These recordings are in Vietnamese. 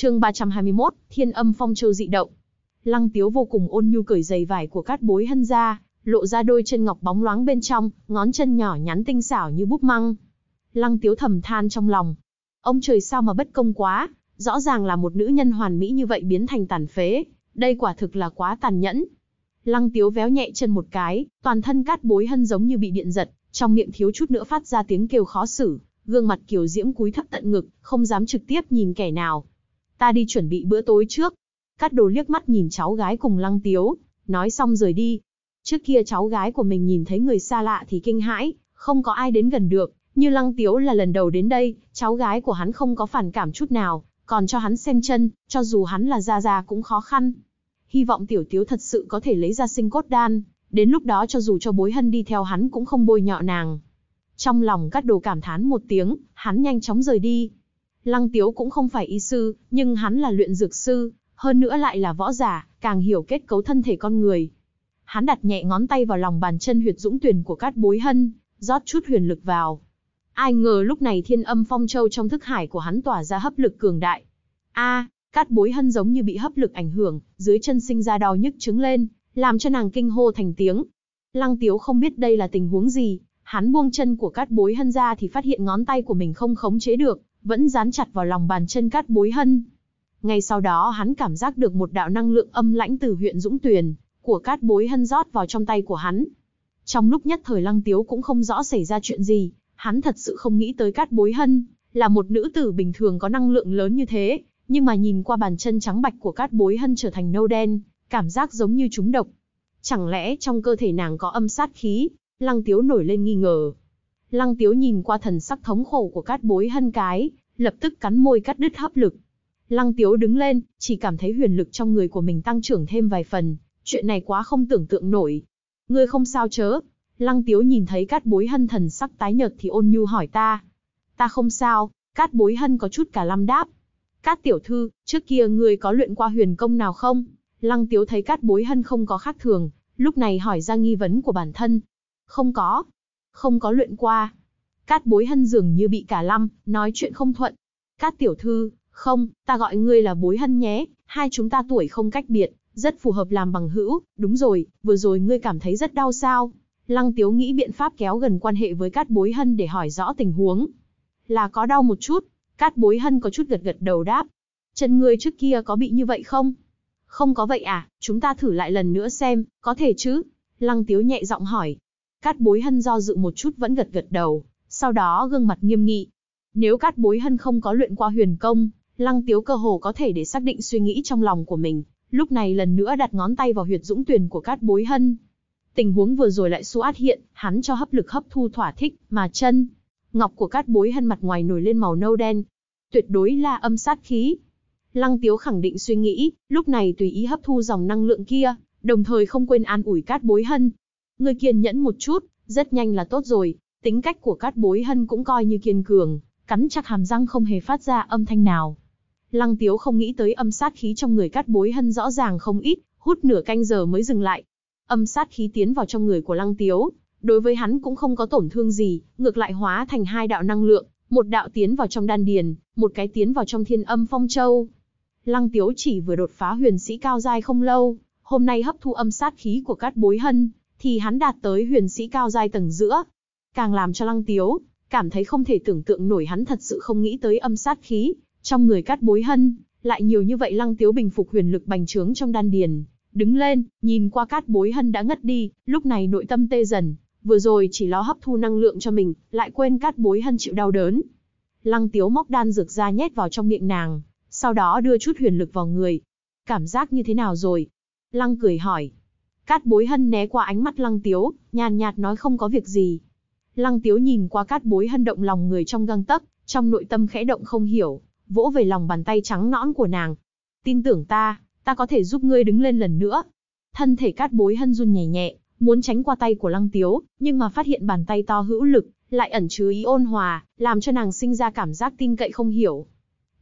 Chương 321, Thiên âm phong châu dị động. Lăng Tiếu vô cùng ôn nhu cởi giày vải của Cát Bối Hân ra, lộ ra đôi chân ngọc bóng loáng bên trong, ngón chân nhỏ nhắn tinh xảo như búp măng. Lăng Tiếu thầm than trong lòng, ông trời sao mà bất công quá, rõ ràng là một nữ nhân hoàn mỹ như vậy biến thành tàn phế, đây quả thực là quá tàn nhẫn. Lăng Tiếu véo nhẹ chân một cái, toàn thân Cát Bối Hân giống như bị điện giật, trong miệng thiếu chút nữa phát ra tiếng kêu khó xử, gương mặt kiểu diễm cúi thấp tận ngực, không dám trực tiếp nhìn kẻ nào ta đi chuẩn bị bữa tối trước. Cát đồ liếc mắt nhìn cháu gái cùng lăng tiếu, nói xong rời đi. Trước kia cháu gái của mình nhìn thấy người xa lạ thì kinh hãi, không có ai đến gần được. Như lăng tiếu là lần đầu đến đây, cháu gái của hắn không có phản cảm chút nào, còn cho hắn xem chân, cho dù hắn là già già cũng khó khăn. Hy vọng tiểu tiếu thật sự có thể lấy ra sinh cốt đan, đến lúc đó cho dù cho bối hân đi theo hắn cũng không bôi nhọ nàng. Trong lòng cắt đồ cảm thán một tiếng, hắn nhanh chóng rời đi, Lăng Tiếu cũng không phải y sư, nhưng hắn là luyện dược sư, hơn nữa lại là võ giả, càng hiểu kết cấu thân thể con người. Hắn đặt nhẹ ngón tay vào lòng bàn chân huyệt dũng tuyển của Cát Bối Hân, rót chút huyền lực vào. Ai ngờ lúc này thiên âm phong châu trong thức hải của hắn tỏa ra hấp lực cường đại. A, Cát Bối Hân giống như bị hấp lực ảnh hưởng, dưới chân sinh ra đau nhức trứng lên, làm cho nàng kinh hô thành tiếng. Lăng Tiếu không biết đây là tình huống gì, hắn buông chân của Cát Bối Hân ra thì phát hiện ngón tay của mình không khống chế được, vẫn dán chặt vào lòng bàn chân cát bối hân. Ngay sau đó hắn cảm giác được một đạo năng lượng âm lãnh từ huyện Dũng Tuyền, của cát bối hân rót vào trong tay của hắn. Trong lúc nhất thời lăng tiếu cũng không rõ xảy ra chuyện gì, hắn thật sự không nghĩ tới cát bối hân, là một nữ tử bình thường có năng lượng lớn như thế, nhưng mà nhìn qua bàn chân trắng bạch của cát bối hân trở thành nâu đen, cảm giác giống như trúng độc. Chẳng lẽ trong cơ thể nàng có âm sát khí, lăng tiếu nổi lên nghi ngờ. Lăng Tiếu nhìn qua thần sắc thống khổ của cát bối hân cái, lập tức cắn môi cắt đứt hấp lực. Lăng Tiếu đứng lên, chỉ cảm thấy huyền lực trong người của mình tăng trưởng thêm vài phần, chuyện này quá không tưởng tượng nổi. Ngươi không sao chớ? Lăng Tiếu nhìn thấy cát bối hân thần sắc tái nhợt thì ôn nhu hỏi ta. Ta không sao, cát bối hân có chút cả lăm đáp. Cát tiểu thư, trước kia ngươi có luyện qua huyền công nào không? Lăng Tiếu thấy cát bối hân không có khác thường, lúc này hỏi ra nghi vấn của bản thân. Không có, không có luyện qua. Cát bối hân dường như bị cả lăm, nói chuyện không thuận. Cát tiểu thư, không, ta gọi ngươi là bối hân nhé, hai chúng ta tuổi không cách biệt, rất phù hợp làm bằng hữu, đúng rồi, vừa rồi ngươi cảm thấy rất đau sao. Lăng tiếu nghĩ biện pháp kéo gần quan hệ với cát bối hân để hỏi rõ tình huống. Là có đau một chút, cát bối hân có chút gật gật đầu đáp. Chân ngươi trước kia có bị như vậy không? Không có vậy à, chúng ta thử lại lần nữa xem, có thể chứ? Lăng tiếu nhẹ giọng hỏi, Cát bối hân do dự một chút vẫn gật gật đầu, sau đó gương mặt nghiêm nghị. Nếu cát bối hân không có luyện qua huyền công, lăng tiếu cơ hồ có thể để xác định suy nghĩ trong lòng của mình, lúc này lần nữa đặt ngón tay vào huyệt dũng tuyển của cát bối hân. Tình huống vừa rồi lại xuất hiện, hắn cho hấp lực hấp thu thỏa thích, mà chân, ngọc của cát bối hân mặt ngoài nổi lên màu nâu đen. Tuyệt đối là âm sát khí. Lăng tiếu khẳng định suy nghĩ, lúc này tùy ý hấp thu dòng năng lượng kia, đồng thời không quên an ủi cát bối hân, Ngươi kiên nhẫn một chút, rất nhanh là tốt rồi. Tính cách của cát bối hân cũng coi như kiên cường, cắn chặt hàm răng không hề phát ra âm thanh nào. Lăng tiếu không nghĩ tới âm sát khí trong người cát bối hân rõ ràng không ít, hút nửa canh giờ mới dừng lại. Âm sát khí tiến vào trong người của lăng tiếu, đối với hắn cũng không có tổn thương gì, ngược lại hóa thành hai đạo năng lượng, một đạo tiến vào trong đan điền, một cái tiến vào trong thiên âm phong châu. Lăng Tiếu chỉ vừa đột phá huyền sĩ cao giai không lâu, hôm nay hấp thu âm sát khí của Cát Bối Hân, thì hắn đạt tới huyền sĩ cao giai tầng giữa. Càng làm cho Lăng Tiếu cảm thấy không thể tưởng tượng nổi hắn thật sự không nghĩ tới âm sát khí trong người cát bối hân, lại nhiều như vậy Lăng Tiếu bình phục huyền lực bành trướng trong đan điền, đứng lên, nhìn qua cát bối hân đã ngất đi, lúc này nội tâm tê dần, vừa rồi chỉ lo hấp thu năng lượng cho mình, lại quên cát bối hân chịu đau đớn. Lăng tiếu móc đan dược ra nhét vào trong miệng nàng, sau đó đưa chút huyền lực vào người. Cảm giác như thế nào rồi? Lăng cười hỏi. Cát bối hân né qua ánh mắt lăng tiếu, nhàn nhạt nói không có việc gì. Lăng tiếu nhìn qua cát bối hân động lòng người trong găng tấc, trong nội tâm khẽ động không hiểu, vỗ về lòng bàn tay trắng nõn của nàng. Tin tưởng ta, ta có thể giúp ngươi đứng lên lần nữa. Thân thể cát bối hân run nhẹ nhẹ, muốn tránh qua tay của lăng tiếu, nhưng mà phát hiện bàn tay to hữu lực, lại ẩn chứa ý ôn hòa, làm cho nàng sinh ra cảm giác tin cậy không hiểu.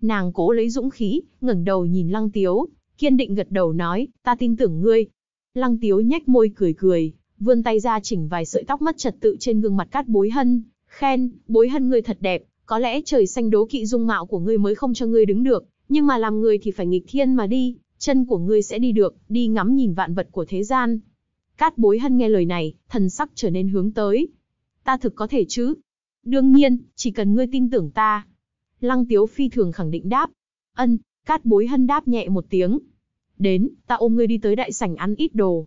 Nàng cố lấy dũng khí, ngẩng đầu nhìn lăng tiếu, kiên định gật đầu nói, ta tin tưởng ngươi, Lăng Tiếu nhếch môi cười cười, vươn tay ra chỉnh vài sợi tóc mất trật tự trên gương mặt Cát Bối Hân, khen, "Bối Hân ngươi thật đẹp, có lẽ trời xanh đố kỵ dung mạo của ngươi mới không cho ngươi đứng được, nhưng mà làm người thì phải nghịch thiên mà đi, chân của ngươi sẽ đi được, đi ngắm nhìn vạn vật của thế gian." Cát Bối Hân nghe lời này, thần sắc trở nên hướng tới. "Ta thực có thể chứ?" "Đương nhiên, chỉ cần ngươi tin tưởng ta." Lăng Tiếu phi thường khẳng định đáp. "Ân." Cát Bối Hân đáp nhẹ một tiếng đến, ta ôm ngươi đi tới đại sảnh ăn ít đồ.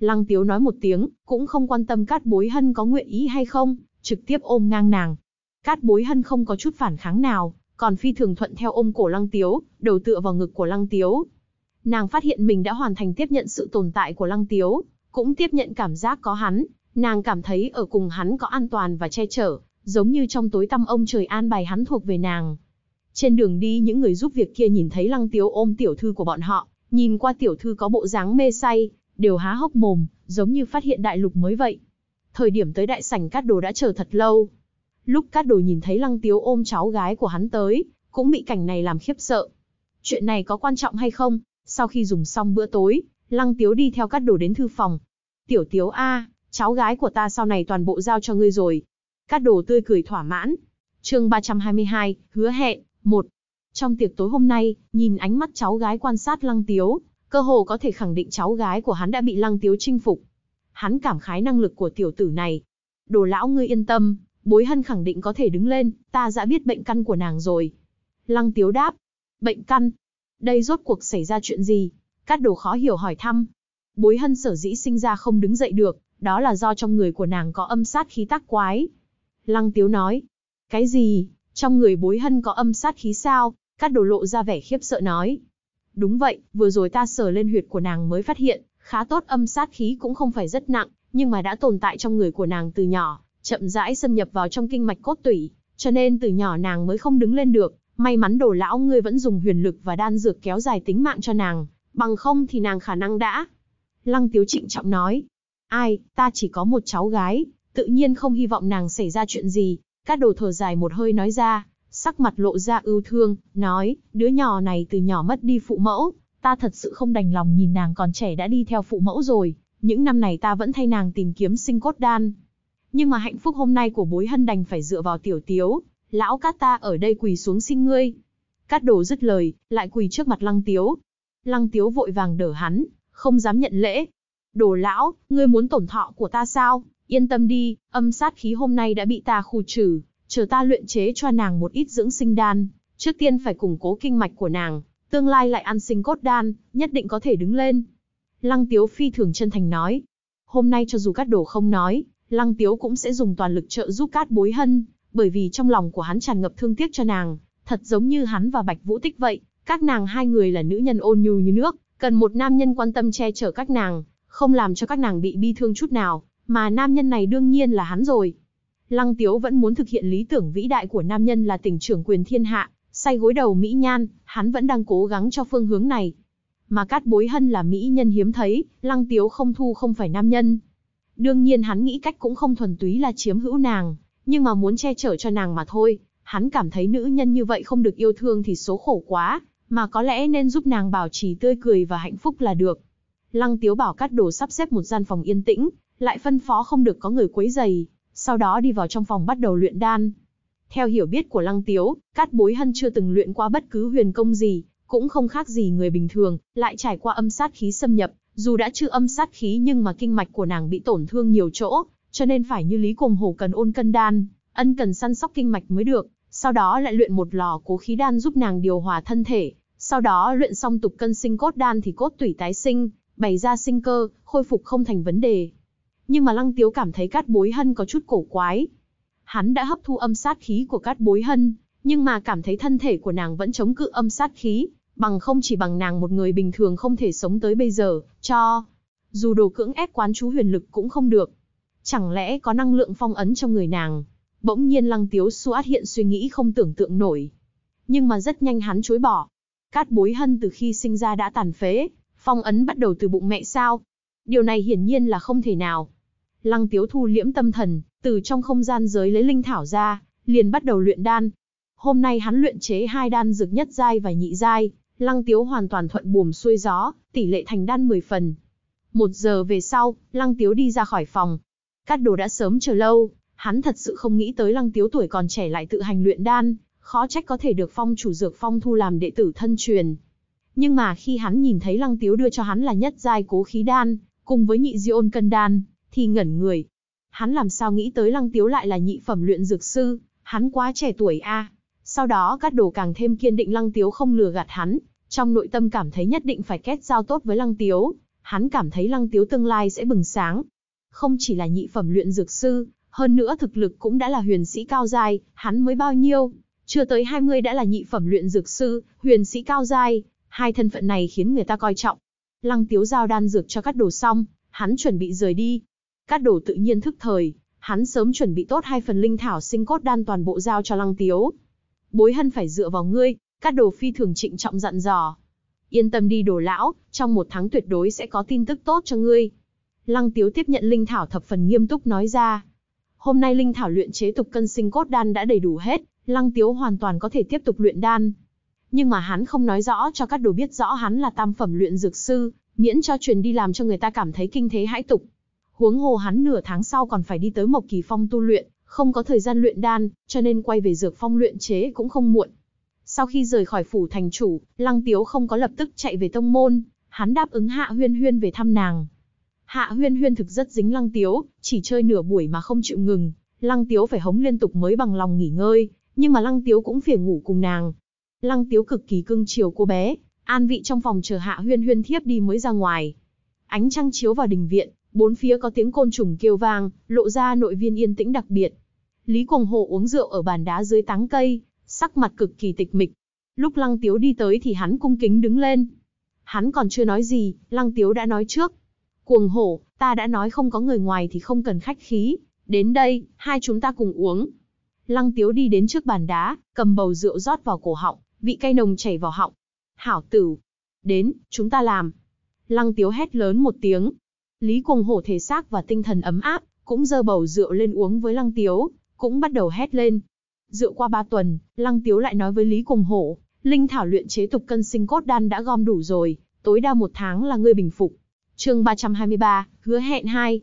Lăng tiếu nói một tiếng, cũng không quan tâm cát bối hân có nguyện ý hay không, trực tiếp ôm ngang nàng. Cát bối hân không có chút phản kháng nào, còn phi thường thuận theo ôm cổ lăng tiếu, đầu tựa vào ngực của lăng tiếu. Nàng phát hiện mình đã hoàn thành tiếp nhận sự tồn tại của lăng tiếu, cũng tiếp nhận cảm giác có hắn, nàng cảm thấy ở cùng hắn có an toàn và che chở, giống như trong tối tăm ông trời an bài hắn thuộc về nàng. Trên đường đi những người giúp việc kia nhìn thấy lăng tiếu ôm tiểu thư của bọn họ, Nhìn qua tiểu thư có bộ dáng mê say, đều há hốc mồm, giống như phát hiện đại lục mới vậy. Thời điểm tới đại sảnh Cát Đồ đã chờ thật lâu. Lúc Cát Đồ nhìn thấy Lăng Tiếu ôm cháu gái của hắn tới, cũng bị cảnh này làm khiếp sợ. Chuyện này có quan trọng hay không? Sau khi dùng xong bữa tối, Lăng Tiếu đi theo Cát Đồ đến thư phòng. Tiểu Tiếu A, cháu gái của ta sau này toàn bộ giao cho ngươi rồi. Cát Đồ tươi cười thỏa mãn. chương 322, hứa hẹn, một trong tiệc tối hôm nay, nhìn ánh mắt cháu gái quan sát Lăng Tiếu, cơ hồ có thể khẳng định cháu gái của hắn đã bị Lăng Tiếu chinh phục. Hắn cảm khái năng lực của tiểu tử này. Đồ lão ngươi yên tâm, bối hân khẳng định có thể đứng lên, ta đã biết bệnh căn của nàng rồi. Lăng Tiếu đáp, bệnh căn? Đây rốt cuộc xảy ra chuyện gì? Cát đồ khó hiểu hỏi thăm. Bối hân sở dĩ sinh ra không đứng dậy được, đó là do trong người của nàng có âm sát khí tác quái. Lăng Tiếu nói, cái gì, trong người bối hân có âm sát khí sao? Cát đồ lộ ra vẻ khiếp sợ nói. Đúng vậy, vừa rồi ta sờ lên huyệt của nàng mới phát hiện, khá tốt âm sát khí cũng không phải rất nặng, nhưng mà đã tồn tại trong người của nàng từ nhỏ, chậm rãi xâm nhập vào trong kinh mạch cốt tủy, cho nên từ nhỏ nàng mới không đứng lên được. May mắn đồ lão ngươi vẫn dùng huyền lực và đan dược kéo dài tính mạng cho nàng, bằng không thì nàng khả năng đã. Lăng Tiếu trịnh trọng nói, ai, ta chỉ có một cháu gái, tự nhiên không hy vọng nàng xảy ra chuyện gì. Cát đồ thở dài một hơi nói ra, sắc mặt lộ ra ưu thương, nói, đứa nhỏ này từ nhỏ mất đi phụ mẫu, ta thật sự không đành lòng nhìn nàng còn trẻ đã đi theo phụ mẫu rồi, những năm này ta vẫn thay nàng tìm kiếm sinh cốt đan. Nhưng mà hạnh phúc hôm nay của bối hân đành phải dựa vào tiểu tiếu, lão cát ta ở đây quỳ xuống xin ngươi. Cát đồ dứt lời, lại quỳ trước mặt lăng tiếu. Lăng tiếu vội vàng đỡ hắn, không dám nhận lễ. Đồ lão, ngươi muốn tổn thọ của ta sao? Yên tâm đi, âm sát khí hôm nay đã bị ta khu trừ, chờ ta luyện chế cho nàng một ít dưỡng sinh đan, trước tiên phải củng cố kinh mạch của nàng, tương lai lại ăn sinh cốt đan, nhất định có thể đứng lên. Lăng Tiếu phi thường chân thành nói, hôm nay cho dù cát đồ không nói, Lăng Tiếu cũng sẽ dùng toàn lực trợ giúp cát bối hân, bởi vì trong lòng của hắn tràn ngập thương tiếc cho nàng, thật giống như hắn và Bạch Vũ Tích vậy, các nàng hai người là nữ nhân ôn nhu như nước, cần một nam nhân quan tâm che chở các nàng, không làm cho các nàng bị bi thương chút nào, mà nam nhân này đương nhiên là hắn rồi. Lăng Tiếu vẫn muốn thực hiện lý tưởng vĩ đại của nam nhân là tỉnh trưởng quyền thiên hạ, say gối đầu mỹ nhan, hắn vẫn đang cố gắng cho phương hướng này. Mà Cát Bối Hân là mỹ nhân hiếm thấy, Lăng Tiếu không thu không phải nam nhân. Đương nhiên hắn nghĩ cách cũng không thuần túy là chiếm hữu nàng, nhưng mà muốn che chở cho nàng mà thôi. Hắn cảm thấy nữ nhân như vậy không được yêu thương thì số khổ quá, mà có lẽ nên giúp nàng bảo trì tươi cười và hạnh phúc là được. Lăng Tiếu bảo Cát Đồ sắp xếp một gian phòng yên tĩnh, lại phân phó không được có người quấy rầy, sau đó đi vào trong phòng bắt đầu luyện đan. Theo hiểu biết của Lăng Tiếu, Cát Bối Hân chưa từng luyện qua bất cứ huyền công gì, cũng không khác gì người bình thường, lại trải qua âm sát khí xâm nhập, dù đã trừ âm sát khí nhưng mà kinh mạch của nàng bị tổn thương nhiều chỗ, cho nên phải như Lý Cùng Hồ cần ôn cân đan, ân cần săn sóc kinh mạch mới được, sau đó lại luyện một lò cố khí đan giúp nàng điều hòa thân thể, sau đó luyện xong tục cân sinh cốt đan thì cốt tủy tái sinh, bày ra sinh cơ, khôi phục không thành vấn đề nhưng mà Lăng Tiếu cảm thấy Cát Bối Hân có chút cổ quái. Hắn đã hấp thu âm sát khí của Cát Bối Hân, nhưng mà cảm thấy thân thể của nàng vẫn chống cự âm sát khí, bằng không chỉ bằng nàng một người bình thường không thể sống tới bây giờ, cho dù đồ cưỡng ép quán chú huyền lực cũng không được. Chẳng lẽ có năng lượng phong ấn trong người nàng? Bỗng nhiên Lăng Tiếu Suat hiện suy nghĩ không tưởng tượng nổi. Nhưng mà rất nhanh hắn chối bỏ. Cát Bối Hân từ khi sinh ra đã tàn phế, phong ấn bắt đầu từ bụng mẹ sao? Điều này hiển nhiên là không thể nào. Lăng Tiếu thu liễm tâm thần, từ trong không gian giới lấy linh thảo ra, liền bắt đầu luyện đan. Hôm nay hắn luyện chế hai đan dược nhất giai và nhị giai, Lăng Tiếu hoàn toàn thuận buồm xuôi gió, tỷ lệ thành đan 10 phần. Một giờ về sau, Lăng Tiếu đi ra khỏi phòng. Cát đồ đã sớm chờ lâu, hắn thật sự không nghĩ tới Lăng Tiếu tuổi còn trẻ lại tự hành luyện đan, khó trách có thể được phong chủ dược phong thu làm đệ tử thân truyền. Nhưng mà khi hắn nhìn thấy Lăng Tiếu đưa cho hắn là nhất giai cố khí đan, cùng với nhị di ôn cân đan, thì ngẩn người. Hắn làm sao nghĩ tới Lăng Tiếu lại là nhị phẩm luyện dược sư, hắn quá trẻ tuổi a. Sau đó Cát đồ càng thêm kiên định Lăng Tiếu không lừa gạt hắn, trong nội tâm cảm thấy nhất định phải kết giao tốt với Lăng Tiếu, hắn cảm thấy Lăng Tiếu tương lai sẽ bừng sáng. Không chỉ là nhị phẩm luyện dược sư, hơn nữa thực lực cũng đã là huyền sĩ cao giai, hắn mới bao nhiêu? Chưa tới 20 đã là nhị phẩm luyện dược sư, huyền sĩ cao giai, hai thân phận này khiến người ta coi trọng. Lăng Tiếu giao đan dược cho Cát đồ xong, hắn chuẩn bị rời đi, Cát đồ tự nhiên thức thời, hắn sớm chuẩn bị tốt hai phần linh thảo sinh cốt đan toàn bộ giao cho lăng tiếu. Bối hân phải dựa vào ngươi, cát đồ phi thường trịnh trọng dặn dò. Yên tâm đi đồ lão, trong một tháng tuyệt đối sẽ có tin tức tốt cho ngươi. Lăng tiếu tiếp nhận linh thảo thập phần nghiêm túc nói ra. Hôm nay linh thảo luyện chế tục cân sinh cốt đan đã đầy đủ hết, lăng tiếu hoàn toàn có thể tiếp tục luyện đan. Nhưng mà hắn không nói rõ cho các đồ biết rõ hắn là tam phẩm luyện dược sư, miễn cho truyền đi làm cho người ta cảm thấy kinh thế hãi tục huống hồ hắn nửa tháng sau còn phải đi tới Mộc Kỳ Phong tu luyện, không có thời gian luyện đan, cho nên quay về dược phong luyện chế cũng không muộn. Sau khi rời khỏi phủ thành chủ, Lăng Tiếu không có lập tức chạy về tông môn, hắn đáp ứng Hạ Huyên Huyên về thăm nàng. Hạ Huyên Huyên thực rất dính Lăng Tiếu, chỉ chơi nửa buổi mà không chịu ngừng, Lăng Tiếu phải hống liên tục mới bằng lòng nghỉ ngơi, nhưng mà Lăng Tiếu cũng phiền ngủ cùng nàng. Lăng Tiếu cực kỳ cưng chiều cô bé, an vị trong phòng chờ Hạ Huyên Huyên thiếp đi mới ra ngoài. Ánh trăng chiếu vào đình viện, Bốn phía có tiếng côn trùng kêu vang, lộ ra nội viên yên tĩnh đặc biệt. Lý Cuồng Hồ uống rượu ở bàn đá dưới táng cây, sắc mặt cực kỳ tịch mịch. Lúc Lăng Tiếu đi tới thì hắn cung kính đứng lên. Hắn còn chưa nói gì, Lăng Tiếu đã nói trước. Cuồng hồ ta đã nói không có người ngoài thì không cần khách khí. Đến đây, hai chúng ta cùng uống. Lăng Tiếu đi đến trước bàn đá, cầm bầu rượu rót vào cổ họng, vị cay nồng chảy vào họng. Hảo tử, đến, chúng ta làm. Lăng Tiếu hét lớn một tiếng, Lý Cuồng Hổ thể xác và tinh thần ấm áp, cũng dơ bầu rượu lên uống với Lăng Tiếu, cũng bắt đầu hét lên. Rượu qua ba tuần, Lăng Tiếu lại nói với Lý Cuồng Hổ, Linh Thảo luyện chế tục cân sinh cốt đan đã gom đủ rồi, tối đa một tháng là ngươi bình phục. chương 323, hứa hẹn 2.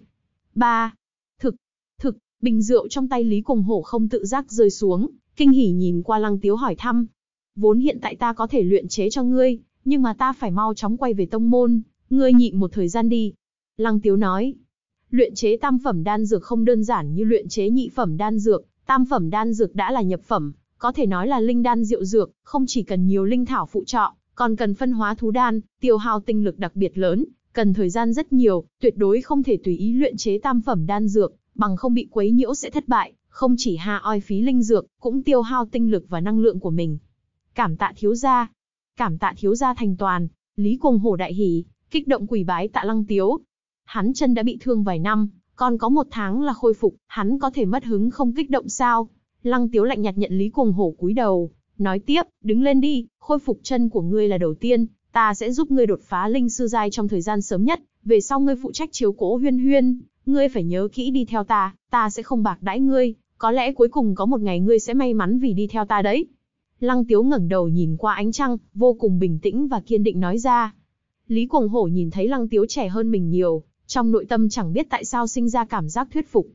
3. Thực, thực, bình rượu trong tay Lý Cuồng Hổ không tự giác rơi xuống, kinh hỉ nhìn qua Lăng Tiếu hỏi thăm. Vốn hiện tại ta có thể luyện chế cho ngươi, nhưng mà ta phải mau chóng quay về tông môn, ngươi nhịn một thời gian đi, Lăng Tiếu nói, luyện chế tam phẩm đan dược không đơn giản như luyện chế nhị phẩm đan dược, tam phẩm đan dược đã là nhập phẩm, có thể nói là linh đan diệu dược, không chỉ cần nhiều linh thảo phụ trợ, còn cần phân hóa thú đan, tiêu hao tinh lực đặc biệt lớn, cần thời gian rất nhiều, tuyệt đối không thể tùy ý luyện chế tam phẩm đan dược, bằng không bị quấy nhiễu sẽ thất bại, không chỉ hạ oi phí linh dược, cũng tiêu hao tinh lực và năng lượng của mình. Cảm tạ thiếu gia, cảm tạ thiếu gia thành toàn, Lý Cùng Hổ đại hỉ, kích động quỳ bái tạ Lăng Tiếu, Hắn chân đã bị thương vài năm, còn có một tháng là khôi phục, hắn có thể mất hứng không kích động sao? Lăng Tiếu lạnh nhạt nhận Lý Cuồng Hổ cúi đầu, nói tiếp, đứng lên đi, khôi phục chân của ngươi là đầu tiên, ta sẽ giúp ngươi đột phá linh sư giai trong thời gian sớm nhất, về sau ngươi phụ trách chiếu cố Huyên Huyên, ngươi phải nhớ kỹ đi theo ta, ta sẽ không bạc đãi ngươi, có lẽ cuối cùng có một ngày ngươi sẽ may mắn vì đi theo ta đấy. Lăng Tiếu ngẩng đầu nhìn qua ánh trăng, vô cùng bình tĩnh và kiên định nói ra. Lý Cuồng Hổ nhìn thấy Lăng Tiếu trẻ hơn mình nhiều, trong nội tâm chẳng biết tại sao sinh ra cảm giác thuyết phục.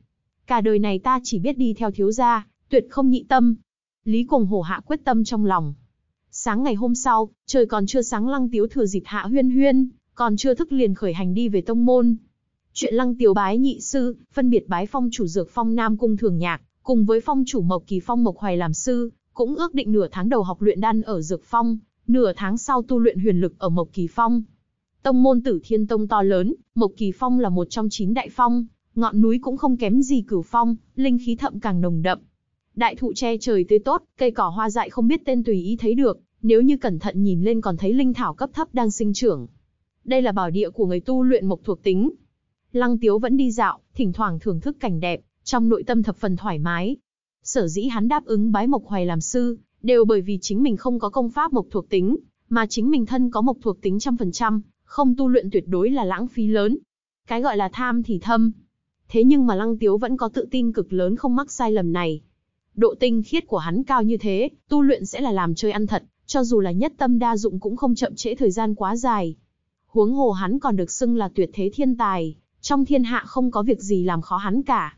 Cả đời này ta chỉ biết đi theo thiếu gia, tuyệt không nhị tâm. Lý Cùng hổ hạ quyết tâm trong lòng. Sáng ngày hôm sau, trời còn chưa sáng Lăng Tiếu thừa dịp hạ huyên huyên, còn chưa thức liền khởi hành đi về tông môn. Chuyện Lăng Tiếu bái nhị sư, phân biệt bái phong chủ dược phong Nam Cung Thường Nhạc, cùng với phong chủ Mộc Kỳ Phong Mộc Hoài làm sư, cũng ước định nửa tháng đầu học luyện đan ở dược phong, nửa tháng sau tu luyện huyền lực ở Mộc Kỳ Phong. Tông môn Tử Thiên Tông to lớn, Mộc Kỳ Phong là một trong chín đại phong, ngọn núi cũng không kém gì Cửu Phong, linh khí thậm càng nồng đậm. Đại thụ che trời tươi tốt, cây cỏ hoa dại không biết tên tùy ý thấy được, nếu như cẩn thận nhìn lên còn thấy linh thảo cấp thấp đang sinh trưởng. Đây là bảo địa của người tu luyện mộc thuộc tính. Lăng Tiếu vẫn đi dạo, thỉnh thoảng thưởng thức cảnh đẹp, trong nội tâm thập phần thoải mái. Sở dĩ hắn đáp ứng bái Mộc Hoài làm sư, đều bởi vì chính mình không có công pháp mộc thuộc tính, mà chính mình thân có mộc thuộc tính trăm phần trăm, không tu luyện tuyệt đối là lãng phí lớn. Cái gọi là tham thì thâm. Thế nhưng mà Lăng Tiếu vẫn có tự tin cực lớn không mắc sai lầm này. Độ tinh khiết của hắn cao như thế, tu luyện sẽ là làm chơi ăn thật, cho dù là nhất tâm đa dụng cũng không chậm trễ thời gian quá dài. Huống hồ hắn còn được xưng là tuyệt thế thiên tài, trong thiên hạ không có việc gì làm khó hắn cả.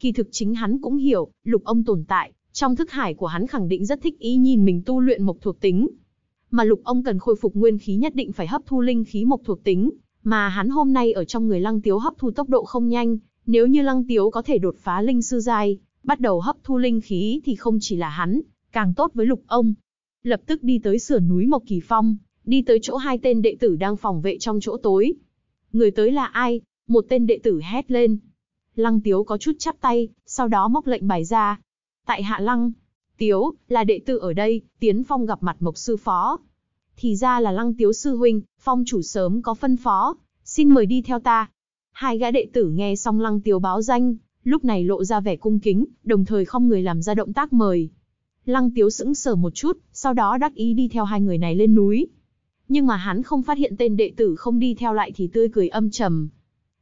Kỳ thực chính hắn cũng hiểu, lục ông tồn tại, trong thức hải của hắn khẳng định rất thích ý nhìn mình tu luyện mộc thuộc tính, mà lục ông cần khôi phục nguyên khí nhất định phải hấp thu linh khí mộc thuộc tính, mà hắn hôm nay ở trong người lăng tiếu hấp thu tốc độ không nhanh, nếu như lăng tiếu có thể đột phá linh sư giai, bắt đầu hấp thu linh khí thì không chỉ là hắn, càng tốt với lục ông. Lập tức đi tới sườn núi Mộc Kỳ Phong, đi tới chỗ hai tên đệ tử đang phòng vệ trong chỗ tối. Người tới là ai? Một tên đệ tử hét lên. Lăng Tiếu có chút chắp tay, sau đó móc lệnh bài ra. Tại Hạ Lăng, Tiếu, là đệ tử ở đây, Tiến Phong gặp mặt Mộc Sư Phó. Thì ra là Lăng Tiếu Sư Huynh, Phong chủ sớm có phân phó, xin mời đi theo ta. Hai gã đệ tử nghe xong Lăng Tiếu báo danh, lúc này lộ ra vẻ cung kính, đồng thời không người làm ra động tác mời. Lăng Tiếu sững sờ một chút, sau đó đắc ý đi theo hai người này lên núi. Nhưng mà hắn không phát hiện tên đệ tử không đi theo lại thì tươi cười âm trầm.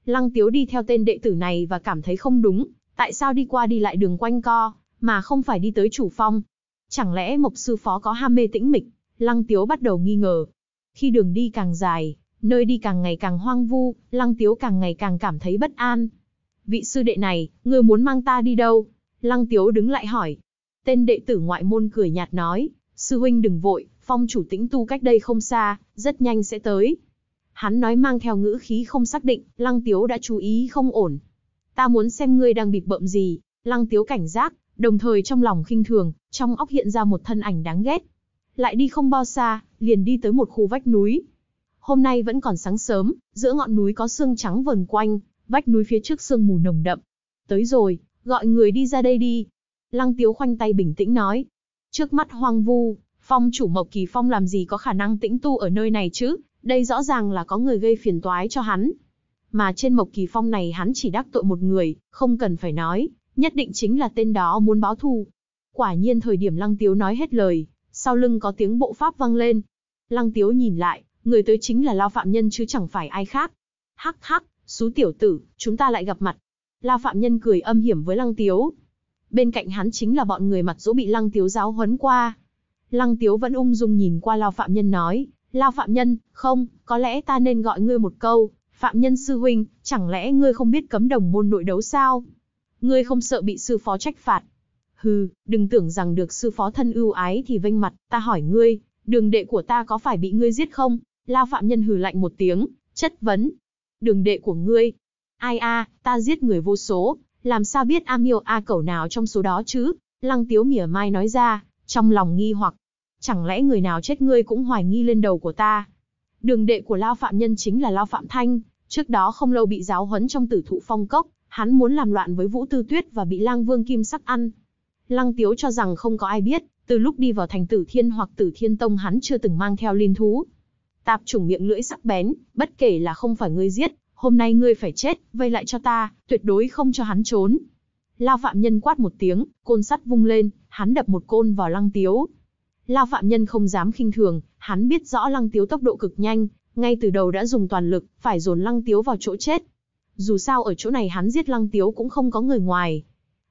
Lăng Tiếu đi theo tên đệ tử này và cảm thấy không đúng, tại sao đi qua đi lại đường quanh co, mà không phải đi tới chủ phong. Chẳng lẽ Mộc Sư Phó có ham mê tĩnh mịch, Lăng Tiếu bắt đầu nghi ngờ. Khi đường đi càng dài, nơi đi càng ngày càng hoang vu, Lăng Tiếu càng ngày càng cảm thấy bất an. Vị sư đệ này, ngươi muốn mang ta đi đâu? Lăng Tiếu đứng lại hỏi. Tên đệ tử ngoại môn cười nhạt nói, sư huynh đừng vội, phong chủ tĩnh tu cách đây không xa, rất nhanh sẽ tới. Hắn nói mang theo ngữ khí không xác định, Lăng Tiếu đã chú ý không ổn. Ta muốn xem ngươi đang bịp bợm gì, Lăng Tiếu cảnh giác, đồng thời trong lòng khinh thường, trong óc hiện ra một thân ảnh đáng ghét. Lại đi không bao xa, liền đi tới một khu vách núi. Hôm nay vẫn còn sáng sớm, giữa ngọn núi có sương trắng vờn quanh, vách núi phía trước sương mù nồng đậm. Tới rồi, gọi người đi ra đây đi. Lăng Tiếu khoanh tay bình tĩnh nói. Trước mắt hoang vu, phong chủ Mộc Kỳ Phong làm gì có khả năng tĩnh tu ở nơi này chứ, đây rõ ràng là có người gây phiền toái cho hắn. Mà trên Mộc Kỳ Phong này hắn chỉ đắc tội một người, không cần phải nói, nhất định chính là tên đó muốn báo thù. Quả nhiên thời điểm Lăng Tiếu nói hết lời, sau lưng có tiếng bộ pháp vang lên. Lăng Tiếu nhìn lại, người tới chính là Lao Phạm Nhân chứ chẳng phải ai khác. Hắc hắc, xú tiểu tử, chúng ta lại gặp mặt. Lao Phạm Nhân cười âm hiểm với Lăng Tiếu. Bên cạnh hắn chính là bọn người mặt dỗ bị Lăng Tiếu giáo huấn qua. Lăng Tiếu vẫn ung dung nhìn qua Lao Phạm Nhân nói, Lao Phạm Nhân, không, có lẽ ta nên gọi ngươi một câu, Phạm Nhân Sư Huynh, chẳng lẽ ngươi không biết cấm đồng môn nội đấu sao? ngươi không sợ bị sư phó trách phạt. Hừ, đừng tưởng rằng được sư phó thân ưu ái thì vênh mặt, ta hỏi ngươi, đường đệ của ta có phải bị ngươi giết không? Lao phạm nhân hừ lạnh một tiếng, chất vấn. Đường đệ của ngươi, ai a, ta giết người vô số, làm sao biết A Miêu A Cẩu nào trong số đó chứ? Lăng Tiếu mỉa mai nói ra, trong lòng nghi hoặc, chẳng lẽ người nào chết ngươi cũng hoài nghi lên đầu của ta? Đường đệ của Lao Phạm Nhân chính là Lao Phạm Thanh, trước đó không lâu bị giáo huấn trong tử thụ phong cốc, Hắn muốn làm loạn với Vũ Tư Tuyết và bị Lang Vương Kim Sắc ăn. Lăng Tiếu cho rằng không có ai biết, từ lúc đi vào thành Tử Thiên hoặc Tử Thiên Tông hắn chưa từng mang theo linh thú. Tạp chủng miệng lưỡi sắc bén, bất kể là không phải ngươi giết, hôm nay ngươi phải chết, vây lại cho ta, tuyệt đối không cho hắn trốn. Lao phạm nhân quát một tiếng, côn sắt vung lên, hắn đập một côn vào Lăng Tiếu. Lao phạm nhân không dám khinh thường, hắn biết rõ Lăng Tiếu tốc độ cực nhanh, ngay từ đầu đã dùng toàn lực, phải dồn Lăng Tiếu vào chỗ chết. Dù sao ở chỗ này hắn giết Lăng Tiếu cũng không có người ngoài.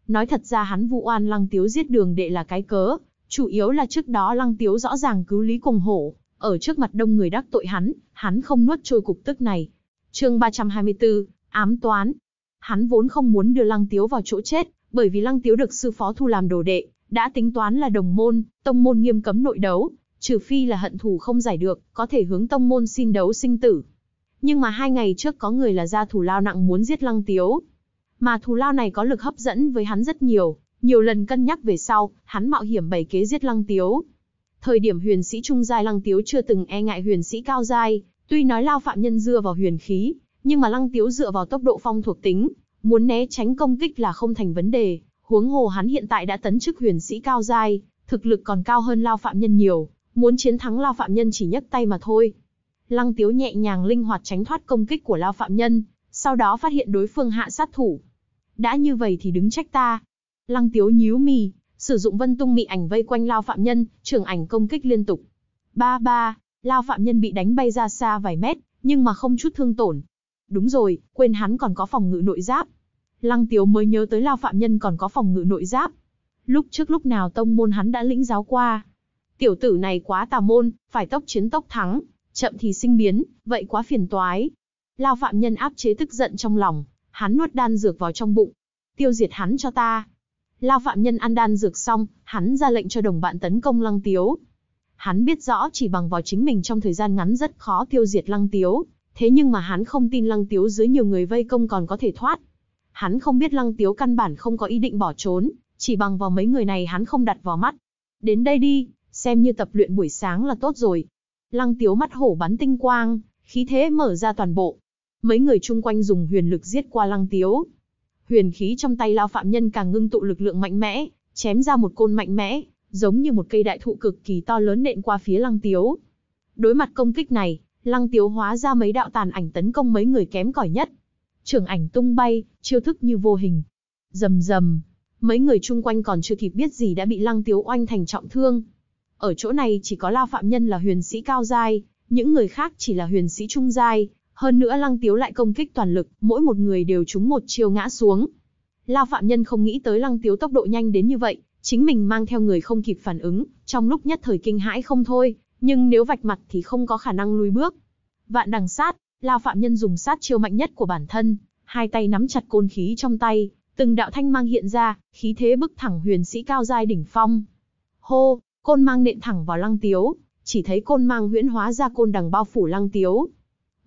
Nói thật ra hắn vu oan Lăng Tiếu giết đường đệ là cái cớ, chủ yếu là trước đó Lăng Tiếu rõ ràng cứu Lý Cùng Hổ, ở trước mặt đông người đắc tội hắn, hắn không nuốt trôi cục tức này. chương 324, ám toán. Hắn vốn không muốn đưa Lăng Tiếu vào chỗ chết, bởi vì Lăng Tiếu được sư phó thu làm đồ đệ, đã tính toán là đồng môn, tông môn nghiêm cấm nội đấu, trừ phi là hận thù không giải được, có thể hướng tông môn xin đấu sinh tử nhưng mà hai ngày trước có người là ra thủ lao nặng muốn giết Lăng Tiếu. Mà thủ lao này có lực hấp dẫn với hắn rất nhiều, nhiều lần cân nhắc về sau, hắn mạo hiểm bày kế giết Lăng Tiếu. Thời điểm huyền sĩ trung giai Lăng Tiếu chưa từng e ngại huyền sĩ cao giai, tuy nói lao phạm nhân dựa vào huyền khí, nhưng mà Lăng Tiếu dựa vào tốc độ phong thuộc tính, muốn né tránh công kích là không thành vấn đề, huống hồ hắn hiện tại đã tấn chức huyền sĩ cao giai, thực lực còn cao hơn lao phạm nhân nhiều, muốn chiến thắng lao phạm nhân chỉ nhấc tay mà thôi. Lăng Tiếu nhẹ nhàng linh hoạt tránh thoát công kích của Lao Phạm Nhân, sau đó phát hiện đối phương hạ sát thủ. Đã như vậy thì đứng trách ta. Lăng Tiếu nhíu mì, sử dụng vân tung mị ảnh vây quanh Lao Phạm Nhân, trường ảnh công kích liên tục. Ba ba, Lao Phạm Nhân bị đánh bay ra xa vài mét, nhưng mà không chút thương tổn. Đúng rồi, quên hắn còn có phòng ngự nội giáp. Lăng Tiếu mới nhớ tới Lao Phạm Nhân còn có phòng ngự nội giáp. Lúc trước lúc nào tông môn hắn đã lĩnh giáo qua. Tiểu tử này quá tà môn, phải tốc chiến tốc thắng, chậm thì sinh biến, vậy quá phiền toái. Lao phạm nhân áp chế tức giận trong lòng, hắn nuốt đan dược vào trong bụng. Tiêu diệt hắn cho ta. Lao phạm nhân ăn đan dược xong, hắn ra lệnh cho đồng bạn tấn công lăng tiếu. Hắn biết rõ chỉ bằng vào chính mình trong thời gian ngắn rất khó tiêu diệt lăng tiếu, thế nhưng mà hắn không tin lăng tiếu dưới nhiều người vây công còn có thể thoát. Hắn không biết lăng tiếu căn bản không có ý định bỏ trốn, chỉ bằng vào mấy người này hắn không đặt vào mắt. Đến đây đi, xem như tập luyện buổi sáng là tốt rồi, Lăng Tiếu mắt hổ bắn tinh quang, khí thế mở ra toàn bộ. Mấy người chung quanh dùng huyền lực giết qua Lăng Tiếu. Huyền khí trong tay lao phạm nhân càng ngưng tụ lực lượng mạnh mẽ, chém ra một côn mạnh mẽ, giống như một cây đại thụ cực kỳ to lớn nện qua phía Lăng Tiếu. Đối mặt công kích này, Lăng Tiếu hóa ra mấy đạo tàn ảnh tấn công mấy người kém cỏi nhất. Trưởng ảnh tung bay, chiêu thức như vô hình. Rầm rầm, mấy người chung quanh còn chưa kịp biết gì đã bị Lăng Tiếu oanh thành trọng thương, ở chỗ này chỉ có Lao Phạm Nhân là huyền sĩ cao giai, những người khác chỉ là huyền sĩ trung giai, hơn nữa Lăng Tiếu lại công kích toàn lực, mỗi một người đều trúng một chiêu ngã xuống. Lao Phạm Nhân không nghĩ tới Lăng Tiếu tốc độ nhanh đến như vậy, chính mình mang theo người không kịp phản ứng, trong lúc nhất thời kinh hãi không thôi, nhưng nếu vạch mặt thì không có khả năng lùi bước. Vạn đằng sát, Lao Phạm Nhân dùng sát chiêu mạnh nhất của bản thân, hai tay nắm chặt côn khí trong tay, từng đạo thanh mang hiện ra, khí thế bức thẳng huyền sĩ cao giai đỉnh phong. Hô, Côn mang nện thẳng vào lăng tiếu, chỉ thấy côn mang huyễn hóa ra côn đằng bao phủ lăng tiếu.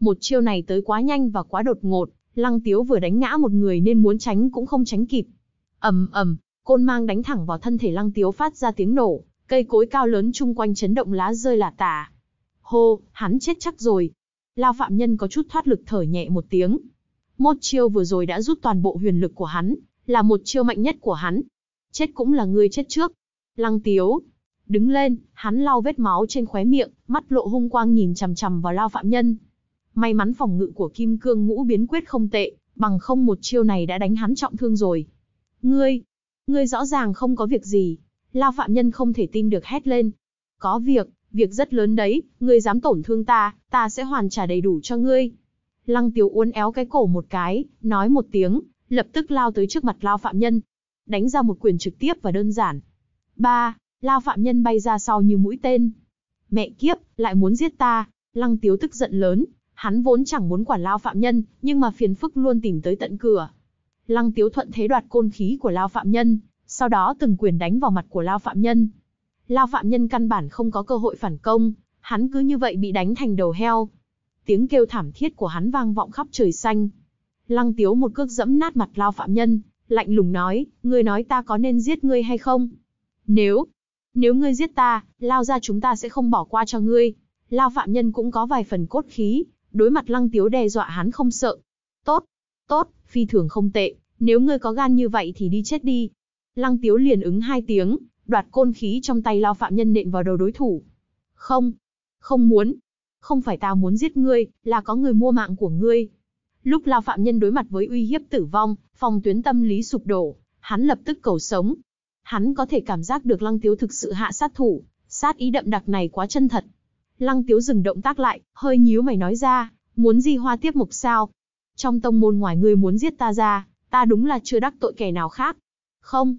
Một chiêu này tới quá nhanh và quá đột ngột, lăng tiếu vừa đánh ngã một người nên muốn tránh cũng không tránh kịp. ầm ầm, côn mang đánh thẳng vào thân thể lăng tiếu phát ra tiếng nổ, cây cối cao lớn chung quanh chấn động lá rơi lả tả. Hô, hắn chết chắc rồi. Lao phạm nhân có chút thoát lực thở nhẹ một tiếng. Một chiêu vừa rồi đã rút toàn bộ huyền lực của hắn, là một chiêu mạnh nhất của hắn. Chết cũng là người chết trước. Lăng tiếu, Đứng lên, hắn lau vết máu trên khóe miệng, mắt lộ hung quang nhìn chằm chằm vào lao phạm nhân. May mắn phòng ngự của Kim Cương Ngũ biến quyết không tệ, bằng không một chiêu này đã đánh hắn trọng thương rồi. Ngươi, ngươi rõ ràng không có việc gì. Lao phạm nhân không thể tin được hét lên. Có việc, việc rất lớn đấy, ngươi dám tổn thương ta, ta sẽ hoàn trả đầy đủ cho ngươi. Lăng tiếu uốn éo cái cổ một cái, nói một tiếng, lập tức lao tới trước mặt lao phạm nhân. Đánh ra một quyền trực tiếp và đơn giản. Ba, lao phạm nhân bay ra sau như mũi tên. Mẹ kiếp, lại muốn giết ta, lăng tiếu tức giận lớn, hắn vốn chẳng muốn quản lao phạm nhân, nhưng mà phiền phức luôn tìm tới tận cửa. Lăng tiếu thuận thế đoạt côn khí của lao phạm nhân, sau đó từng quyền đánh vào mặt của lao phạm nhân. Lao phạm nhân căn bản không có cơ hội phản công, hắn cứ như vậy bị đánh thành đầu heo. Tiếng kêu thảm thiết của hắn vang vọng khắp trời xanh. Lăng tiếu một cước dẫm nát mặt lao phạm nhân, lạnh lùng nói, ngươi nói ta có nên giết ngươi hay không? Nếu, nếu ngươi giết ta, lao ra chúng ta sẽ không bỏ qua cho ngươi. Lao phạm nhân cũng có vài phần cốt khí, đối mặt lăng tiếu đe dọa hắn không sợ. Tốt, tốt, phi thường không tệ, nếu ngươi có gan như vậy thì đi chết đi. Lăng tiếu liền ứng hai tiếng, đoạt côn khí trong tay lao phạm nhân nện vào đầu đối thủ. Không, không muốn, không phải ta muốn giết ngươi, là có người mua mạng của ngươi. Lúc lao phạm nhân đối mặt với uy hiếp tử vong, phòng tuyến tâm lý sụp đổ, hắn lập tức cầu sống, hắn có thể cảm giác được Lăng Tiếu thực sự hạ sát thủ, sát ý đậm đặc này quá chân thật. Lăng Tiếu dừng động tác lại, hơi nhíu mày nói ra, muốn di hoa tiếp mục sao? Trong tông môn ngoài ngươi muốn giết ta ra, ta đúng là chưa đắc tội kẻ nào khác. Không,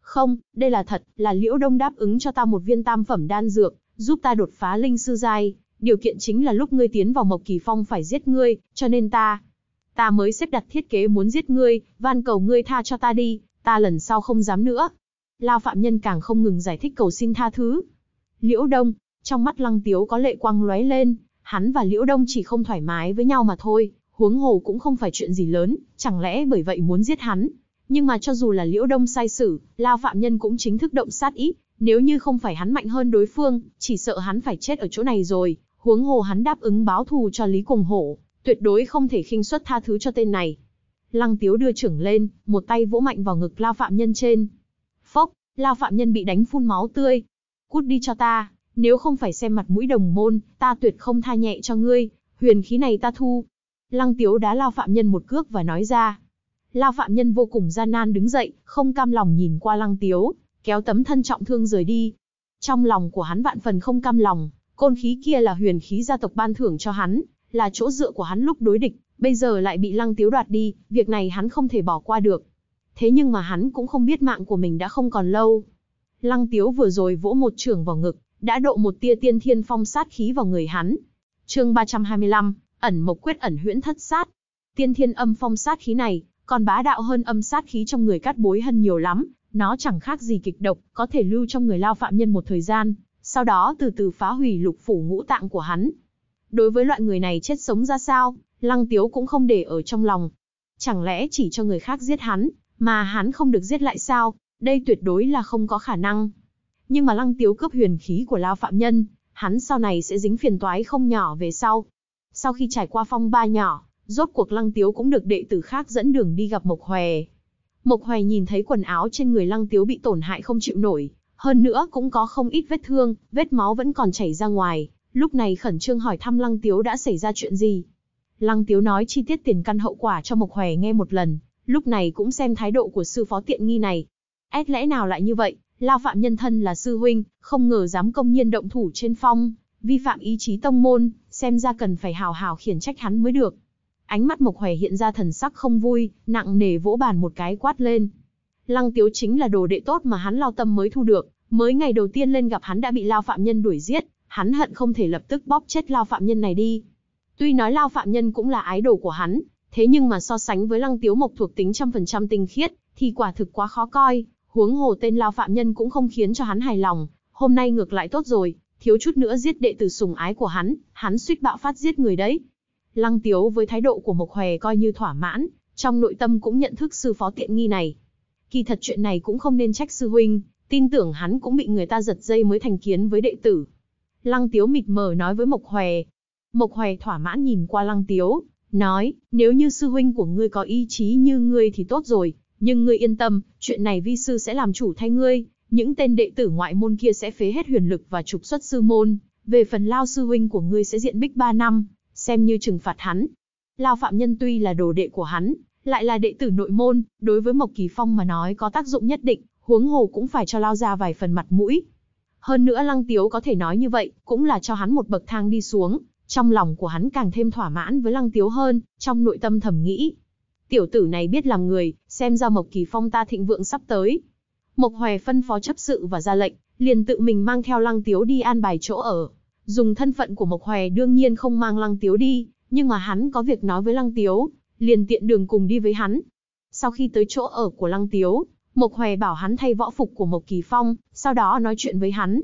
không, đây là thật, là Liễu Đông đáp ứng cho ta một viên tam phẩm đan dược, giúp ta đột phá linh sư giai, điều kiện chính là lúc ngươi tiến vào Mộc Kỳ Phong phải giết ngươi, cho nên ta, ta mới xếp đặt thiết kế muốn giết ngươi, van cầu ngươi tha cho ta đi, ta lần sau không dám nữa. Lao phạm nhân càng không ngừng giải thích cầu xin tha thứ. Liễu Đông, trong mắt Lăng Tiếu có lệ quang lóe lên, hắn và Liễu Đông chỉ không thoải mái với nhau mà thôi, huống hồ cũng không phải chuyện gì lớn, chẳng lẽ bởi vậy muốn giết hắn. Nhưng mà cho dù là Liễu Đông sai xử, Lao phạm nhân cũng chính thức động sát ý, nếu như không phải hắn mạnh hơn đối phương, chỉ sợ hắn phải chết ở chỗ này rồi, huống hồ hắn đáp ứng báo thù cho Lý Cùng Hổ, tuyệt đối không thể khinh suất tha thứ cho tên này. Lăng Tiếu đưa trưởng lên, một tay vỗ mạnh vào ngực Lao phạm nhân trên, Lao phạm nhân bị đánh phun máu tươi. Cút đi cho ta, nếu không phải xem mặt mũi đồng môn, ta tuyệt không tha nhẹ cho ngươi, huyền khí này ta thu. Lăng tiếu đá lao phạm nhân một cước và nói ra. Lao phạm nhân vô cùng gian nan đứng dậy, không cam lòng nhìn qua lăng tiếu, kéo tấm thân trọng thương rời đi. Trong lòng của hắn vạn phần không cam lòng, côn khí kia là huyền khí gia tộc ban thưởng cho hắn, là chỗ dựa của hắn lúc đối địch, bây giờ lại bị lăng tiếu đoạt đi, việc này hắn không thể bỏ qua được thế nhưng mà hắn cũng không biết mạng của mình đã không còn lâu. Lăng Tiếu vừa rồi vỗ một trường vào ngực, đã độ một tia tiên thiên phong sát khí vào người hắn. Chương 325, ẩn mộc quyết ẩn huyễn thất sát. Tiên thiên âm phong sát khí này, còn bá đạo hơn âm sát khí trong người cát bối hân nhiều lắm, nó chẳng khác gì kịch độc, có thể lưu trong người lao phạm nhân một thời gian, sau đó từ từ phá hủy lục phủ ngũ tạng của hắn. Đối với loại người này chết sống ra sao, Lăng Tiếu cũng không để ở trong lòng. Chẳng lẽ chỉ cho người khác giết hắn, mà hắn không được giết lại sao, đây tuyệt đối là không có khả năng. Nhưng mà lăng tiếu cướp huyền khí của Lao Phạm Nhân, hắn sau này sẽ dính phiền toái không nhỏ về sau. Sau khi trải qua phong ba nhỏ, rốt cuộc lăng tiếu cũng được đệ tử khác dẫn đường đi gặp Mộc Hòe. Mộc Hòe nhìn thấy quần áo trên người lăng tiếu bị tổn hại không chịu nổi, hơn nữa cũng có không ít vết thương, vết máu vẫn còn chảy ra ngoài, lúc này khẩn trương hỏi thăm lăng tiếu đã xảy ra chuyện gì. Lăng tiếu nói chi tiết tiền căn hậu quả cho Mộc Hòe nghe một lần, lúc này cũng xem thái độ của sư phó tiện nghi này. Ét lẽ nào lại như vậy, lao phạm nhân thân là sư huynh, không ngờ dám công nhiên động thủ trên phong, vi phạm ý chí tông môn, xem ra cần phải hào hào khiển trách hắn mới được. Ánh mắt Mộc Hòe hiện ra thần sắc không vui, nặng nề vỗ bàn một cái quát lên. Lăng Tiếu chính là đồ đệ tốt mà hắn lao tâm mới thu được, mới ngày đầu tiên lên gặp hắn đã bị lao phạm nhân đuổi giết, hắn hận không thể lập tức bóp chết lao phạm nhân này đi. Tuy nói lao phạm nhân cũng là ái đồ của hắn, Thế nhưng mà so sánh với lăng tiếu mộc thuộc tính trăm phần trăm tinh khiết, thì quả thực quá khó coi, huống hồ tên lao phạm nhân cũng không khiến cho hắn hài lòng, hôm nay ngược lại tốt rồi, thiếu chút nữa giết đệ tử sùng ái của hắn, hắn suýt bạo phát giết người đấy. Lăng tiếu với thái độ của Mộc Hòe coi như thỏa mãn, trong nội tâm cũng nhận thức sư phó tiện nghi này. Kỳ thật chuyện này cũng không nên trách sư huynh, tin tưởng hắn cũng bị người ta giật dây mới thành kiến với đệ tử. Lăng tiếu mịt mờ nói với Mộc Hòe. Mộc Hòe thỏa mãn nhìn qua lăng tiếu, nói, nếu như sư huynh của ngươi có ý chí như ngươi thì tốt rồi, nhưng ngươi yên tâm, chuyện này vi sư sẽ làm chủ thay ngươi, những tên đệ tử ngoại môn kia sẽ phế hết huyền lực và trục xuất sư môn, về phần lao sư huynh của ngươi sẽ diện bích 3 năm, xem như trừng phạt hắn. Lao phạm nhân tuy là đồ đệ của hắn, lại là đệ tử nội môn, đối với Mộc Kỳ Phong mà nói có tác dụng nhất định, huống hồ cũng phải cho lao ra vài phần mặt mũi. Hơn nữa Lăng Tiếu có thể nói như vậy, cũng là cho hắn một bậc thang đi xuống, trong lòng của hắn càng thêm thỏa mãn với Lăng Tiếu hơn, trong nội tâm thầm nghĩ. Tiểu tử này biết làm người, xem ra Mộc Kỳ Phong ta thịnh vượng sắp tới. Mộc Hoè phân phó chấp sự và ra lệnh, liền tự mình mang theo Lăng Tiếu đi an bài chỗ ở. Dùng thân phận của Mộc Hoè đương nhiên không mang Lăng Tiếu đi, nhưng mà hắn có việc nói với Lăng Tiếu, liền tiện đường cùng đi với hắn. Sau khi tới chỗ ở của Lăng Tiếu, Mộc Hoè bảo hắn thay võ phục của Mộc Kỳ Phong, sau đó nói chuyện với hắn.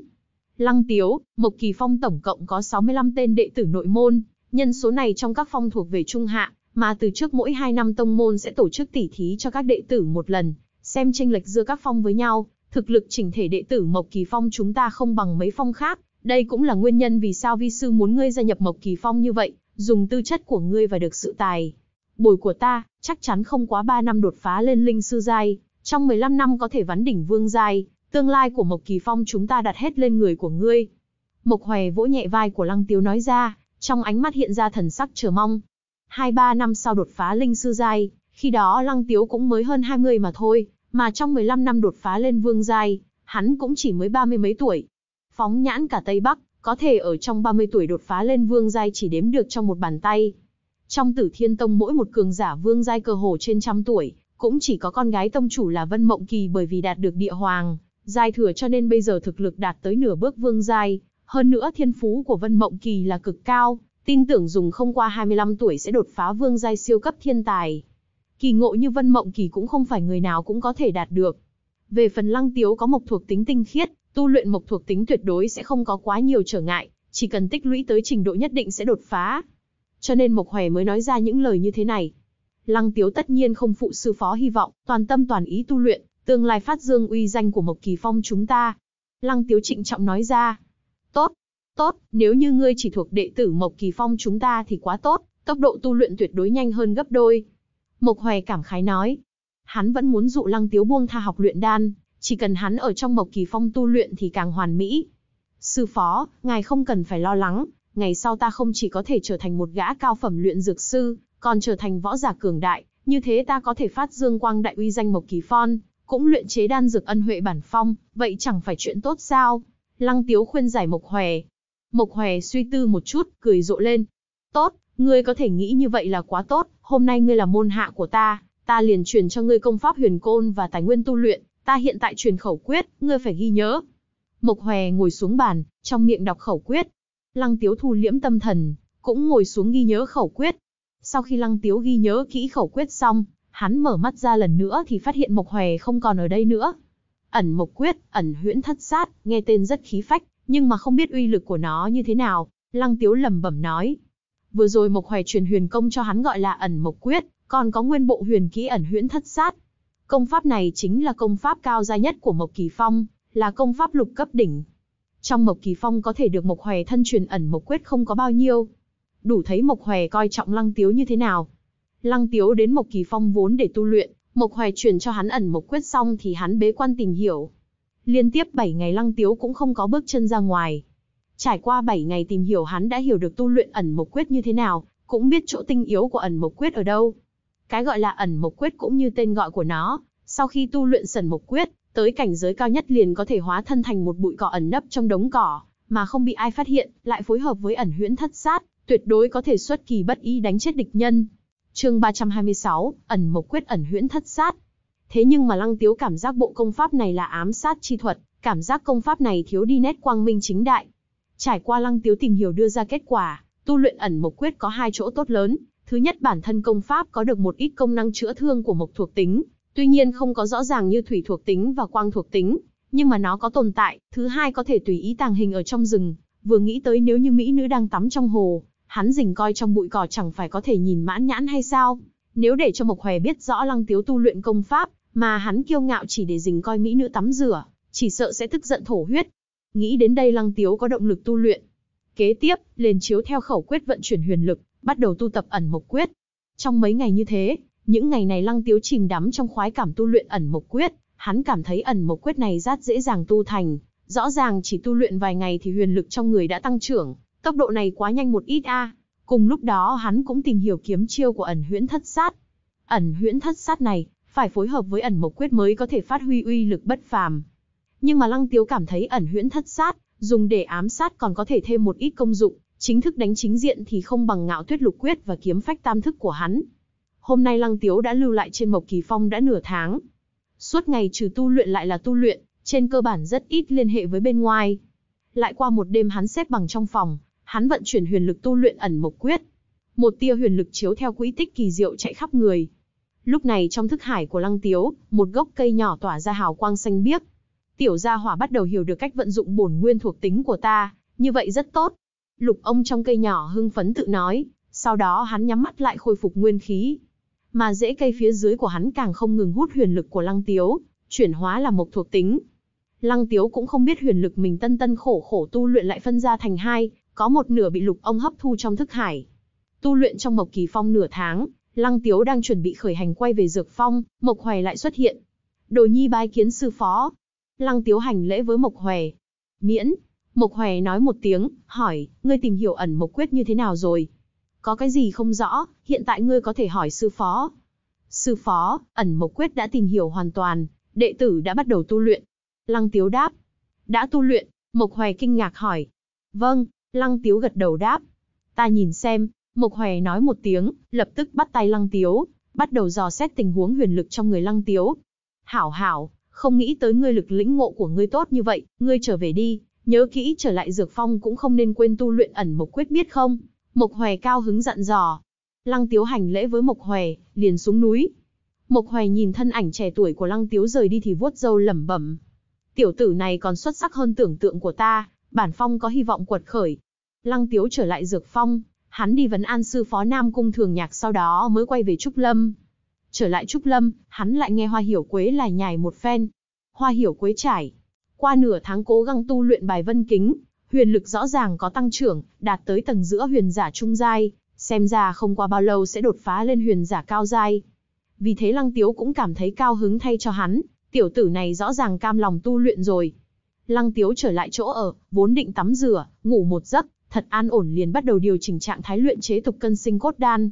Lăng Tiếu, Mộc Kỳ Phong tổng cộng có 65 tên đệ tử nội môn, nhân số này trong các phong thuộc về Trung Hạ, mà từ trước mỗi 2 năm tông môn sẽ tổ chức tỉ thí cho các đệ tử một lần, xem tranh lệch giữa các phong với nhau, thực lực chỉnh thể đệ tử Mộc Kỳ Phong chúng ta không bằng mấy phong khác, đây cũng là nguyên nhân vì sao vi sư muốn ngươi gia nhập Mộc Kỳ Phong như vậy, dùng tư chất của ngươi và được sự tài. Bồi của ta, chắc chắn không quá 3 năm đột phá lên linh sư giai, trong 15 năm có thể vắn đỉnh vương giai, Tương lai của Mộc Kỳ Phong chúng ta đặt hết lên người của ngươi. Mộc Hoè vỗ nhẹ vai của Lăng Tiếu nói ra, trong ánh mắt hiện ra thần sắc chờ mong. Hai ba năm sau đột phá linh sư giai, khi đó Lăng Tiếu cũng mới hơn hai 20 mà thôi, mà trong 15 năm đột phá lên vương giai, hắn cũng chỉ mới ba mươi mấy tuổi. Phóng nhãn cả Tây Bắc, có thể ở trong 30 tuổi đột phá lên vương giai chỉ đếm được trong một bàn tay. Trong Tử Thiên Tông mỗi một cường giả vương giai cơ hồ trên trăm tuổi, cũng chỉ có con gái tông chủ là Vân Mộng Kỳ bởi vì đạt được địa hoàng, giai thừa cho nên bây giờ thực lực đạt tới nửa bước vương giai, hơn nữa thiên phú của Vân Mộng Kỳ là cực cao, tin tưởng dùng không qua 25 tuổi sẽ đột phá vương giai siêu cấp thiên tài. Kỳ ngộ như Vân Mộng Kỳ cũng không phải người nào cũng có thể đạt được. Về phần Lăng Tiếu có mộc thuộc tính tinh khiết, tu luyện mộc thuộc tính tuyệt đối sẽ không có quá nhiều trở ngại, chỉ cần tích lũy tới trình độ nhất định sẽ đột phá. Cho nên Mộc Hòe mới nói ra những lời như thế này. Lăng Tiếu tất nhiên không phụ sư phó hy vọng, toàn tâm toàn ý tu luyện, Tương lai phát dương uy danh của Mộc Kỳ Phong chúng ta. Lăng Tiếu trịnh trọng nói ra. Tốt, tốt, nếu như ngươi chỉ thuộc đệ tử Mộc Kỳ Phong chúng ta thì quá tốt, tốc độ tu luyện tuyệt đối nhanh hơn gấp đôi. Mộc Hoè cảm khái nói. Hắn vẫn muốn dụ Lăng Tiếu buông tha học luyện đan, chỉ cần hắn ở trong Mộc Kỳ Phong tu luyện thì càng hoàn mỹ. Sư phó, ngài không cần phải lo lắng, ngày sau ta không chỉ có thể trở thành một gã cao phẩm luyện dược sư, còn trở thành võ giả cường đại, như thế ta có thể phát dương quang đại uy danh Mộc Kỳ Phong, cũng luyện chế đan dược ân huệ bản phong, vậy chẳng phải chuyện tốt sao? Lăng Tiếu khuyên giải Mộc Hòe. Mộc Hòe suy tư một chút, cười rộ lên. Tốt, ngươi có thể nghĩ như vậy là quá tốt, hôm nay ngươi là môn hạ của ta, ta liền truyền cho ngươi công pháp huyền côn và tài nguyên tu luyện, ta hiện tại truyền khẩu quyết, ngươi phải ghi nhớ. Mộc Hòe ngồi xuống bàn, trong miệng đọc khẩu quyết. Lăng Tiếu thu liễm tâm thần, cũng ngồi xuống ghi nhớ khẩu quyết. Sau khi Lăng Tiếu ghi nhớ kỹ khẩu quyết xong, Hắn mở mắt ra lần nữa thì phát hiện Mộc Hòe không còn ở đây nữa. Ẩn Mộc Quyết, ẩn huyễn thất sát, nghe tên rất khí phách, nhưng mà không biết uy lực của nó như thế nào, Lăng Tiếu lẩm bẩm nói. Vừa rồi Mộc Hòe truyền huyền công cho hắn gọi là ẩn Mộc Quyết, còn có nguyên bộ huyền kỹ ẩn huyễn thất sát. Công pháp này chính là công pháp cao gia nhất của Mộc Kỳ Phong, là công pháp lục cấp đỉnh. Trong Mộc Kỳ Phong có thể được Mộc Hòe thân truyền ẩn Mộc Quyết không có bao nhiêu. Đủ thấy Mộc Hòe coi trọng Lăng Tiếu như thế nào. Lăng Tiếu đến Mộc Kỳ Phong vốn để tu luyện, Mộc Hoài chuyển cho hắn ẩn Mộc Quyết xong thì hắn bế quan tìm hiểu. Liên tiếp 7 ngày Lăng Tiếu cũng không có bước chân ra ngoài. Trải qua 7 ngày tìm hiểu hắn đã hiểu được tu luyện ẩn Mộc Quyết như thế nào, cũng biết chỗ tinh yếu của ẩn Mộc Quyết ở đâu. Cái gọi là ẩn Mộc Quyết cũng như tên gọi của nó, sau khi tu luyện sẩn Mộc Quyết, tới cảnh giới cao nhất liền có thể hóa thân thành một bụi cỏ ẩn nấp trong đống cỏ, mà không bị ai phát hiện, lại phối hợp với ẩn huyễn thất sát, tuyệt đối có thể xuất kỳ bất ý đánh chết địch nhân. Chương 326, ẩn mộc quyết ẩn huyễn thất sát. Thế nhưng mà Lăng Tiếu cảm giác bộ công pháp này là ám sát chi thuật, cảm giác công pháp này thiếu đi nét quang minh chính đại. Trải qua Lăng Tiếu tìm hiểu đưa ra kết quả, tu luyện ẩn mộc quyết có hai chỗ tốt lớn, thứ nhất bản thân công pháp có được một ít công năng chữa thương của mộc thuộc tính, tuy nhiên không có rõ ràng như thủy thuộc tính và quang thuộc tính, nhưng mà nó có tồn tại, thứ hai có thể tùy ý tàng hình ở trong rừng, vừa nghĩ tới nếu như mỹ nữ đang tắm trong hồ, hắn rình coi trong bụi cỏ chẳng phải có thể nhìn mãn nhãn hay sao? Nếu để cho Mộc Hoè biết rõ Lăng Tiếu tu luyện công pháp, mà hắn kiêu ngạo chỉ để rình coi mỹ nữ tắm rửa, chỉ sợ sẽ tức giận thổ huyết. Nghĩ đến đây Lăng Tiếu có động lực tu luyện. Kế tiếp, lên chiếu theo khẩu quyết vận chuyển huyền lực, bắt đầu tu tập ẩn mộc quyết. Trong mấy ngày như thế, những ngày này Lăng Tiếu chìm đắm trong khoái cảm tu luyện ẩn mộc quyết, hắn cảm thấy ẩn mộc quyết này rất dễ dàng tu thành, rõ ràng chỉ tu luyện vài ngày thì huyền lực trong người đã tăng trưởng, Tốc độ này quá nhanh một ít a. Cùng lúc đó hắn cũng tìm hiểu kiếm chiêu của ẩn huyễn thất sát. Ẩn huyễn thất sát này, phải phối hợp với ẩn mộc quyết mới có thể phát huy uy lực bất phàm. Nhưng mà Lăng Tiếu cảm thấy ẩn huyễn thất sát, dùng để ám sát còn có thể thêm một ít công dụng, chính thức đánh chính diện thì không bằng ngạo tuyết lục quyết và kiếm phách tam thức của hắn. Hôm nay Lăng Tiếu đã lưu lại trên Mộc Kỳ Phong đã nửa tháng. Suốt ngày trừ tu luyện lại là tu luyện, trên cơ bản rất ít liên hệ với bên ngoài. Lại qua một đêm hắn xếp bằng trong phòng, hắn vận chuyển huyền lực tu luyện ẩn mộc quyết. Một tia huyền lực chiếu theo quỹ tích kỳ diệu chạy khắp người. Lúc này trong thức hải của Lăng Tiếu, một gốc cây nhỏ tỏa ra hào quang xanh biếc. Tiểu gia hỏa bắt đầu hiểu được cách vận dụng bổn nguyên thuộc tính của ta, như vậy rất tốt. Lục ông trong cây nhỏ hưng phấn tự nói, sau đó hắn nhắm mắt lại khôi phục nguyên khí. Mà rễ cây phía dưới của hắn càng không ngừng hút huyền lực của Lăng Tiếu, chuyển hóa là mộc thuộc tính. Lăng Tiếu cũng không biết huyền lực mình tân tân khổ khổ tu luyện lại phân ra thành hai, có một nửa bị lục ông hấp thu trong thức hải. Tu luyện trong Mộc Kỳ Phong nửa tháng, Lăng Tiếu đang chuẩn bị khởi hành quay về Dược Phong, Mộc Hoài lại xuất hiện. Đồ Nhi bái kiến sư phó. Lăng Tiếu hành lễ với Mộc Hoài. Miễn, Mộc Hoài nói một tiếng, hỏi, ngươi tìm hiểu ẩn Mộc Quyết như thế nào rồi? Có cái gì không rõ, hiện tại ngươi có thể hỏi sư phó. Sư phó, ẩn Mộc Quyết đã tìm hiểu hoàn toàn, đệ tử đã bắt đầu tu luyện. Lăng Tiếu đáp. Đã tu luyện, Mộc Hoài kinh ngạc hỏi. Vâng, Lăng Tiếu gật đầu đáp. Ta nhìn xem, Mộc Hòe nói một tiếng, lập tức bắt tay Lăng Tiếu, bắt đầu dò xét tình huống huyền lực trong người Lăng Tiếu. Hảo hảo, không nghĩ tới ngươi lực lĩnh ngộ của ngươi tốt như vậy, ngươi trở về đi, nhớ kỹ trở lại dược phong cũng không nên quên tu luyện ẩn mộc quyết biết không? Mộc Hòe cao hứng dặn dò. Lăng Tiếu hành lễ với Mộc Hòe, liền xuống núi. Mộc Hòe nhìn thân ảnh trẻ tuổi của Lăng Tiếu rời đi thì vuốt râu lẩm bẩm. Tiểu tử này còn xuất sắc hơn tưởng tượng của ta, bản phong có hy vọng quật khởi. Lăng Tiếu trở lại Dược Phong, hắn đi vấn an sư phó Nam Cung Thường Nhạc sau đó mới quay về Trúc Lâm. Trở lại Trúc Lâm, hắn lại nghe Hoa Hiểu Quế lại nhài một phen. Hoa Hiểu Quế trải. Qua nửa tháng cố gắng tu luyện bài vân kính, huyền lực rõ ràng có tăng trưởng, đạt tới tầng giữa huyền giả trung giai, xem ra không qua bao lâu sẽ đột phá lên huyền giả cao giai. Vì thế Lăng Tiếu cũng cảm thấy cao hứng thay cho hắn, tiểu tử này rõ ràng cam lòng tu luyện rồi. Lăng Tiếu trở lại chỗ ở, vốn định tắm rửa, ngủ một giấc, thật an ổn liền bắt đầu điều chỉnh trạng thái luyện chế tục cân sinh cốt đan.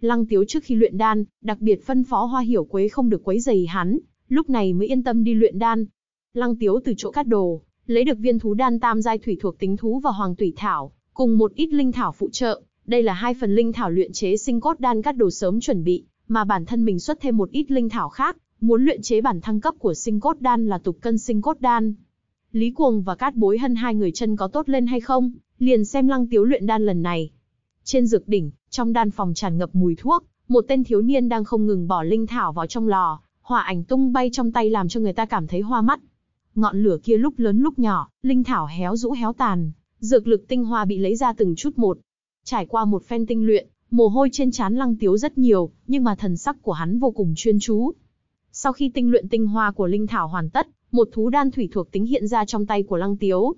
Lăng Tiếu trước khi luyện đan, đặc biệt phân phó Hoa Hiểu Quế không được quấy rầy hắn, lúc này mới yên tâm đi luyện đan. Lăng Tiếu từ chỗ cắt đồ, lấy được viên thú đan tam giai thủy thuộc tính thú và hoàng tủy thảo, cùng một ít linh thảo phụ trợ, đây là hai phần linh thảo luyện chế sinh cốt đan cắt đồ sớm chuẩn bị, mà bản thân mình xuất thêm một ít linh thảo khác, muốn luyện chế bản thăng cấp của sinh cốt đan là tục cân sinh cốt đan. Lý Cuồng và Cát Bối Hân hai người chân có tốt lên hay không, liền xem Lăng Tiếu luyện đan lần này. Trên dược đỉnh, trong đan phòng tràn ngập mùi thuốc, một tên thiếu niên đang không ngừng bỏ linh thảo vào trong lò, hỏa ảnh tung bay trong tay làm cho người ta cảm thấy hoa mắt. Ngọn lửa kia lúc lớn lúc nhỏ, linh thảo héo rũ héo tàn, dược lực tinh hoa bị lấy ra từng chút một. Trải qua một phen tinh luyện, mồ hôi trên trán Lăng Tiếu rất nhiều, nhưng mà thần sắc của hắn vô cùng chuyên chú. Sau khi tinh luyện tinh hoa của linh thảo hoàn tất, một thú đan thủy thuộc tính hiện ra trong tay của Lăng Tiếu.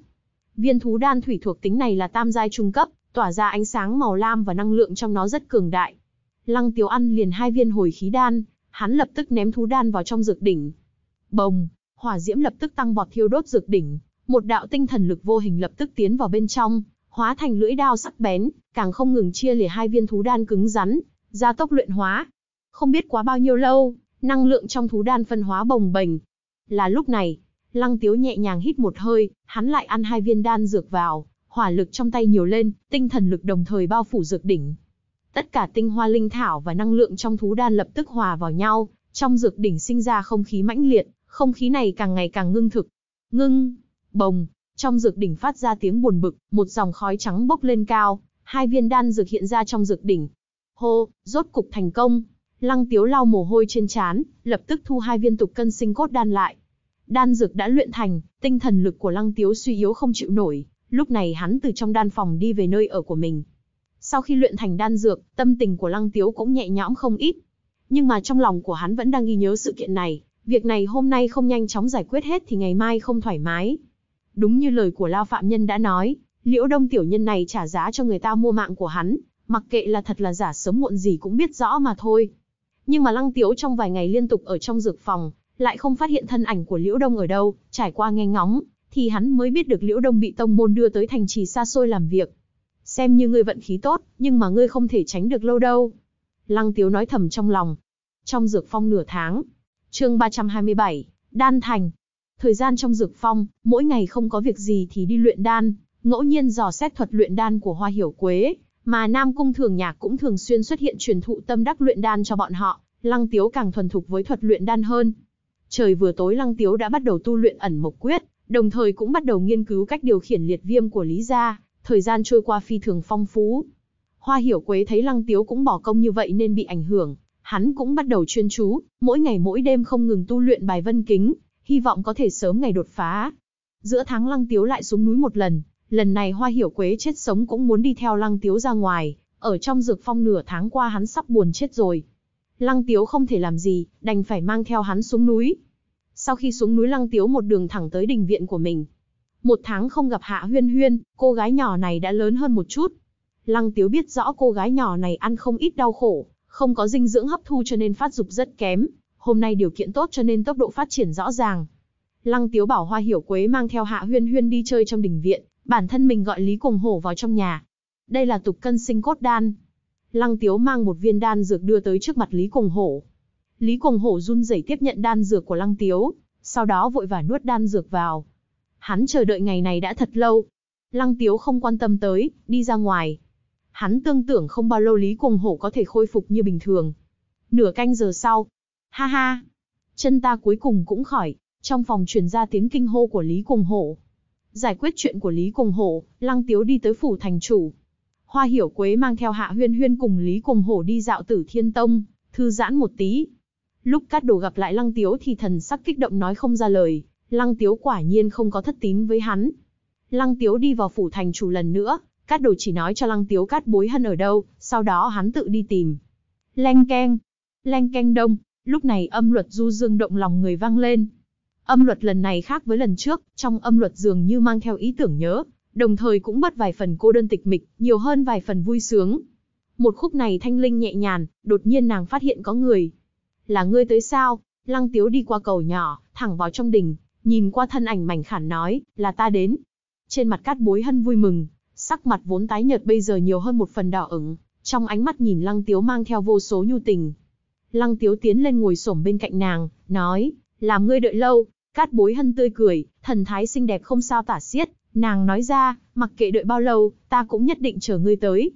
Viên thú đan thủy thuộc tính này là tam giai trung cấp, tỏa ra ánh sáng màu lam và năng lượng trong nó rất cường đại. Lăng Tiếu ăn liền hai viên hồi khí đan, hắn lập tức ném thú đan vào trong dược đỉnh. Bồng, hỏa diễm lập tức tăng bọt thiêu đốt dược đỉnh, một đạo tinh thần lực vô hình lập tức tiến vào bên trong, hóa thành lưỡi đao sắc bén, càng không ngừng chia lìa hai viên thú đan cứng rắn, gia tốc luyện hóa. Không biết quá bao nhiêu lâu, năng lượng trong thú đan phân hóa bồng bềnh, là lúc này, Lăng Tiếu nhẹ nhàng hít một hơi, hắn lại ăn hai viên đan dược vào, hỏa lực trong tay nhiều lên, tinh thần lực đồng thời bao phủ dược đỉnh. Tất cả tinh hoa linh thảo và năng lượng trong thú đan lập tức hòa vào nhau, trong dược đỉnh sinh ra không khí mãnh liệt, không khí này càng ngày càng ngưng thực. Ngưng, bồng, trong dược đỉnh phát ra tiếng buồn bực, một dòng khói trắng bốc lên cao, hai viên đan dược hiện ra trong dược đỉnh. Hô, rốt cục thành công. Lăng Tiếu lau mồ hôi trên trán, lập tức thu hai viên tục cân sinh cốt đan lại. Đan dược đã luyện thành, tinh thần lực của Lăng Tiếu suy yếu không chịu nổi, lúc này hắn từ trong đan phòng đi về nơi ở của mình. Sau khi luyện thành đan dược, tâm tình của Lăng Tiếu cũng nhẹ nhõm không ít. Nhưng mà trong lòng của hắn vẫn đang ghi nhớ sự kiện này, việc này hôm nay không nhanh chóng giải quyết hết thì ngày mai không thoải mái. Đúng như lời của Lao Phạm Nhân đã nói, liễu đông tiểu nhân này trả giá cho người ta mua mạng của hắn, mặc kệ là thật là giả sớm muộn gì cũng biết rõ mà thôi. Nhưng mà Lăng Tiếu trong vài ngày liên tục ở trong dược phòng, lại không phát hiện thân ảnh của Liễu Đông ở đâu, trải qua nghe ngóng, thì hắn mới biết được Liễu Đông bị tông môn đưa tới thành trì xa xôi làm việc. Xem như ngươi vận khí tốt, nhưng mà ngươi không thể tránh được lâu đâu. Lăng Tiếu nói thầm trong lòng. Trong dược phong nửa tháng, chương 327, Đan Thành. Thời gian trong dược phong, mỗi ngày không có việc gì thì đi luyện đan, ngẫu nhiên dò xét thuật luyện đan của hoa hiểu quế, mà Nam Cung Thường Nhạc cũng thường xuyên xuất hiện truyền thụ tâm đắc luyện đan cho bọn họ, Lăng Tiếu càng thuần thục với thuật luyện đan hơn. Trời vừa tối Lăng Tiếu đã bắt đầu tu luyện ẩn mộc quyết, đồng thời cũng bắt đầu nghiên cứu cách điều khiển liệt viêm của Lý gia, thời gian trôi qua phi thường phong phú. Hoa Hiểu Quế thấy Lăng Tiếu cũng bỏ công như vậy nên bị ảnh hưởng, hắn cũng bắt đầu chuyên chú, mỗi ngày mỗi đêm không ngừng tu luyện bài vân kính, hy vọng có thể sớm ngày đột phá. Giữa tháng Lăng Tiếu lại xuống núi một lần, Lần này hoa hiểu quế chết sống cũng muốn đi theo lăng tiếu ra ngoài, ở trong dược phong nửa tháng qua hắn sắp buồn chết rồi. Lăng tiếu không thể làm gì, đành phải mang theo hắn xuống núi. Sau khi xuống núi lăng tiếu một đường thẳng tới đình viện của mình. Một tháng không gặp hạ huyên huyên, cô gái nhỏ này đã lớn hơn một chút. Lăng tiếu biết rõ cô gái nhỏ này ăn không ít đau khổ, không có dinh dưỡng hấp thu cho nên phát dục rất kém. Hôm nay điều kiện tốt cho nên tốc độ phát triển rõ ràng. Lăng tiếu bảo hoa hiểu quế mang theo hạ huyên huyên đi chơi trong đình viện, bản thân mình gọi Lý Cuồng Hổ vào trong nhà. Đây là tục cân sinh cốt đan. Lăng Tiếu mang một viên đan dược đưa tới trước mặt Lý Cuồng Hổ. Lý Cuồng Hổ run rẩy tiếp nhận đan dược của Lăng Tiếu, sau đó vội vã nuốt đan dược vào. Hắn chờ đợi ngày này đã thật lâu. Lăng Tiếu không quan tâm tới, đi ra ngoài. Hắn tương tưởng không bao lâu Lý Cuồng Hổ có thể khôi phục như bình thường. Nửa canh giờ sau, ha ha, chân ta cuối cùng cũng khỏi, trong phòng truyền ra tiếng kinh hô của Lý Cuồng Hổ. Giải quyết chuyện của Lý Cùng Hổ, Lăng Tiếu đi tới phủ thành chủ. Hoa Hiểu Quế mang theo Hạ Huyên Huyên cùng Lý Cùng Hổ đi dạo Tử Thiên Tông, thư giãn một tí. Lúc Cát Đồ gặp lại Lăng Tiếu thì thần sắc kích động nói không ra lời, Lăng Tiếu quả nhiên không có thất tín với hắn. Lăng Tiếu đi vào phủ thành chủ lần nữa, Cát Đồ chỉ nói cho Lăng Tiếu Cát Bối Hân ở đâu, sau đó hắn tự đi tìm. Leng keng, leng keng đông, lúc này âm luật du dương động lòng người vang lên, Âm luật lần này khác với lần trước, trong âm luật dường như mang theo ý tưởng nhớ, đồng thời cũng bất vài phần cô đơn tịch mịch, nhiều hơn vài phần vui sướng. Một khúc này thanh linh nhẹ nhàng đột nhiên nàng phát hiện có người. Là ngươi tới sao? Lăng Tiếu đi qua cầu nhỏ, thẳng vào trong đình, nhìn qua thân ảnh mảnh khản nói, là ta đến. Trên mặt cát bối hân vui mừng, sắc mặt vốn tái nhợt bây giờ nhiều hơn một phần đỏ ửng, trong ánh mắt nhìn Lăng Tiếu mang theo vô số nhu tình. Lăng Tiếu tiến lên ngồi xổm bên cạnh nàng, nói, làm ngươi đợi lâu, Cát bối hân tươi cười, thần thái xinh đẹp không sao tả xiết, nàng nói ra, mặc kệ đợi bao lâu, ta cũng nhất định chờ ngươi tới.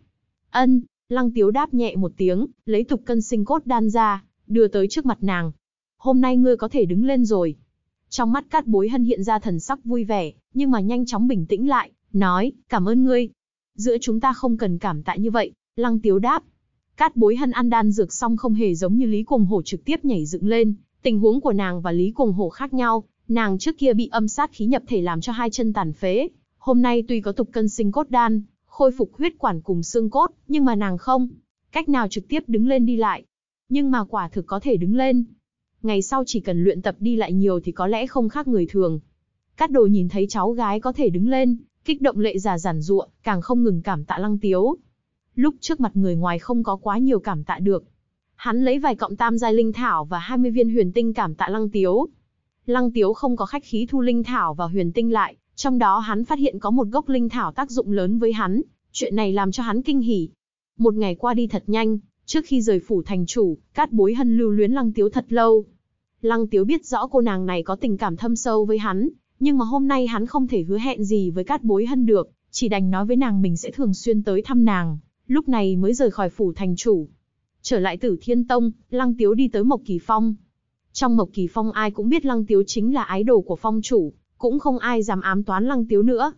Ân, lăng tiếu đáp nhẹ một tiếng, lấy tục cân sinh cốt đan ra, đưa tới trước mặt nàng. Hôm nay ngươi có thể đứng lên rồi. Trong mắt cát bối hân hiện ra thần sắc vui vẻ, nhưng mà nhanh chóng bình tĩnh lại, nói, cảm ơn ngươi. Giữa chúng ta không cần cảm tạ như vậy, lăng tiếu đáp. Cát bối hân ăn đan dược xong không hề giống như Lý Cùng Hổ trực tiếp nhảy dựng lên, Tình huống của nàng và Lý Cuồng Hổ khác nhau, nàng trước kia bị âm sát khí nhập thể làm cho hai chân tàn phế, hôm nay tuy có tục cân sinh cốt đan, khôi phục huyết quản cùng xương cốt, nhưng mà nàng không, cách nào trực tiếp đứng lên đi lại. Nhưng mà quả thực có thể đứng lên. Ngày sau chỉ cần luyện tập đi lại nhiều thì có lẽ không khác người thường. Cát đồ nhìn thấy cháu gái có thể đứng lên, kích động lệ già giản ruộng, càng không ngừng cảm tạ lăng tiếu. Lúc trước mặt người ngoài không có quá nhiều cảm tạ được, Hắn lấy vài cọng tam giai linh thảo và 20 viên huyền tinh cảm tạ Lăng Tiếu. Lăng Tiếu không có khách khí thu linh thảo và huyền tinh lại, trong đó hắn phát hiện có một gốc linh thảo tác dụng lớn với hắn, chuyện này làm cho hắn kinh hỉ. Một ngày qua đi thật nhanh, trước khi rời phủ thành chủ, Cát Bối Hân lưu luyến Lăng Tiếu thật lâu. Lăng Tiếu biết rõ cô nàng này có tình cảm thâm sâu với hắn, nhưng mà hôm nay hắn không thể hứa hẹn gì với Cát Bối Hân được, chỉ đành nói với nàng mình sẽ thường xuyên tới thăm nàng, lúc này mới rời khỏi phủ thành chủ. Trở lại Tử Thiên Tông, Lăng Tiếu đi tới Mộc Kỳ Phong. Trong Mộc Kỳ Phong ai cũng biết Lăng Tiếu chính là ái đồ của phong chủ, cũng không ai dám ám toán Lăng Tiếu nữa.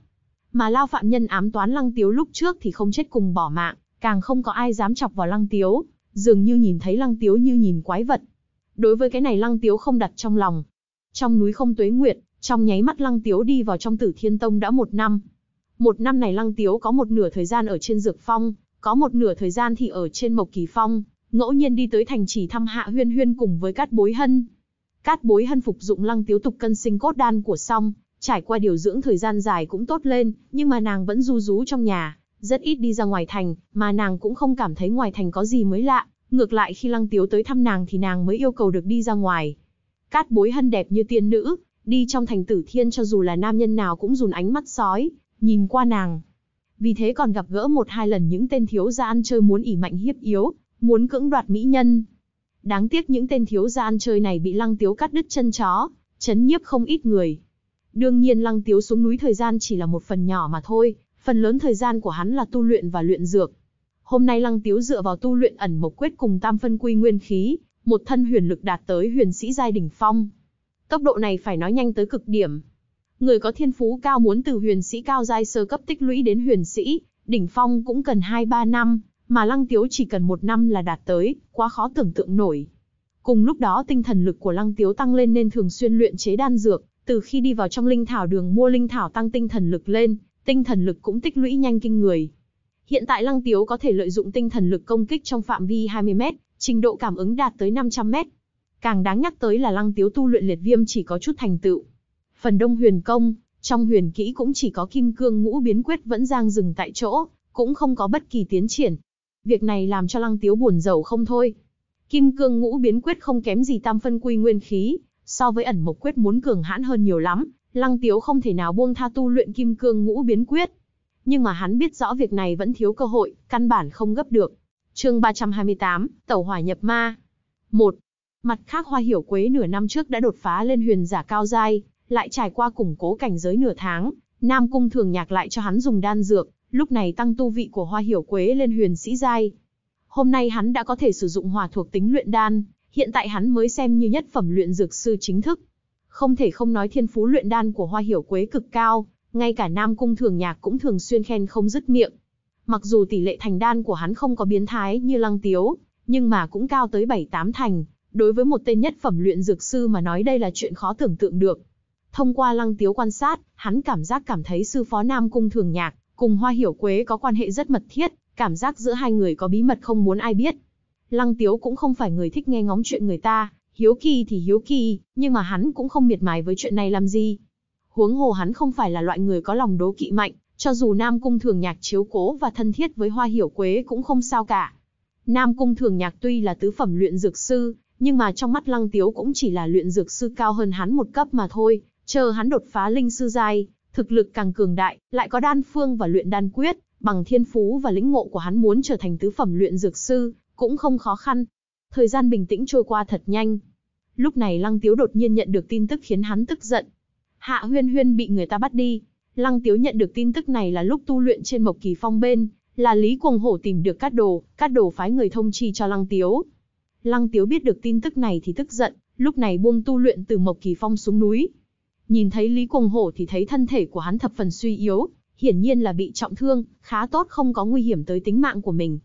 Mà lao phạm nhân ám toán Lăng Tiếu lúc trước thì không chết cùng bỏ mạng, càng không có ai dám chọc vào Lăng Tiếu, dường như nhìn thấy Lăng Tiếu như nhìn quái vật. Đối với cái này Lăng Tiếu không đặt trong lòng. Trong núi không tuế nguyệt, trong nháy mắt Lăng Tiếu đi vào trong Tử Thiên Tông đã một năm. Một năm này Lăng Tiếu có một nửa thời gian ở trên Dược Phong, có một nửa thời gian thì ở trên Mộc Kỳ Phong, ngẫu nhiên đi tới thành chỉ thăm Hạ Huyên Huyên cùng với Cát Bối Hân. Cát Bối Hân phục dụng lăng tiếu tục cân sinh cốt đan của song, trải qua điều dưỡng thời gian dài cũng tốt lên, nhưng mà nàng vẫn du rú trong nhà, rất ít đi ra ngoài thành, mà nàng cũng không cảm thấy ngoài thành có gì mới lạ, ngược lại khi lăng tiếu tới thăm nàng thì nàng mới yêu cầu được đi ra ngoài. Cát Bối Hân đẹp như tiên nữ, đi trong thành tử thiên cho dù là nam nhân nào cũng dùn ánh mắt sói, nhìn qua nàng. Vì thế còn gặp gỡ một hai lần những tên thiếu gia ăn chơi muốn ỉ mạnh hiếp yếu, muốn cưỡng đoạt mỹ nhân. Đáng tiếc những tên thiếu gia ăn chơi này bị Lăng Tiếu cắt đứt chân chó, chấn nhiếp không ít người. Đương nhiên Lăng Tiếu xuống núi thời gian chỉ là một phần nhỏ mà thôi, phần lớn thời gian của hắn là tu luyện và luyện dược. Hôm nay Lăng Tiếu dựa vào tu luyện ẩn mộc quyết cùng tam phân quy nguyên khí, một thân huyền lực đạt tới huyền sĩ giai đỉnh phong. Tốc độ này phải nói nhanh tới cực điểm. Người có thiên phú cao muốn từ huyền sĩ cao giai sơ cấp tích lũy đến huyền sĩ, đỉnh phong cũng cần 2-3 năm, mà Lăng Tiếu chỉ cần một năm là đạt tới, quá khó tưởng tượng nổi. Cùng lúc đó tinh thần lực của Lăng Tiếu tăng lên nên thường xuyên luyện chế đan dược, từ khi đi vào trong linh thảo đường mua linh thảo tăng tinh thần lực lên, tinh thần lực cũng tích lũy nhanh kinh người. Hiện tại Lăng Tiếu có thể lợi dụng tinh thần lực công kích trong phạm vi 20m, trình độ cảm ứng đạt tới 500m. Càng đáng nhắc tới là Lăng Tiếu tu luyện liệt viêm chỉ có chút thành tựu. Phần đông huyền công, trong huyền kỹ cũng chỉ có kim cương ngũ biến quyết vẫn giang dừng tại chỗ, cũng không có bất kỳ tiến triển, Việc này làm cho Lăng Tiếu buồn rầu không thôi. Kim cương ngũ biến quyết không kém gì tam phân quy nguyên khí, so với ẩn mộc quyết muốn cường hãn hơn nhiều lắm, Lăng Tiếu không thể nào buông tha tu luyện kim cương ngũ biến quyết. Nhưng mà hắn biết rõ việc này vẫn thiếu cơ hội, căn bản không gấp được. chương 328, Tẩu Hỏa Nhập Ma 1. Mặt khác Hoa Hiểu Quế nửa năm trước đã đột phá lên huyền giả cao giai, lại trải qua củng cố cảnh giới nửa tháng, Nam Cung Thường Nhạc lại cho hắn dùng đan dược, lúc này tăng tu vị của Hoa Hiểu Quế lên huyền sĩ giai. Hôm nay hắn đã có thể sử dụng hòa thuộc tính luyện đan, hiện tại hắn mới xem như nhất phẩm luyện dược sư chính thức. Không thể không nói thiên phú luyện đan của Hoa Hiểu Quế cực cao, ngay cả Nam Cung Thường Nhạc cũng thường xuyên khen không dứt miệng. Mặc dù tỷ lệ thành đan của hắn không có biến thái như Lăng Tiếu, nhưng mà cũng cao tới 7-8 thành, đối với một tên nhất phẩm luyện dược sư mà nói đây là chuyện khó tưởng tượng được. Thông qua Lăng Tiếu quan sát, hắn cảm giác cảm thấy sư phó Nam Cung Thường Nhạc cùng Hoa Hiểu Quế có quan hệ rất mật thiết, cảm giác giữa hai người có bí mật không muốn ai biết. Lăng Tiếu cũng không phải người thích nghe ngóng chuyện người ta, hiếu kỳ thì hiếu kỳ, nhưng mà hắn cũng không miệt mài với chuyện này làm gì. Huống hồ hắn không phải là loại người có lòng đố kỵ mạnh, cho dù Nam Cung Thường Nhạc chiếu cố và thân thiết với Hoa Hiểu Quế cũng không sao cả. Nam Cung Thường Nhạc tuy là tứ phẩm luyện dược sư, nhưng mà trong mắt Lăng Tiếu cũng chỉ là luyện dược sư cao hơn hắn một cấp mà thôi, chờ hắn đột phá linh sư giai, Thực lực càng cường đại, lại có đan phương và luyện đan quyết, bằng thiên phú và lĩnh ngộ của hắn muốn trở thành tứ phẩm luyện dược sư, cũng không khó khăn. Thời gian bình tĩnh trôi qua thật nhanh. Lúc này Lăng Tiếu đột nhiên nhận được tin tức khiến hắn tức giận. Hạ Huyên Huyên bị người ta bắt đi. Lăng Tiếu nhận được tin tức này là lúc tu luyện trên Mộc Kỳ Phong bên, là Lý Cuồng Hổ tìm được Cát Đồ, Cát Đồ phái người thông chi cho Lăng Tiếu. Lăng Tiếu biết được tin tức này thì tức giận, lúc này buông tu luyện từ Mộc Kỳ Phong xuống núi, Nhìn thấy Lý Cuồng Hổ thì thấy thân thể của hắn thập phần suy yếu, hiển nhiên là bị trọng thương, khá tốt không có nguy hiểm tới tính mạng của mình.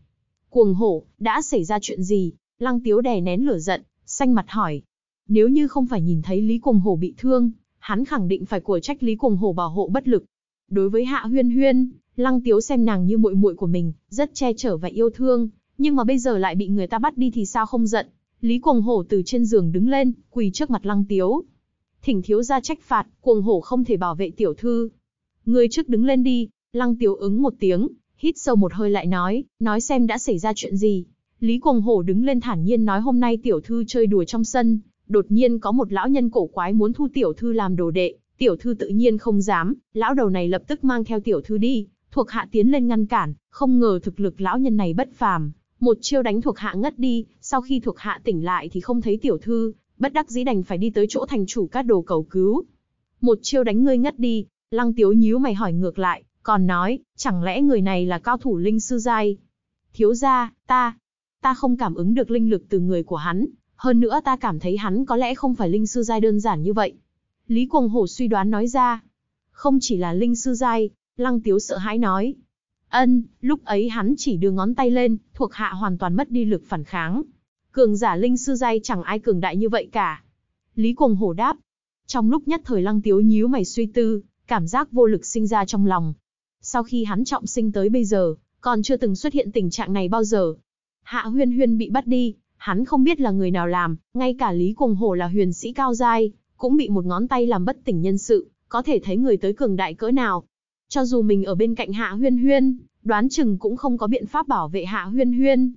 Cuồng Hổ, đã xảy ra chuyện gì? Lăng Tiếu đè nén lửa giận, xanh mặt hỏi. Nếu như không phải nhìn thấy Lý Cuồng Hổ bị thương, hắn khẳng định phải của trách Lý Cuồng Hổ bảo hộ bất lực. Đối với Hạ Huyên Huyên, Lăng Tiếu xem nàng như muội muội của mình, rất che chở và yêu thương, nhưng mà bây giờ lại bị người ta bắt đi thì sao không giận. Lý Cuồng Hổ từ trên giường đứng lên, quỳ trước mặt Lăng Tiếu, thỉnh thiếu gia trách phạt, cuồng hổ không thể bảo vệ tiểu thư. người trước đứng lên đi, lăng tiểu ứng một tiếng, hít sâu một hơi lại nói, nói xem đã xảy ra chuyện gì. Lý cuồng hổ đứng lên thản nhiên nói hôm nay tiểu thư chơi đùa trong sân, đột nhiên có một lão nhân cổ quái muốn thu tiểu thư làm đồ đệ, tiểu thư tự nhiên không dám, lão đầu này lập tức mang theo tiểu thư đi, thuộc hạ tiến lên ngăn cản, không ngờ thực lực lão nhân này bất phàm, một chiêu đánh thuộc hạ ngất đi, sau khi thuộc hạ tỉnh lại thì không thấy tiểu thư, bất đắc dĩ đành phải đi tới chỗ thành chủ cát đồ cầu cứu. Một chiêu đánh ngươi ngất đi, lăng tiếu nhíu mày hỏi ngược lại, còn nói, chẳng lẽ người này là cao thủ linh sư giai? Thiếu gia, ta, ta không cảm ứng được linh lực từ người của hắn, hơn nữa ta cảm thấy hắn có lẽ không phải linh sư giai đơn giản như vậy. Lý Cuồng Hổ suy đoán nói ra, không chỉ là linh sư giai, lăng tiếu sợ hãi nói. Ân, lúc ấy hắn chỉ đưa ngón tay lên, thuộc hạ hoàn toàn mất đi lực phản kháng, cường giả linh sư giai chẳng ai cường đại như vậy cả. Lý Cuồng Hổ đáp. Trong lúc nhất thời Lăng Tiếu nhíu mày suy tư, cảm giác vô lực sinh ra trong lòng. Sau khi hắn trọng sinh tới bây giờ, còn chưa từng xuất hiện tình trạng này bao giờ. Hạ Huyên Huyên bị bắt đi, hắn không biết là người nào làm, ngay cả Lý Cuồng Hổ là huyền sĩ cao giai, cũng bị một ngón tay làm bất tỉnh nhân sự, có thể thấy người tới cường đại cỡ nào. Cho dù mình ở bên cạnh Hạ Huyên Huyên, đoán chừng cũng không có biện pháp bảo vệ Hạ Huyên Huyên,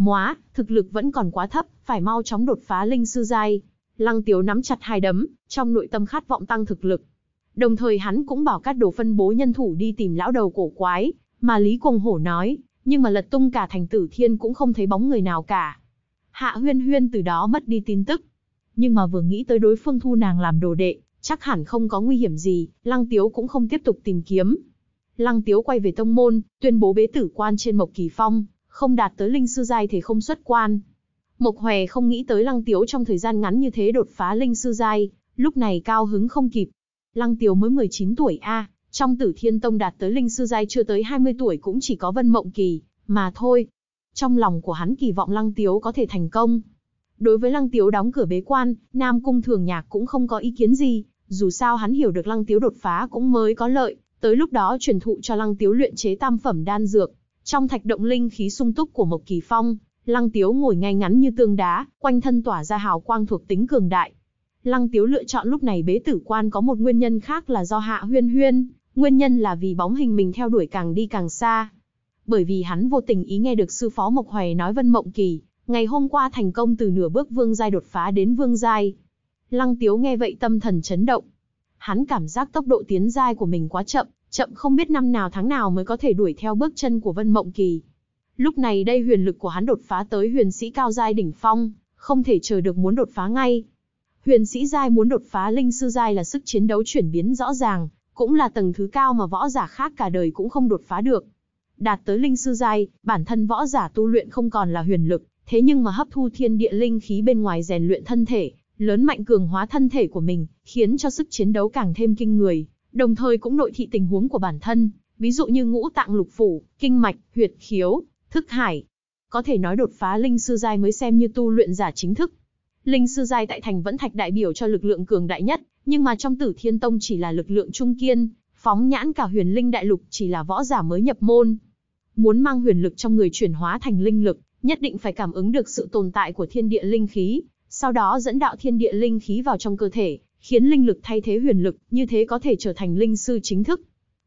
Móa, thực lực vẫn còn quá thấp, phải mau chóng đột phá linh sư giai. Lăng Tiếu nắm chặt hai đấm, trong nội tâm khát vọng tăng thực lực. Đồng thời hắn cũng bảo các đồ phân bố nhân thủ đi tìm lão đầu cổ quái, mà Lý Cùng Hổ nói, nhưng mà lật tung cả thành tử thiên cũng không thấy bóng người nào cả. Hạ huyên huyên từ đó mất đi tin tức. Nhưng mà vừa nghĩ tới đối phương thu nàng làm đồ đệ, chắc hẳn không có nguy hiểm gì, Lăng Tiếu cũng không tiếp tục tìm kiếm. Lăng Tiếu quay về tông môn, tuyên bố bế tử quan trên Mộc Kỳ Phong, không đạt tới linh sư giai thì không xuất quan. Mộc Hoè không nghĩ tới Lăng Tiếu trong thời gian ngắn như thế đột phá linh sư giai, lúc này cao hứng không kịp. Lăng Tiếu mới 19 tuổi a, trong Tử Thiên Tông đạt tới linh sư giai chưa tới 20 tuổi cũng chỉ có Vân Mộng Kỳ mà thôi. Trong lòng của hắn kỳ vọng Lăng Tiếu có thể thành công. Đối với Lăng Tiếu đóng cửa bế quan, Nam Cung Thường Nhạc cũng không có ý kiến gì, dù sao hắn hiểu được Lăng Tiếu đột phá cũng mới có lợi, tới lúc đó truyền thụ cho Lăng Tiếu luyện chế tam phẩm đan dược, trong thạch động linh khí sung túc của Mộc Kỳ Phong, Lăng Tiếu ngồi ngay ngắn như tương đá, quanh thân tỏa ra hào quang thuộc tính cường đại. Lăng Tiếu lựa chọn lúc này bế tử quan có một nguyên nhân khác là do Hạ Huyên Huyên, nguyên nhân là vì bóng hình mình theo đuổi càng đi càng xa. Bởi vì hắn vô tình ý nghe được sư phó Mộc Hoài nói Vân Mộng Kỳ, ngày hôm qua thành công từ nửa bước vương giai đột phá đến vương giai. Lăng Tiếu nghe vậy tâm thần chấn động. Hắn cảm giác tốc độ tiến giai của mình quá chậm, chậm không biết năm nào tháng nào mới có thể đuổi theo bước chân của Vân Mộng Kỳ. Lúc này đây huyền lực của hắn đột phá tới huyền sĩ cao giai đỉnh phong, không thể chờ được muốn đột phá ngay. Huyền sĩ giai muốn đột phá linh sư giai là sức chiến đấu chuyển biến rõ ràng, cũng là tầng thứ cao mà võ giả khác cả đời cũng không đột phá được. Đạt tới linh sư giai, bản thân võ giả tu luyện không còn là huyền lực, thế nhưng mà hấp thu thiên địa linh khí bên ngoài rèn luyện thân thể, lớn mạnh cường hóa thân thể của mình, khiến cho sức chiến đấu càng thêm kinh người đồng thời cũng nội thị tình huống của bản thân, ví dụ như ngũ tạng lục phủ, kinh mạch, huyệt khiếu, thức hải. Có thể nói đột phá linh sư giai mới xem như tu luyện giả chính thức. Linh sư giai tại thành vẫn thạch đại biểu cho lực lượng cường đại nhất, nhưng mà trong Tử Thiên Tông chỉ là lực lượng trung kiên, phóng nhãn cả Huyền Linh đại lục chỉ là võ giả mới nhập môn. Muốn mang huyền lực trong người chuyển hóa thành linh lực, nhất định phải cảm ứng được sự tồn tại của thiên địa linh khí, sau đó dẫn đạo thiên địa linh khí vào trong cơ thể, khiến linh lực thay thế huyền lực, như thế có thể trở thành linh sư chính thức.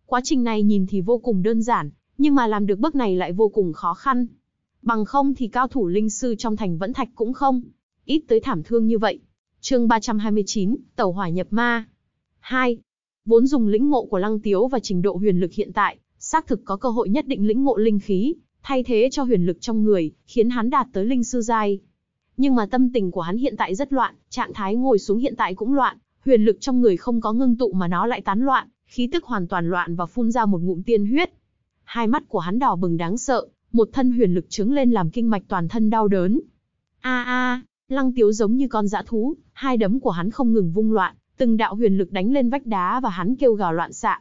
Quá trình này nhìn thì vô cùng đơn giản, nhưng mà làm được bước này lại vô cùng khó khăn. Bằng không thì cao thủ linh sư trong thành vẫn thạch cũng không, ít tới thảm thương như vậy. chương 329, Tàu Hỏa Nhập Ma 2. Vốn dùng lĩnh ngộ của Lăng Tiếu và trình độ huyền lực hiện tại, xác thực có cơ hội nhất định lĩnh ngộ linh khí, thay thế cho huyền lực trong người, khiến hắn đạt tới linh sư giai. Nhưng mà tâm tình của hắn hiện tại rất loạn, trạng thái ngồi xuống hiện tại cũng loạn, huyền lực trong người không có ngưng tụ mà nó lại tán loạn, khí tức hoàn toàn loạn và phun ra một ngụm tiên huyết. Hai mắt của hắn đỏ bừng đáng sợ, một thân huyền lực trứng lên làm kinh mạch toàn thân đau đớn. A à, a, Lăng Tiếu giống như con dã thú, hai đấm của hắn không ngừng vung loạn, từng đạo huyền lực đánh lên vách đá và hắn kêu gào loạn xạ.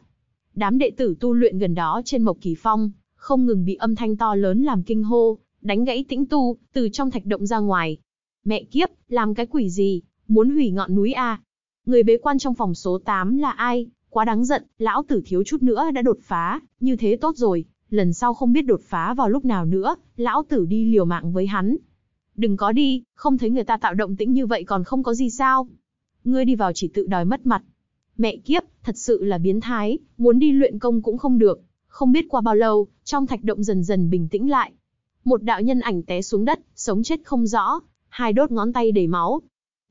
Đám đệ tử tu luyện gần đó trên Mộc Kỳ Phong, không ngừng bị âm thanh to lớn làm kinh hô, đánh gãy tĩnh tu, từ trong thạch động ra ngoài. Mẹ kiếp, làm cái quỷ gì, muốn hủy ngọn núi a, Người bế quan trong phòng số 8 là ai? Quá đáng giận, lão tử thiếu chút nữa đã đột phá, như thế tốt rồi, lần sau không biết đột phá vào lúc nào nữa, lão tử đi liều mạng với hắn. Đừng có đi, không thấy người ta tạo động tĩnh như vậy còn không có gì sao. Ngươi đi vào chỉ tự đòi mất mặt. Mẹ kiếp, thật sự là biến thái, muốn đi luyện công cũng không được. Không biết qua bao lâu, trong thạch động dần dần bình tĩnh lại. Một đạo nhân ảnh té xuống đất, sống chết không rõ, hai đốt ngón tay đầy máu,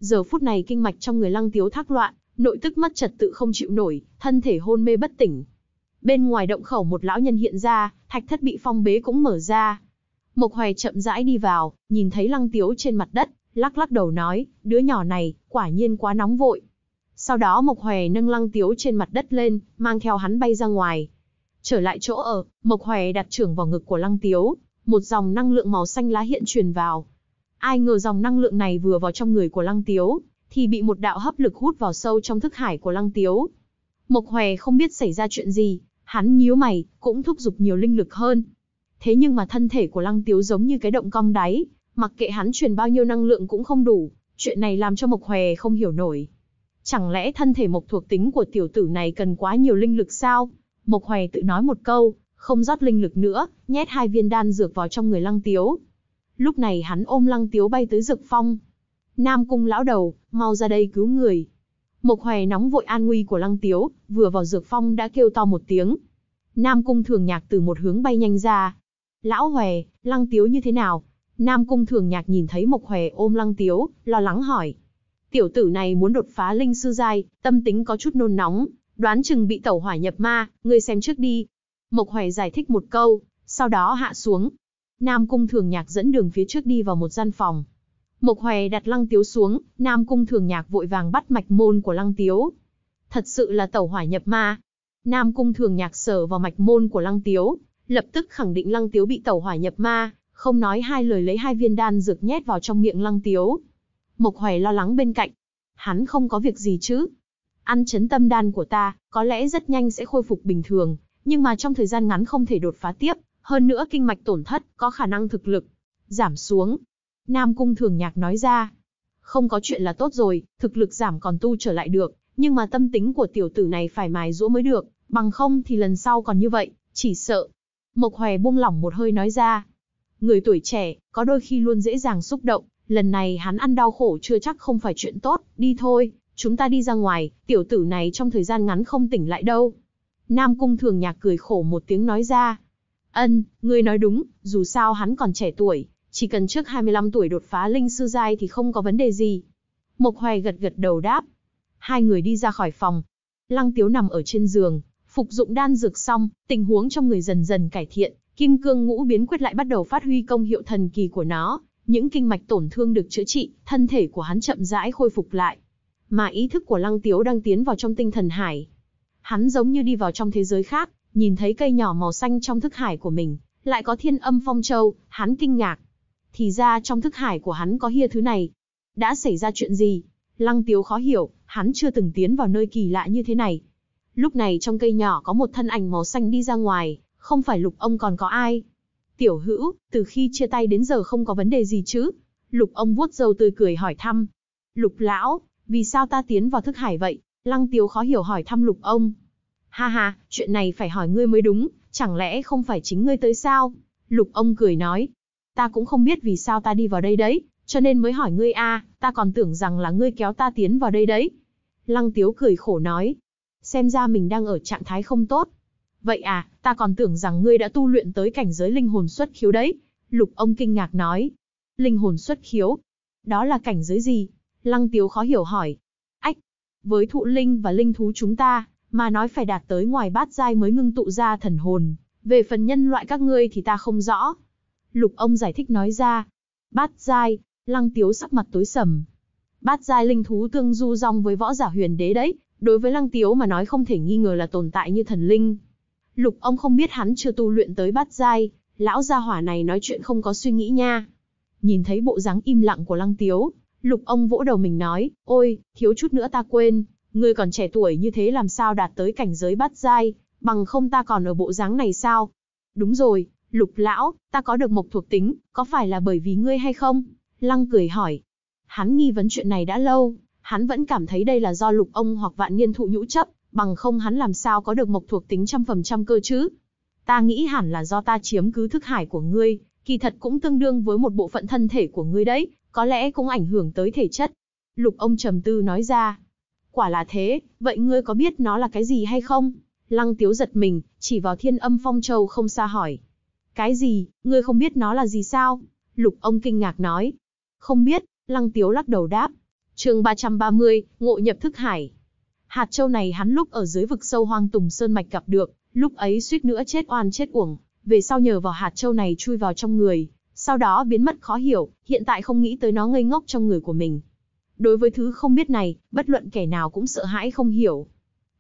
Giờ phút này kinh mạch trong người Lăng Tiếu thác loạn, nội tức mất trật tự không chịu nổi, thân thể hôn mê bất tỉnh. Bên ngoài động khẩu một lão nhân hiện ra, thạch thất bị phong bế cũng mở ra. Mộc Hoài chậm rãi đi vào, nhìn thấy Lăng Tiếu trên mặt đất, lắc lắc đầu nói, đứa nhỏ này, quả nhiên quá nóng vội. Sau đó Mộc Hoài nâng Lăng Tiếu trên mặt đất lên, mang theo hắn bay ra ngoài. Trở lại chỗ ở, Mộc Hoài đặt trưởng vào ngực của Lăng Tiếu, một dòng năng lượng màu xanh lá hiện truyền vào, Ai ngờ dòng năng lượng này vừa vào trong người của Lăng Tiếu, thì bị một đạo hấp lực hút vào sâu trong thức hải của Lăng Tiếu. Mộc Hoè không biết xảy ra chuyện gì, hắn nhíu mày, cũng thúc giục nhiều linh lực hơn. Thế nhưng mà thân thể của Lăng Tiếu giống như cái động cong đáy, mặc kệ hắn truyền bao nhiêu năng lượng cũng không đủ, chuyện này làm cho Mộc Hoè không hiểu nổi. Chẳng lẽ thân thể mộc thuộc tính của tiểu tử này cần quá nhiều linh lực sao? Mộc Hoè tự nói một câu, không rót linh lực nữa, nhét hai viên đan dược vào trong người Lăng Tiếu, Lúc này hắn ôm lăng tiếu bay tới rực phong. Nam cung lão đầu, mau ra đây cứu người. Mộc hòe nóng vội an nguy của lăng tiếu, vừa vào dược phong đã kêu to một tiếng. Nam cung thường nhạc từ một hướng bay nhanh ra. Lão hòe, lăng tiếu như thế nào? Nam cung thường nhạc nhìn thấy mộc hòe ôm lăng tiếu, lo lắng hỏi. Tiểu tử này muốn đột phá linh sư giai, tâm tính có chút nôn nóng, đoán chừng bị tẩu hỏa nhập ma, ngươi xem trước đi. Mộc hòe giải thích một câu, sau đó hạ xuống, Nam Cung Thường Nhạc dẫn đường phía trước đi vào một gian phòng. Mộc Hoè đặt Lăng Tiếu xuống, Nam Cung Thường Nhạc vội vàng bắt mạch môn của Lăng Tiếu. Thật sự là tẩu hỏa nhập ma. Nam Cung Thường Nhạc sờ vào mạch môn của Lăng Tiếu, lập tức khẳng định Lăng Tiếu bị tẩu hỏa nhập ma, không nói hai lời lấy hai viên đan dược nhét vào trong miệng Lăng Tiếu. Mộc Hoè lo lắng bên cạnh. Hắn không có việc gì chứ? Ăn chấn tâm đan của ta, có lẽ rất nhanh sẽ khôi phục bình thường, nhưng mà trong thời gian ngắn không thể đột phá tiếp, hơn nữa kinh mạch tổn thất, có khả năng thực lực giảm xuống. Nam Cung Thường Nhạc nói ra, không có chuyện là tốt rồi, thực lực giảm còn tu trở lại được, nhưng mà tâm tính của tiểu tử này phải mài dũa mới được, bằng không thì lần sau còn như vậy, chỉ sợ. Mộc Hoè buông lỏng một hơi nói ra, người tuổi trẻ, có đôi khi luôn dễ dàng xúc động, lần này hắn ăn đau khổ chưa chắc không phải chuyện tốt, đi thôi, chúng ta đi ra ngoài, tiểu tử này trong thời gian ngắn không tỉnh lại đâu. Nam Cung Thường Nhạc cười khổ một tiếng nói ra, Ân, ngươi nói đúng, dù sao hắn còn trẻ tuổi, chỉ cần trước 25 tuổi đột phá linh sư giai thì không có vấn đề gì. Mộc Hoài gật gật đầu đáp. Hai người đi ra khỏi phòng. Lăng Tiếu nằm ở trên giường, phục dụng đan dược xong, tình huống trong người dần dần cải thiện, kim cương ngũ biến quyết lại bắt đầu phát huy công hiệu thần kỳ của nó, những kinh mạch tổn thương được chữa trị, thân thể của hắn chậm rãi khôi phục lại. Mà ý thức của Lăng Tiếu đang tiến vào trong tinh thần hải. Hắn giống như đi vào trong thế giới khác, nhìn thấy cây nhỏ màu xanh trong thức hải của mình, lại có thiên âm phong châu, hắn kinh ngạc. Thì ra trong thức hải của hắn có hia thứ này. Đã xảy ra chuyện gì? Lăng tiếu khó hiểu, hắn chưa từng tiến vào nơi kỳ lạ như thế này. Lúc này trong cây nhỏ có một thân ảnh màu xanh đi ra ngoài, không phải lục ông còn có ai. Tiểu hữu, từ khi chia tay đến giờ không có vấn đề gì chứ? Lục ông vuốt râu tươi cười hỏi thăm. Lục lão, vì sao ta tiến vào thức hải vậy? Lăng tiếu khó hiểu hỏi thăm lục ông. Ha ha, chuyện này phải hỏi ngươi mới đúng, chẳng lẽ không phải chính ngươi tới sao? Lục ông cười nói, ta cũng không biết vì sao ta đi vào đây đấy, cho nên mới hỏi ngươi a, ta còn tưởng rằng là ngươi kéo ta tiến vào đây đấy. Lăng tiếu cười khổ nói, xem ra mình đang ở trạng thái không tốt. Vậy à, ta còn tưởng rằng ngươi đã tu luyện tới cảnh giới linh hồn xuất khiếu đấy. Lục ông kinh ngạc nói, linh hồn xuất khiếu, đó là cảnh giới gì? Lăng tiếu khó hiểu hỏi, ách, với thụ linh và linh thú chúng ta, mà nói phải đạt tới ngoài bát giai mới ngưng tụ ra thần hồn, về phần nhân loại các ngươi thì ta không rõ. Lục ông giải thích nói ra, bát giai, lăng tiếu sắc mặt tối sầm. Bát giai linh thú tương du rong với võ giả huyền đế đấy, đối với lăng tiếu mà nói không thể nghi ngờ là tồn tại như thần linh. Lục ông không biết hắn chưa tu luyện tới bát giai, lão gia hỏa này nói chuyện không có suy nghĩ nha. Nhìn thấy bộ dáng im lặng của lăng tiếu, lục ông vỗ đầu mình nói, ôi, thiếu chút nữa ta quên, ngươi còn trẻ tuổi như thế làm sao đạt tới cảnh giới bát giai, bằng không ta còn ở bộ dáng này sao? Đúng rồi, lục lão, ta có được mộc thuộc tính, có phải là bởi vì ngươi hay không? Lăng cười hỏi. Hắn nghi vấn chuyện này đã lâu, hắn vẫn cảm thấy đây là do lục ông hoặc vạn niên thụ nhũ chấp, bằng không hắn làm sao có được mộc thuộc tính trăm phần trăm cơ chứ? Ta nghĩ hẳn là do ta chiếm cứ thức hải của ngươi, kỳ thật cũng tương đương với một bộ phận thân thể của ngươi đấy, có lẽ cũng ảnh hưởng tới thể chất. Lục ông trầm tư nói ra, Quả là thế, vậy ngươi có biết nó là cái gì hay không? Lăng tiếu giật mình, chỉ vào thiên âm phong châu không xa hỏi. Cái gì, ngươi không biết nó là gì sao? Lục ông kinh ngạc nói. Không biết, lăng tiếu lắc đầu đáp. chương 330, ngộ nhập thức hải. Hạt châu này hắn lúc ở dưới vực sâu hoang tùng sơn mạch gặp được, lúc ấy suýt nữa chết oan chết uổng, về sau nhờ vào hạt châu này chui vào trong người, sau đó biến mất khó hiểu, hiện tại không nghĩ tới nó ngây ngốc trong người của mình, Đối với thứ không biết này, bất luận kẻ nào cũng sợ hãi không hiểu.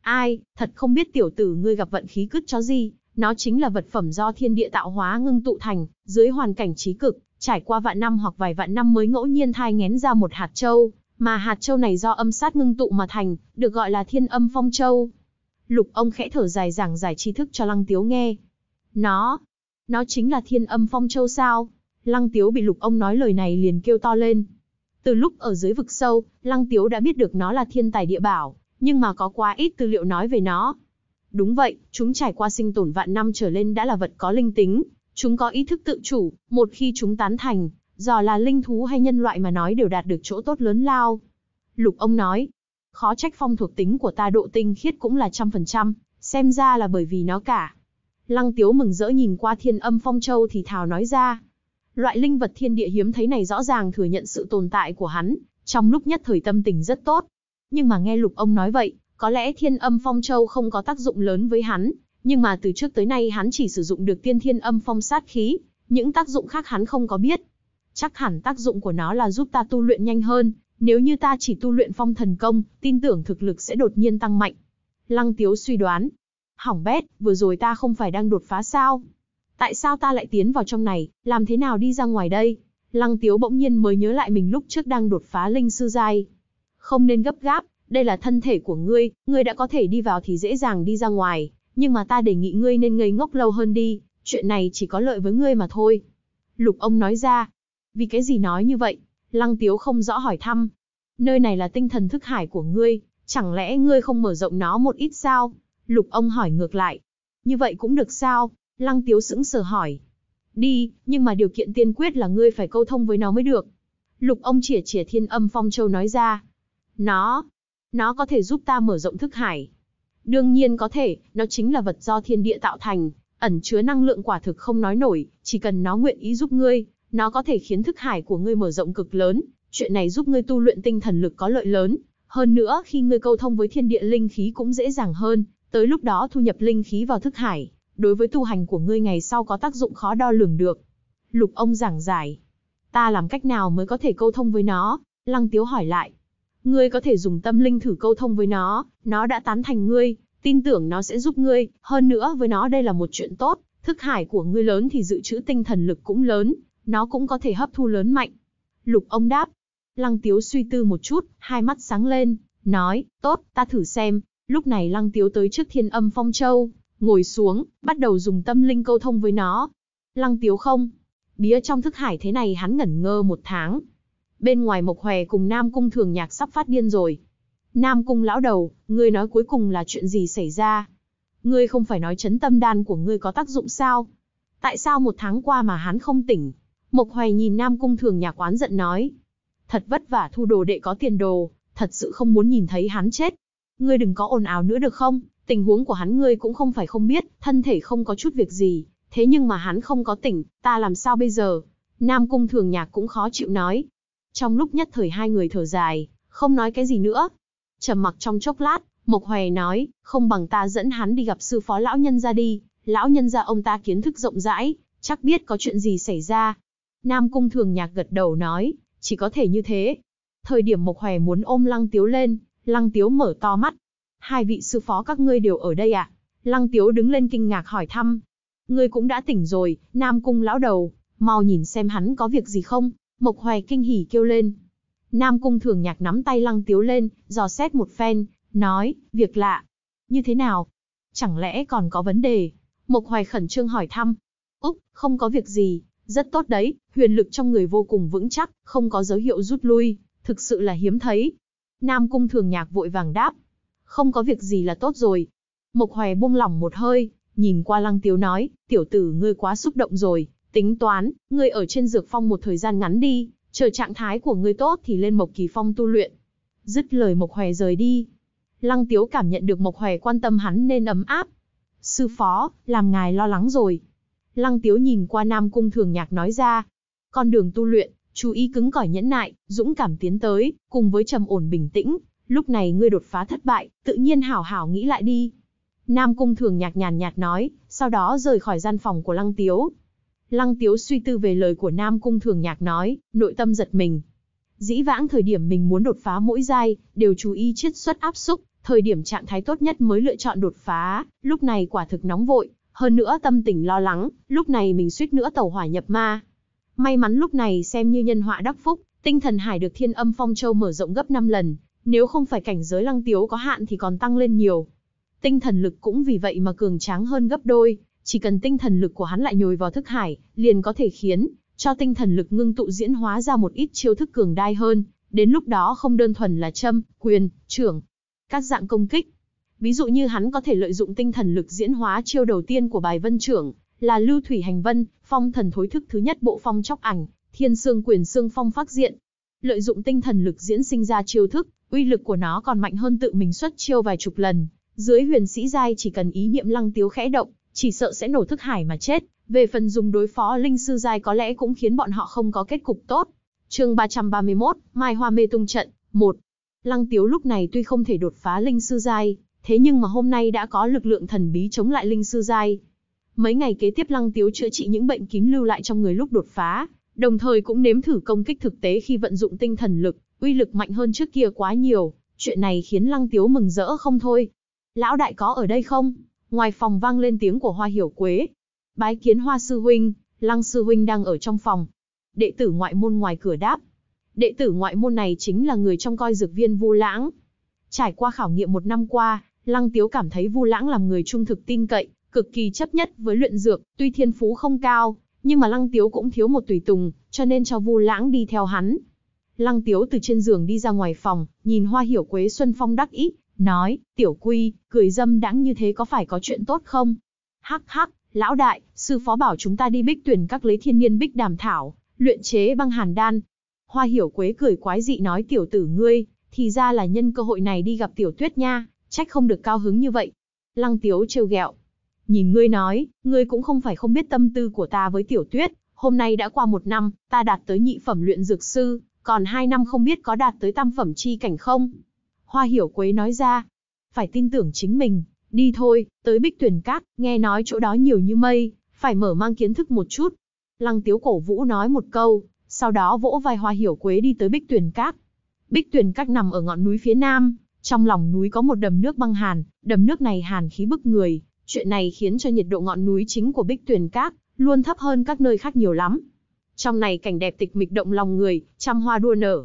Ai, thật không biết tiểu tử ngươi gặp vận khí cứt cho gì, nó chính là vật phẩm do thiên địa tạo hóa ngưng tụ thành, dưới hoàn cảnh trí cực, trải qua vạn năm hoặc vài vạn năm mới ngẫu nhiên thai ngén ra một hạt châu, mà hạt châu này do âm sát ngưng tụ mà thành, được gọi là thiên âm phong châu. Lục ông khẽ thở dài giảng giải tri thức cho Lăng Tiếu nghe. Nó, nó chính là thiên âm phong châu sao? Lăng Tiếu bị lục ông nói lời này liền kêu to lên. Từ lúc ở dưới vực sâu, Lăng Tiếu đã biết được nó là thiên tài địa bảo, nhưng mà có quá ít tư liệu nói về nó. Đúng vậy, chúng trải qua sinh tồn vạn năm trở lên đã là vật có linh tính, chúng có ý thức tự chủ, một khi chúng tán thành, dò là linh thú hay nhân loại mà nói đều đạt được chỗ tốt lớn lao. Lục ông nói, khó trách phong thuộc tính của ta độ tinh khiết cũng là trăm phần trăm, xem ra là bởi vì nó cả. Lăng tiếu mừng rỡ nhìn qua thiên âm phong châu thì thào nói ra, Loại linh vật thiên địa hiếm thấy này rõ ràng thừa nhận sự tồn tại của hắn, trong lúc nhất thời tâm tình rất tốt. Nhưng mà nghe lục ông nói vậy, có lẽ thiên âm phong châu không có tác dụng lớn với hắn, nhưng mà từ trước tới nay hắn chỉ sử dụng được tiên thiên âm phong sát khí, những tác dụng khác hắn không có biết. Chắc hẳn tác dụng của nó là giúp ta tu luyện nhanh hơn, nếu như ta chỉ tu luyện phong thần công, tin tưởng thực lực sẽ đột nhiên tăng mạnh. Lăng Tiếu suy đoán. Hỏng bét, vừa rồi ta không phải đang đột phá sao? Tại sao ta lại tiến vào trong này, làm thế nào đi ra ngoài đây? Lăng Tiếu bỗng nhiên mới nhớ lại mình lúc trước đang đột phá linh sư giai. Không nên gấp gáp, đây là thân thể của ngươi, ngươi đã có thể đi vào thì dễ dàng đi ra ngoài, nhưng mà ta đề nghị ngươi nên ngây ngốc lâu hơn đi, chuyện này chỉ có lợi với ngươi mà thôi. Lục ông nói ra, vì cái gì nói như vậy? Lăng Tiếu không rõ hỏi thăm. Nơi này là tinh thần thức hải của ngươi, chẳng lẽ ngươi không mở rộng nó một ít sao? Lục ông hỏi ngược lại. Như vậy cũng được sao? Lăng Tiếu sững sờ hỏi. Đi, nhưng mà điều kiện tiên quyết là ngươi phải câu thông với nó mới được. Lục ông chỉa chỉa thiên âm phong châu nói ra. Nó, nó có thể giúp ta mở rộng thức hải. Đương nhiên có thể, nó chính là vật do thiên địa tạo thành, ẩn chứa năng lượng quả thực không nói nổi, chỉ cần nó nguyện ý giúp ngươi, nó có thể khiến thức hải của ngươi mở rộng cực lớn, chuyện này giúp ngươi tu luyện tinh thần lực có lợi lớn, hơn nữa khi ngươi câu thông với thiên địa linh khí cũng dễ dàng hơn, tới lúc đó thu nhập linh khí vào thức hải, đối với tu hành của ngươi ngày sau có tác dụng khó đo lường được. Lục ông giảng giải. Ta làm cách nào mới có thể câu thông với nó? Lăng tiếu hỏi lại. Ngươi có thể dùng tâm linh thử câu thông với nó, nó đã tán thành ngươi, tin tưởng nó sẽ giúp ngươi, hơn nữa với nó đây là một chuyện tốt, thức hải của ngươi lớn thì dự trữ tinh thần lực cũng lớn, nó cũng có thể hấp thu lớn mạnh. Lục ông đáp. Lăng tiếu suy tư một chút, hai mắt sáng lên, nói, tốt, ta thử xem. Lúc này lăng tiếu tới trước thiên âm phong châu, ngồi xuống, bắt đầu dùng tâm linh câu thông với nó. Lăng tiếu không? Bía trong thức hải thế này hắn ngẩn ngơ một tháng. Bên ngoài Mộc Hòe cùng Nam Cung thường nhạc sắp phát điên rồi. Nam Cung lão đầu, ngươi nói cuối cùng là chuyện gì xảy ra? Ngươi không phải nói chấn tâm đan của ngươi có tác dụng sao? Tại sao một tháng qua mà hắn không tỉnh? Mộc Hoài nhìn Nam Cung thường nhạc quán giận nói. Thật vất vả thu đồ đệ có tiền đồ, thật sự không muốn nhìn thấy hắn chết. Ngươi đừng có ồn ào nữa được không? Tình huống của hắn ngươi cũng không phải không biết, thân thể không có chút việc gì, thế nhưng mà hắn không có tỉnh, ta làm sao bây giờ? Nam Cung Thường Nhạc cũng khó chịu nói. Trong lúc nhất thời hai người thở dài, không nói cái gì nữa. Trầm mặc trong chốc lát, Mộc Hoè nói, không bằng ta dẫn hắn đi gặp sư phó lão nhân ra đi, lão nhân ra ông ta kiến thức rộng rãi, chắc biết có chuyện gì xảy ra. Nam Cung Thường Nhạc gật đầu nói, chỉ có thể như thế. Thời điểm Mộc Hoè muốn ôm Lăng Tiếu lên, Lăng Tiếu mở to mắt, Hai vị sư phó các ngươi đều ở đây ạ. À? Lăng Tiếu đứng lên kinh ngạc hỏi thăm. Ngươi cũng đã tỉnh rồi, Nam Cung lão đầu, mau nhìn xem hắn có việc gì không, Mộc Hoài kinh hỉ kêu lên. Nam Cung thường nhạc nắm tay Lăng Tiếu lên, dò xét một phen, nói, việc lạ. Như thế nào? Chẳng lẽ còn có vấn đề? Mộc Hoài khẩn trương hỏi thăm. Úc, không có việc gì, rất tốt đấy, huyền lực trong người vô cùng vững chắc, không có dấu hiệu rút lui, thực sự là hiếm thấy. Nam Cung thường nhạc vội vàng đáp, không có việc gì là tốt rồi. Mộc Hoè buông lỏng một hơi, nhìn qua Lăng Tiếu nói, tiểu tử ngươi quá xúc động rồi, tính toán, ngươi ở trên dược phong một thời gian ngắn đi, chờ trạng thái của ngươi tốt thì lên Mộc Kỳ Phong tu luyện. Dứt lời Mộc Hoè rời đi. Lăng Tiếu cảm nhận được Mộc Hoè quan tâm hắn nên ấm áp. Sư phó, làm ngài lo lắng rồi. Lăng Tiếu nhìn qua Nam Cung Thường Nhạc nói ra. Con đường tu luyện, chú ý cứng cỏi nhẫn nại, dũng cảm tiến tới, cùng với trầm ổn bình tĩnh, lúc này ngươi đột phá thất bại, tự nhiên hảo hảo nghĩ lại đi. Nam Cung Thường nhạc nhàn nhạt nói, sau đó rời khỏi gian phòng của Lăng Tiếu. Lăng Tiếu suy tư về lời của Nam Cung Thường nhạc nói, nội tâm giật mình. Dĩ vãng thời điểm mình muốn đột phá mỗi giai, đều chú ý chiết xuất áp xúc, thời điểm trạng thái tốt nhất mới lựa chọn đột phá, lúc này quả thực nóng vội, hơn nữa tâm tình lo lắng, lúc này mình suýt nữa tàu hỏa nhập ma. May mắn lúc này xem như nhân họa đắc phúc, tinh thần hải được thiên âm phong châu mở rộng gấp 5 lần, nếu không phải cảnh giới lăng tiếu có hạn thì còn tăng lên nhiều. Tinh thần lực cũng vì vậy mà cường tráng hơn gấp đôi, chỉ cần tinh thần lực của hắn lại nhồi vào thức hải, liền có thể khiến cho tinh thần lực ngưng tụ diễn hóa ra một ít chiêu thức cường đai hơn, đến lúc đó không đơn thuần là châm, quyền, trưởng, các dạng công kích. Ví dụ như hắn có thể lợi dụng tinh thần lực diễn hóa chiêu đầu tiên của bài vân trưởng, là lưu thủy hành vân, phong thần thối thức thứ nhất bộ phong chóc ảnh, thiên xương quyền xương phong phát diện, Lợi dụng tinh thần lực diễn sinh ra chiêu thức, uy lực của nó còn mạnh hơn tự mình xuất chiêu vài chục lần. Dưới huyền sĩ giai chỉ cần ý niệm lăng tiếu khẽ động, chỉ sợ sẽ nổ thức hải mà chết. Về phần dùng đối phó linh sư giai có lẽ cũng khiến bọn họ không có kết cục tốt. Chương 331, Mai Hoa Mê Tung trận 1. Lăng Tiếu lúc này tuy không thể đột phá linh sư giai, thế nhưng mà hôm nay đã có lực lượng thần bí chống lại linh sư giai. Mấy ngày kế tiếp Lăng Tiếu chữa trị những bệnh kín lưu lại trong người lúc đột phá, đồng thời cũng nếm thử công kích thực tế khi vận dụng tinh thần lực, uy lực mạnh hơn trước kia quá nhiều, chuyện này khiến Lăng Tiếu mừng rỡ không thôi. Lão đại có ở đây không? Ngoài phòng vang lên tiếng của Hoa Hiểu Quế. Bái kiến Hoa Sư Huynh, Lăng Sư Huynh đang ở trong phòng. Đệ tử ngoại môn ngoài cửa đáp. Đệ tử ngoại môn này chính là người trong coi dược viên Vu Lãng. Trải qua khảo nghiệm một năm qua, Lăng Tiếu cảm thấy Vu Lãng làm người trung thực tin cậy, cực kỳ chấp nhất với luyện dược, tuy thiên phú không cao, nhưng mà Lăng Tiếu cũng thiếu một tùy tùng, cho nên cho Vu Lãng đi theo hắn. Lăng Tiếu từ trên giường đi ra ngoài phòng, nhìn Hoa Hiểu Quế Xuân Phong đắc ý, nói, tiểu quy, cười dâm đãng như thế có phải có chuyện tốt không? Hắc hắc, lão đại, sư phó bảo chúng ta đi bích tuyển các lấy thiên niên bích đàm thảo, luyện chế băng hàn đan. Hoa Hiểu Quế cười quái dị nói tiểu tử ngươi, thì ra là nhân cơ hội này đi gặp tiểu tuyết nha, trách không được cao hứng như vậy. Lăng Tiếu trêu ghẹo, nhìn ngươi nói, ngươi cũng không phải không biết tâm tư của ta với tiểu tuyết, hôm nay đã qua một năm, ta đạt tới nhị phẩm luyện dược sư, còn hai năm không biết có đạt tới tam phẩm chi cảnh không. Hoa hiểu quế nói ra, phải tin tưởng chính mình, đi thôi, tới bích tuyển các, nghe nói chỗ đó nhiều như mây, phải mở mang kiến thức một chút. Lăng tiếu cổ vũ nói một câu, sau đó vỗ vai hoa hiểu quế đi tới bích tuyển các. Bích tuyển các nằm ở ngọn núi phía nam, trong lòng núi có một đầm nước băng hàn, đầm nước này hàn khí bức người, Chuyện này khiến cho nhiệt độ ngọn núi chính của Bích Tuyền Các luôn thấp hơn các nơi khác nhiều lắm. Trong này cảnh đẹp tịch mịch động lòng người, trăm hoa đua nở.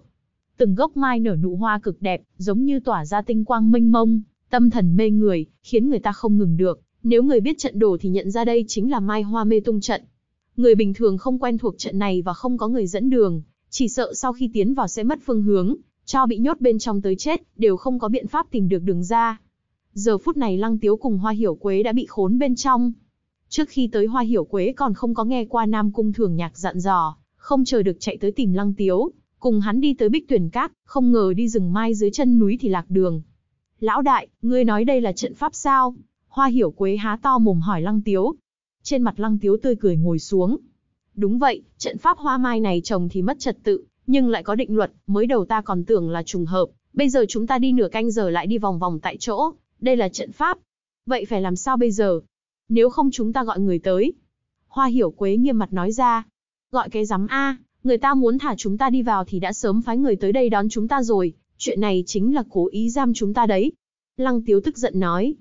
Từng gốc mai nở nụ hoa cực đẹp, giống như tỏa ra tinh quang mênh mông, tâm thần mê người, khiến người ta không ngừng được. Nếu người biết trận đồ thì nhận ra đây chính là mai hoa mê tung trận. Người bình thường không quen thuộc trận này và không có người dẫn đường, chỉ sợ sau khi tiến vào sẽ mất phương hướng, cho bị nhốt bên trong tới chết, đều không có biện pháp tìm được đường ra. Giờ phút này Lăng Tiếu cùng Hoa Hiểu Quế đã bị khốn bên trong. Trước khi tới Hoa Hiểu Quế còn không có nghe qua Nam Cung Thường Nhạc dặn dò, không chờ được chạy tới tìm Lăng Tiếu, cùng hắn đi tới Bích Tuyển Các, không ngờ đi rừng mai dưới chân núi thì lạc đường. Lão đại, ngươi nói đây là trận pháp sao? Hoa Hiểu Quế há to mồm hỏi Lăng Tiếu. Trên mặt Lăng Tiếu tươi cười ngồi xuống. Đúng vậy, trận pháp hoa mai này trồng thì mất trật tự, nhưng lại có định luật, mới đầu ta còn tưởng là trùng hợp, bây giờ chúng ta đi nửa canh giờ lại đi vòng vòng tại chỗ, đây là trận pháp. Vậy phải làm sao bây giờ? Nếu không chúng ta gọi người tới. Hoa hiểu quế nghiêm mặt nói ra. Gọi cái giám A, người ta muốn thả chúng ta đi vào thì đã sớm phái người tới đây đón chúng ta rồi, chuyện này chính là cố ý giam chúng ta đấy. Lăng tiếu tức giận nói.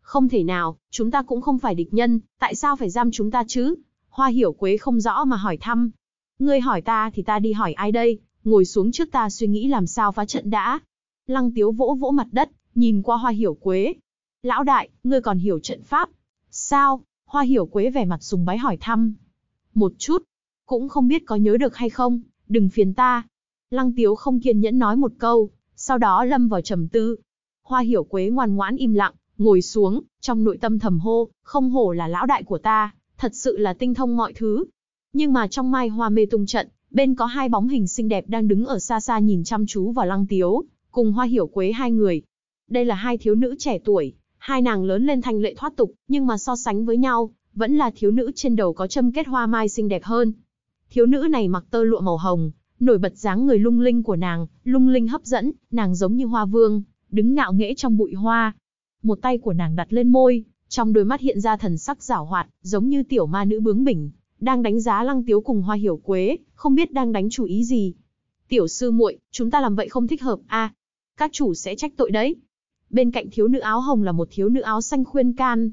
Không thể nào, chúng ta cũng không phải địch nhân, tại sao phải giam chúng ta chứ? Hoa hiểu quế không rõ mà hỏi thăm. Ngươi hỏi ta thì ta đi hỏi ai đây, ngồi xuống trước ta suy nghĩ làm sao phá trận đã. Lăng tiếu vỗ vỗ mặt đất, nhìn qua hoa hiểu quế. Lão đại, ngươi còn hiểu trận pháp. Sao? Hoa hiểu quế vẻ mặt sùng bái hỏi thăm. Một chút, cũng không biết có nhớ được hay không, đừng phiền ta. Lăng tiếu không kiên nhẫn nói một câu, sau đó lâm vào trầm tư. Hoa hiểu quế ngoan ngoãn im lặng, ngồi xuống, trong nội tâm thầm hô, không hổ là lão đại của ta, thật sự là tinh thông mọi thứ. Nhưng mà trong mai hoa mê tung trận, bên có hai bóng hình xinh đẹp đang đứng ở xa xa nhìn chăm chú vào lăng tiếu, cùng hoa hiểu quế hai người. Đây là hai thiếu nữ trẻ tuổi, hai nàng lớn lên thanh lệ thoát tục, nhưng mà so sánh với nhau, vẫn là thiếu nữ trên đầu có châm kết hoa mai xinh đẹp hơn. Thiếu nữ này mặc tơ lụa màu hồng, nổi bật dáng người lung linh của nàng, lung linh hấp dẫn, nàng giống như hoa vương, đứng ngạo nghễ trong bụi hoa. Một tay của nàng đặt lên môi, trong đôi mắt hiện ra thần sắc giảo hoạt, giống như tiểu ma nữ bướng bỉnh, đang đánh giá Lăng Tiếu cùng Hoa Hiểu Quế, không biết đang đánh chủ ý gì. "Tiểu sư muội, chúng ta làm vậy không thích hợp a, các chủ sẽ trách tội đấy." bên cạnh thiếu nữ áo hồng là một thiếu nữ áo xanh khuyên can.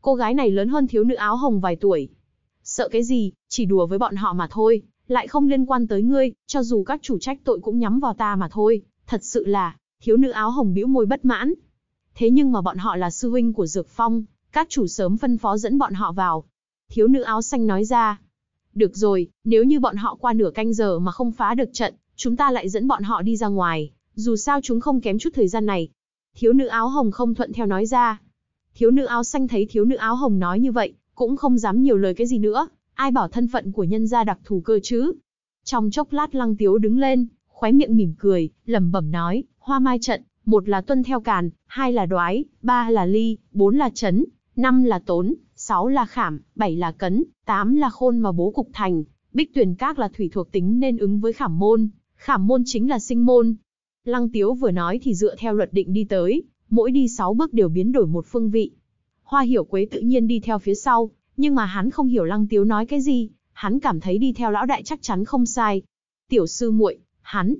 Cô gái này lớn hơn thiếu nữ áo hồng vài tuổi. Sợ cái gì, chỉ đùa với bọn họ mà thôi, lại không liên quan tới ngươi, cho dù các chủ trách tội cũng nhắm vào ta mà thôi, thật sự là, thiếu nữ áo hồng bĩu môi bất mãn. Thế nhưng mà bọn họ là sư huynh của Dược Phong, các chủ sớm phân phó dẫn bọn họ vào. Thiếu nữ áo xanh nói ra, được rồi, nếu như bọn họ qua nửa canh giờ mà không phá được trận, chúng ta lại dẫn bọn họ đi ra ngoài, dù sao chúng không kém chút thời gian này, Thiếu nữ áo hồng không thuận theo nói ra. Thiếu nữ áo xanh thấy thiếu nữ áo hồng nói như vậy, cũng không dám nhiều lời cái gì nữa, ai bảo thân phận của nhân gia đặc thù cơ chứ. Trong chốc lát lăng tiếu đứng lên, khóe miệng mỉm cười, lẩm bẩm nói, hoa mai trận, một là tuân theo càn, hai là đoái, ba là ly, bốn là chấn, năm là tốn, sáu là khảm, bảy là cấn, tám là khôn mà bố cục thành, bích tuyển các là thủy thuộc tính nên ứng với khảm môn, khảm môn chính là sinh môn, Lăng Tiếu vừa nói thì dựa theo luật định đi tới, mỗi đi 6 bước đều biến đổi một phương vị. Hoa Hiểu Quế tự nhiên đi theo phía sau, nhưng mà hắn không hiểu Lăng Tiếu nói cái gì, hắn cảm thấy đi theo lão đại chắc chắn không sai. Tiểu sư muội, hắn,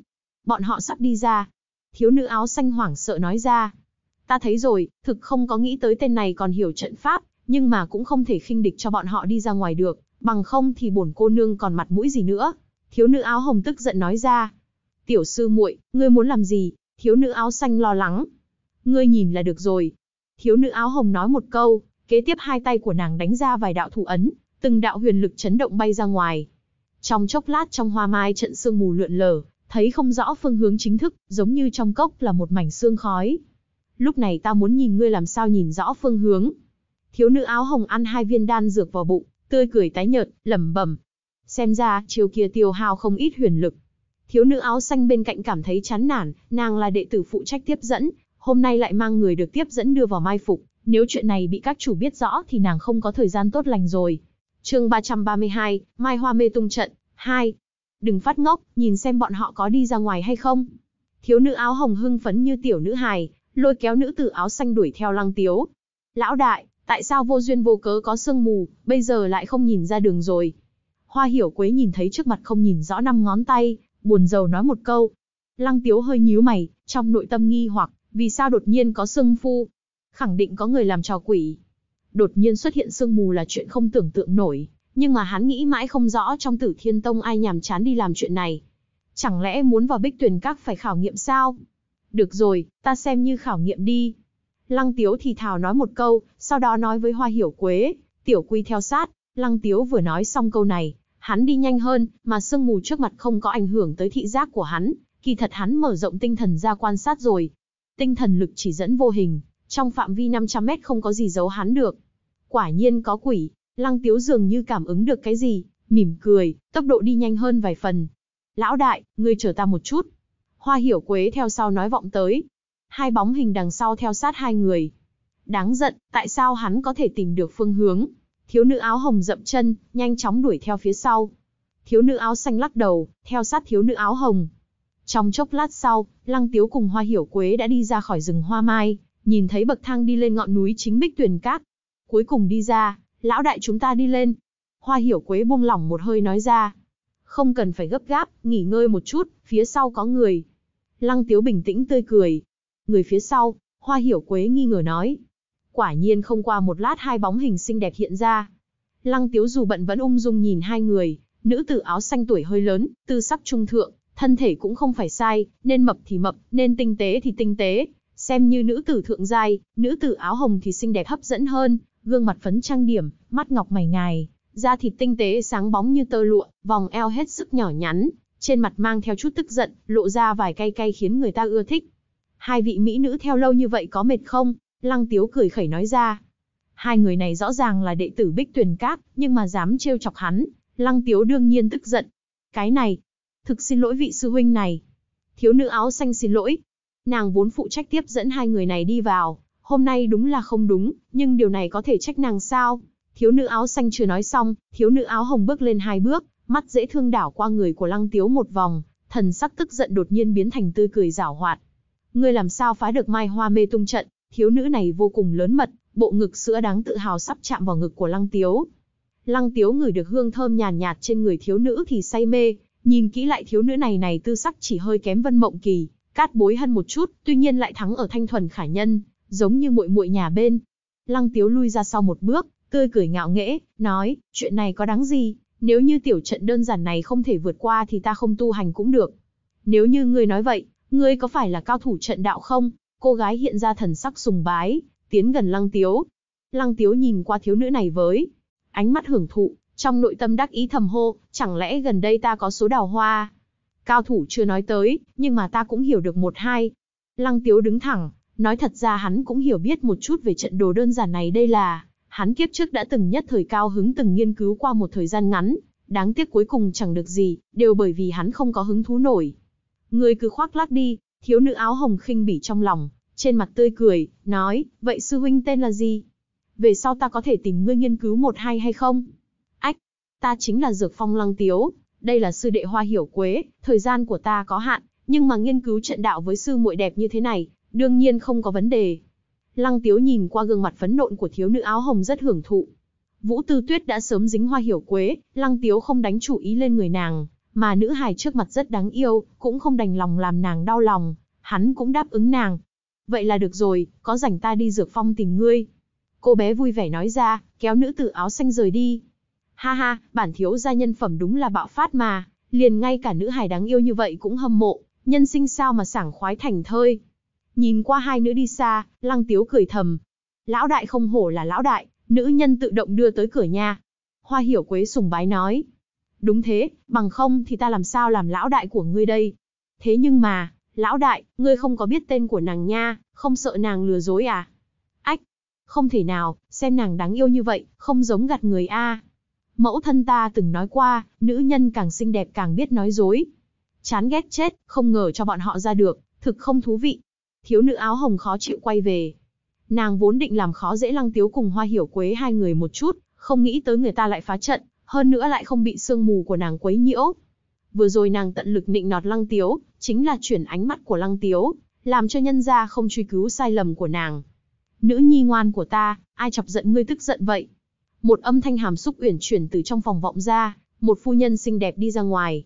bọn họ sắp đi ra. Thiếu nữ áo xanh hoảng sợ nói ra. Ta thấy rồi, thực không có nghĩ tới tên này còn hiểu trận pháp, nhưng mà cũng không thể khinh địch cho bọn họ đi ra ngoài được, bằng không thì bổn cô nương còn mặt mũi gì nữa. Thiếu nữ áo hồng tức giận nói ra. "Tiểu sư muội, ngươi muốn làm gì?" Thiếu nữ áo xanh lo lắng. "Ngươi nhìn là được rồi." Thiếu nữ áo hồng nói một câu, kế tiếp hai tay của nàng đánh ra vài đạo thủ ấn, từng đạo huyền lực chấn động bay ra ngoài. Trong chốc lát trong hoa mai trận sương mù lượn lờ, thấy không rõ phương hướng chính thức, giống như trong cốc là một mảnh sương khói. Lúc này ta muốn nhìn ngươi làm sao nhìn rõ phương hướng. Thiếu nữ áo hồng ăn hai viên đan dược vào bụng, tươi cười tái nhợt, lẩm bẩm. Xem ra, chiều kia tiêu hao không ít huyền lực, Thiếu nữ áo xanh bên cạnh cảm thấy chán nản, nàng là đệ tử phụ trách tiếp dẫn, hôm nay lại mang người được tiếp dẫn đưa vào mai phục, nếu chuyện này bị các chủ biết rõ thì nàng không có thời gian tốt lành rồi. Chương 332, Mai Hoa Mê Tung trận 2. Đừng phát ngốc, nhìn xem bọn họ có đi ra ngoài hay không. Thiếu nữ áo hồng hưng phấn như tiểu nữ hài, lôi kéo nữ tử áo xanh đuổi theo Lăng Tiếu. "Lão đại, tại sao vô duyên vô cớ có sương mù, bây giờ lại không nhìn ra đường rồi?" Hoa Hiểu Quế nhìn thấy trước mặt không nhìn rõ năm ngón tay, buồn rầu nói một câu. Lăng tiếu hơi nhíu mày, trong nội tâm nghi hoặc, vì sao đột nhiên có sương phu? Khẳng định có người làm trò quỷ. Đột nhiên xuất hiện sương mù là chuyện không tưởng tượng nổi, nhưng mà hắn nghĩ mãi không rõ trong tử thiên tông ai nhàm chán đi làm chuyện này. Chẳng lẽ muốn vào bích tuyển các phải khảo nghiệm sao? Được rồi, ta xem như khảo nghiệm đi. Lăng tiếu thì thào nói một câu, sau đó nói với hoa hiểu quế, tiểu quy theo sát. Lăng tiếu vừa nói xong câu này, Hắn đi nhanh hơn, mà sương mù trước mặt không có ảnh hưởng tới thị giác của hắn, kỳ thật hắn mở rộng tinh thần ra quan sát rồi. Tinh thần lực chỉ dẫn vô hình, trong phạm vi 500 mét không có gì giấu hắn được. Quả nhiên có quỷ, lăng tiếu dường như cảm ứng được cái gì, mỉm cười, tốc độ đi nhanh hơn vài phần. Lão đại, ngươi chờ ta một chút. Hoa hiểu quế theo sau nói vọng tới. Hai bóng hình đằng sau theo sát hai người. Đáng giận, tại sao hắn có thể tìm được phương hướng, Thiếu nữ áo hồng dậm chân, nhanh chóng đuổi theo phía sau. Thiếu nữ áo xanh lắc đầu, theo sát thiếu nữ áo hồng. Trong chốc lát sau, Lăng Tiếu cùng Hoa Hiểu Quế đã đi ra khỏi rừng hoa mai, nhìn thấy bậc thang đi lên ngọn núi chính Bích Tuyền Các. Cuối cùng đi ra, lão đại chúng ta đi lên. Hoa Hiểu Quế buông lỏng một hơi nói ra. Không cần phải gấp gáp, nghỉ ngơi một chút, phía sau có người. Lăng Tiếu bình tĩnh tươi cười. Người phía sau, Hoa Hiểu Quế nghi ngờ nói. Quả nhiên không qua một lát hai bóng hình xinh đẹp hiện ra. Lăng Tiếu dù bận vẫn ung dung nhìn hai người, nữ tử áo xanh tuổi hơi lớn, tư sắc trung thượng, thân thể cũng không phải sai, nên mập thì mập, nên tinh tế thì tinh tế, xem như nữ tử thượng giai, nữ tử áo hồng thì xinh đẹp hấp dẫn hơn, gương mặt phấn trang điểm, mắt ngọc mày ngài, da thịt tinh tế sáng bóng như tơ lụa, vòng eo hết sức nhỏ nhắn, trên mặt mang theo chút tức giận, lộ ra vài cay cay khiến người ta ưa thích. Hai vị mỹ nữ theo lâu như vậy có mệt không? Lăng Tiếu cười khẩy nói ra. Hai người này rõ ràng là đệ tử Bích Tuyền Các, nhưng mà dám trêu chọc hắn, Lăng Tiếu đương nhiên tức giận. Cái này, thực xin lỗi vị sư huynh này. Thiếu nữ áo xanh xin lỗi. Nàng vốn phụ trách tiếp dẫn hai người này đi vào, hôm nay đúng là không đúng, nhưng điều này có thể trách nàng sao? Thiếu nữ áo xanh chưa nói xong, thiếu nữ áo hồng bước lên hai bước, mắt dễ thương đảo qua người của Lăng Tiếu một vòng, thần sắc tức giận đột nhiên biến thành tươi cười giảo hoạt. Ngươi làm sao phá được Mai Hoa Mê Tung trận? thiếu nữ này vô cùng lớn mật, bộ ngực sữa đáng tự hào sắp chạm vào ngực của Lăng Tiếu. Lăng Tiếu ngửi được hương thơm nhàn nhạt, nhạt trên người thiếu nữ thì say mê, nhìn kỹ lại thiếu nữ này này tư sắc chỉ hơi kém Vân Mộng Kỳ, cát bối hân một chút, tuy nhiên lại thắng ở thanh thuần khả nhân, giống như muội muội nhà bên. Lăng Tiếu lui ra sau một bước, tươi cười ngạo nghễ, nói, chuyện này có đáng gì, nếu như tiểu trận đơn giản này không thể vượt qua thì ta không tu hành cũng được. Nếu như ngươi nói vậy, ngươi có phải là cao thủ trận đạo không? cô gái hiện ra thần sắc sùng bái, tiến gần Lăng Tiếu. Lăng Tiếu nhìn qua thiếu nữ này với ánh mắt hưởng thụ, trong nội tâm đắc ý thầm hô, chẳng lẽ gần đây ta có số đào hoa? Cao thủ chưa nói tới, nhưng mà ta cũng hiểu được một hai. Lăng Tiếu đứng thẳng, nói thật ra hắn cũng hiểu biết một chút về trận đồ đơn giản này đây là, hắn kiếp trước đã từng nhất thời cao hứng từng nghiên cứu qua một thời gian ngắn, đáng tiếc cuối cùng chẳng được gì, đều bởi vì hắn không có hứng thú nổi. Người cứ khoác lác đi, thiếu nữ áo hồng khinh bỉ trong lòng, trên mặt tươi cười, nói, vậy sư huynh tên là gì? Về sau ta có thể tìm ngươi nghiên cứu một hai hay không? Ách, ta chính là Dược Phong Lăng Tiếu, đây là sư đệ hoa hiểu quế, thời gian của ta có hạn, nhưng mà nghiên cứu trận đạo với sư muội đẹp như thế này, đương nhiên không có vấn đề. Lăng Tiếu nhìn qua gương mặt phấn nộn của thiếu nữ áo hồng rất hưởng thụ. Vũ Tư Tuyết đã sớm dính hoa hiểu quế, Lăng Tiếu không đánh chủ ý lên người nàng, mà nữ hài trước mặt rất đáng yêu, cũng không đành lòng làm nàng đau lòng, hắn cũng đáp ứng nàng, Vậy là được rồi, có rảnh ta đi dược phong tìm ngươi. Cô bé vui vẻ nói ra, kéo nữ tử áo xanh rời đi. Ha ha, bản thiếu gia nhân phẩm đúng là bạo phát mà, liền ngay cả nữ hài đáng yêu như vậy cũng hâm mộ, nhân sinh sao mà sảng khoái thành thơi. Nhìn qua hai nữ đi xa, lăng tiếu cười thầm. Lão đại không hổ là lão đại, nữ nhân tự động đưa tới cửa nhà. Hoa hiểu quế sùng bái nói. Đúng thế, bằng không thì ta làm sao làm lão đại của ngươi đây. Thế nhưng mà, lão đại, ngươi không có biết tên của nàng nha, không sợ nàng lừa dối à? Ách, không thể nào, xem nàng đáng yêu như vậy, không giống gạt người a. Mẫu thân ta từng nói qua, nữ nhân càng xinh đẹp càng biết nói dối. Chán ghét chết, không ngờ cho bọn họ ra được, thực không thú vị. Thiếu nữ áo hồng khó chịu quay về. Nàng vốn định làm khó dễ lăng tiếu cùng hoa hiểu quế hai người một chút, không nghĩ tới người ta lại phá trận, hơn nữa lại không bị sương mù của nàng quấy nhiễu, Vừa rồi nàng tận lực nịnh nọt Lăng Tiếu, chính là chuyển ánh mắt của Lăng Tiếu, làm cho nhân gia không truy cứu sai lầm của nàng. Nữ nhi ngoan của ta, ai chọc giận ngươi tức giận vậy? Một âm thanh hàm xúc uyển chuyển từ trong phòng vọng ra, một phu nhân xinh đẹp đi ra ngoài.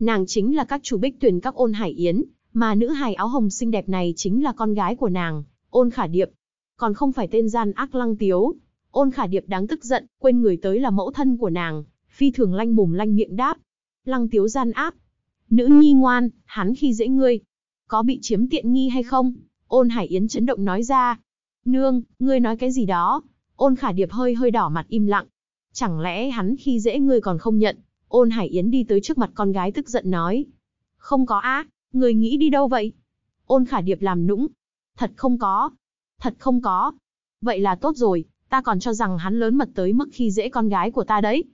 Nàng chính là các chủ bích tuyển các ôn hải yến, mà nữ hài áo hồng xinh đẹp này chính là con gái của nàng, ôn khả điệp. Còn không phải tên gian ác lăng tiếu. Ôn khả điệp đáng tức giận, quên người tới là mẫu thân của nàng, phi thường lanh mồm lanh miệng đáp, Lăng tiếu gian áp. Nữ nhi ngoan, hắn khi dễ ngươi. Có bị chiếm tiện nghi hay không? Ôn Hải Yến chấn động nói ra. Nương, ngươi nói cái gì đó? Ôn Khả Điệp hơi hơi đỏ mặt im lặng. Chẳng lẽ hắn khi dễ ngươi còn không nhận? Ôn Hải Yến đi tới trước mặt con gái tức giận nói. Không có á, ngươi nghĩ đi đâu vậy? Ôn Khả Điệp làm nũng. Thật không có. Thật không có. Vậy là tốt rồi, ta còn cho rằng hắn lớn mật tới mức khi dễ con gái của ta đấy.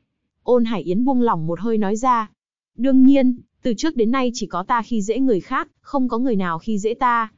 Ôn Hải Yến buông lỏng một hơi nói ra. Đương nhiên, từ trước đến nay chỉ có ta khi dễ người khác, không có người nào khi dễ ta.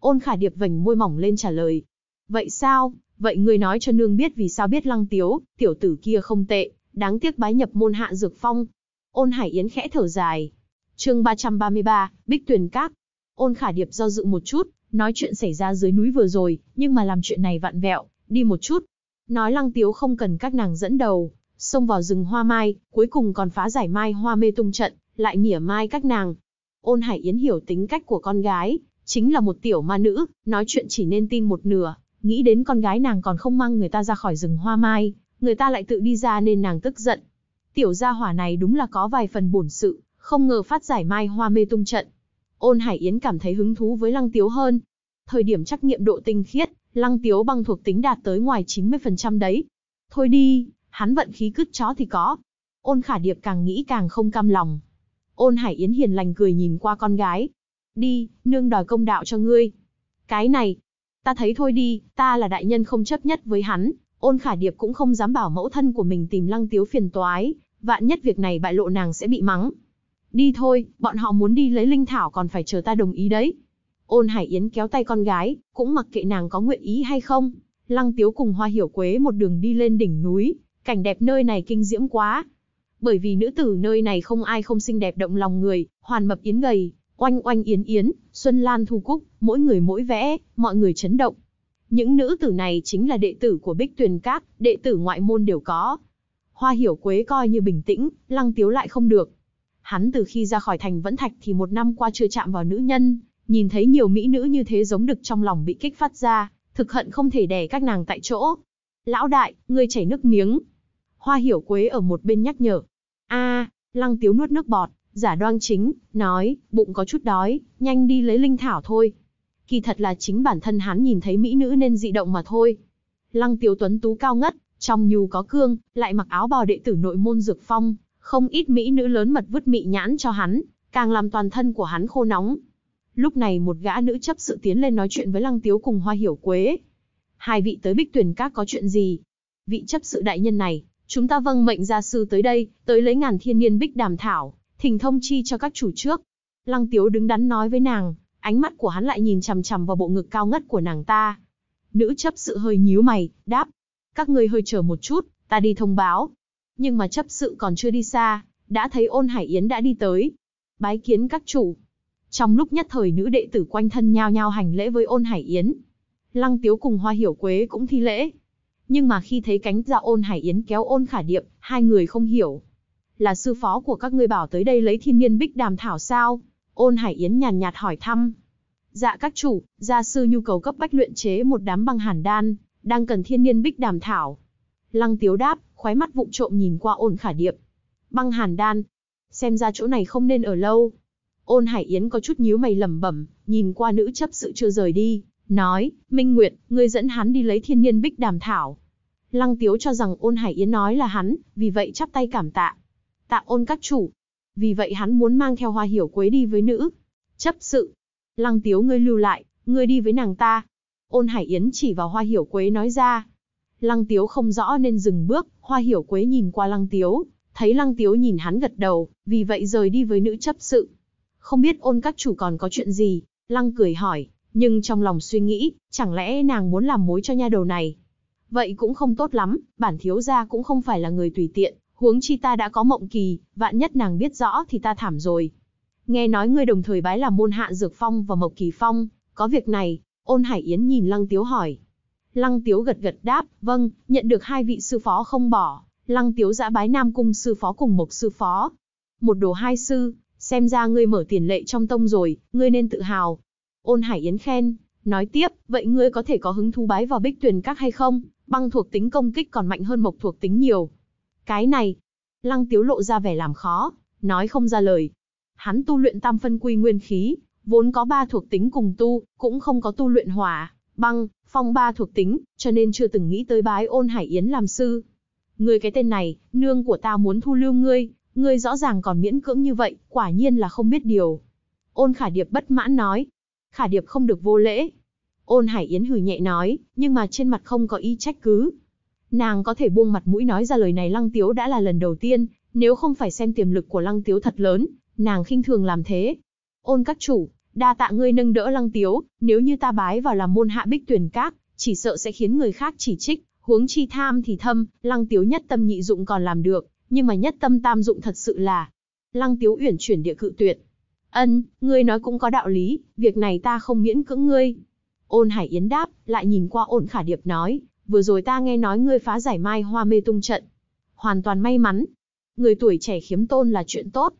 Ôn khả điệp vành môi mỏng lên trả lời. Vậy sao? Vậy người nói cho nương biết vì sao biết lăng tiếu, tiểu tử kia không tệ, đáng tiếc bái nhập môn hạ dược phong. Ôn hải yến khẽ thở dài. chương 333, Bích Tuyền Các. Ôn khả điệp do dự một chút, nói chuyện xảy ra dưới núi vừa rồi, nhưng mà làm chuyện này vặn vẹo, đi một chút. Nói lăng tiếu không cần các nàng dẫn đầu, xông vào rừng hoa mai, cuối cùng còn phá giải mai hoa mê tung trận, lại mỉa mai các nàng. Ôn Hải Yến hiểu tính cách của con gái, chính là một tiểu ma nữ, nói chuyện chỉ nên tin một nửa, nghĩ đến con gái nàng còn không mang người ta ra khỏi rừng hoa mai, người ta lại tự đi ra nên nàng tức giận. Tiểu gia hỏa này đúng là có vài phần bổn sự, không ngờ phát giải mai hoa mê tung trận. Ôn Hải Yến cảm thấy hứng thú với Lăng Tiếu hơn. Thời điểm trắc nghiệm độ tinh khiết, Lăng Tiếu băng thuộc tính đạt tới ngoài 90% đấy. Thôi đi, hắn vận khí cứt chó thì có. Ôn khả điệp càng nghĩ càng không cam lòng. Ôn hải yến hiền lành cười nhìn qua con gái. Đi, nương đòi công đạo cho ngươi. Cái này, ta thấy thôi đi, ta là đại nhân không chấp nhất với hắn. Ôn khả điệp cũng không dám bảo mẫu thân của mình tìm lăng tiếu phiền toái. Vạn nhất việc này bại lộ nàng sẽ bị mắng. Đi thôi, bọn họ muốn đi lấy linh thảo còn phải chờ ta đồng ý đấy. Ôn Hải Yến kéo tay con gái, cũng mặc kệ nàng có nguyện ý hay không. Lăng Tiếu cùng Hoa Hiểu Quế một đường đi lên đỉnh núi, cảnh đẹp nơi này kinh diễm quá. Bởi vì nữ tử nơi này không ai không xinh đẹp động lòng người, hoàn mập yến gầy, oanh oanh yến yến, xuân lan thu cúc, mỗi người mỗi vẽ, mọi người chấn động. Những nữ tử này chính là đệ tử của Bích Tuyền Các, đệ tử ngoại môn đều có. Hoa hiểu quế coi như bình tĩnh, lăng tiếu lại không được. Hắn từ khi ra khỏi thành Vẫn Thạch thì một năm qua chưa chạm vào nữ nhân, nhìn thấy nhiều mỹ nữ như thế giống được trong lòng bị kích phát ra, thực hận không thể đè các nàng tại chỗ. Lão đại, ngươi chảy nước miếng, Hoa Hiểu Quế ở một bên nhắc nhở. A, Lăng Tiếu nuốt nước bọt, giả đoan chính, nói, bụng có chút đói, nhanh đi lấy linh thảo thôi. Kỳ thật là chính bản thân hắn nhìn thấy mỹ nữ nên dị động mà thôi. Lăng Tiếu tuấn tú cao ngất, trong nhu có cương, lại mặc áo bò đệ tử nội môn dược phong, không ít mỹ nữ lớn mật vứt mị nhãn cho hắn, càng làm toàn thân của hắn khô nóng. Lúc này một gã nữ chấp sự tiến lên nói chuyện với Lăng Tiếu cùng Hoa Hiểu Quế. Hai vị tới Bích Tuyển Các có chuyện gì? Vị chấp sự đại nhân này, Chúng ta vâng mệnh gia sư tới đây, tới lấy ngàn thiên niên bích đàm thảo, thỉnh thông chi cho các chủ trước. Lăng tiếu đứng đắn nói với nàng, ánh mắt của hắn lại nhìn chằm chằm vào bộ ngực cao ngất của nàng ta. Nữ chấp sự hơi nhíu mày, đáp. Các ngươi hơi chờ một chút, ta đi thông báo. Nhưng mà chấp sự còn chưa đi xa, đã thấy ôn hải yến đã đi tới. Bái kiến các chủ. Trong lúc nhất thời nữ đệ tử quanh thân nhao nhao hành lễ với ôn hải yến. Lăng tiếu cùng hoa hiểu quế cũng thi lễ, nhưng mà khi thấy cánh dạo ôn hải yến kéo ôn khả điệp, hai người không hiểu. Là sư phó của các ngươi bảo tới đây lấy thiên niên bích đàm thảo sao? Ôn hải yến nhàn nhạt hỏi thăm. Dạ các chủ, gia sư nhu cầu cấp bách luyện chế một đám băng hàn đan, đang cần thiên niên bích đàm thảo. Lăng tiếu đáp, khoái mắt vụng trộm nhìn qua ôn khả điệp. Băng hàn đan, xem ra chỗ này không nên ở lâu. Ôn Hải Yến có chút nhíu mày lẩm bẩm, nhìn qua nữ chấp sự chưa rời đi nói, Minh Nguyệt, ngươi dẫn hắn đi lấy thiên nhiên bích đàm thảo. Lăng Tiếu cho rằng ôn Hải Yến nói là hắn, vì vậy chắp tay cảm tạ. Tạ ôn các chủ. Vì vậy hắn muốn mang theo hoa hiểu quế đi với nữ. Chấp sự. Lăng Tiếu ngươi lưu lại, ngươi đi với nàng ta. Ôn Hải Yến chỉ vào hoa hiểu quế nói ra. Lăng Tiếu không rõ nên dừng bước, hoa hiểu quế nhìn qua Lăng Tiếu, thấy Lăng Tiếu nhìn hắn gật đầu, vì vậy rời đi với nữ chấp sự. Không biết ôn các chủ còn có chuyện gì, Lăng cười hỏi, nhưng trong lòng suy nghĩ, chẳng lẽ nàng muốn làm mối cho nha đầu này? Vậy cũng không tốt lắm, bản thiếu gia cũng không phải là người tùy tiện, huống chi ta đã có mộng kỳ, vạn nhất nàng biết rõ thì ta thảm rồi. Nghe nói ngươi đồng thời bái là môn hạ Dược Phong và Mộc Kỳ Phong, có việc này, ôn Hải Yến nhìn Lăng Tiếu hỏi. Lăng Tiếu gật gật đáp, vâng, nhận được hai vị sư phó không bỏ, Lăng Tiếu giã bái Nam Cung sư phó cùng Mộc sư phó. Một đồ hai sư, xem ra ngươi mở tiền lệ trong tông rồi, ngươi nên tự hào, Ôn Hải Yến khen, nói tiếp, vậy ngươi có thể có hứng thú bái vào bích tuyền các hay không? Băng thuộc tính công kích còn mạnh hơn mộc thuộc tính nhiều. Cái này, Lăng Tiếu lộ ra vẻ làm khó, nói không ra lời. Hắn tu luyện tam phân quy nguyên khí, vốn có ba thuộc tính cùng tu, cũng không có tu luyện hỏa, băng, phong ba thuộc tính, cho nên chưa từng nghĩ tới bái ôn Hải Yến làm sư. Ngươi cái tên này, nương của ta muốn thu lưu ngươi, ngươi rõ ràng còn miễn cưỡng như vậy, quả nhiên là không biết điều. Ôn Khả Điệp bất mãn nói, khả điệp không được vô lễ. Ôn Hải Yến hừ nhẹ nói, nhưng mà trên mặt không có ý trách cứ. Nàng có thể buông mặt mũi nói ra lời này Lăng Tiếu đã là lần đầu tiên, nếu không phải xem tiềm lực của Lăng Tiếu thật lớn, nàng khinh thường làm thế. Ôn các chủ, đa tạ ngươi nâng đỡ Lăng Tiếu, nếu như ta bái vào làm môn hạ bích tuyển các, chỉ sợ sẽ khiến người khác chỉ trích, huống chi tham thì thâm, Lăng Tiếu nhất tâm nhị dụng còn làm được, nhưng mà nhất tâm tam dụng thật sự là. Lăng Tiếu uyển chuyển địa cự tuyệt, Ân, ngươi nói cũng có đạo lý, việc này ta không miễn cưỡng ngươi. Ôn Hải Yến đáp, lại nhìn qua ôn khả điệp nói, vừa rồi ta nghe nói ngươi phá giải mai hoa mê tung trận. Hoàn toàn may mắn. Người tuổi trẻ khiếm tôn là chuyện tốt.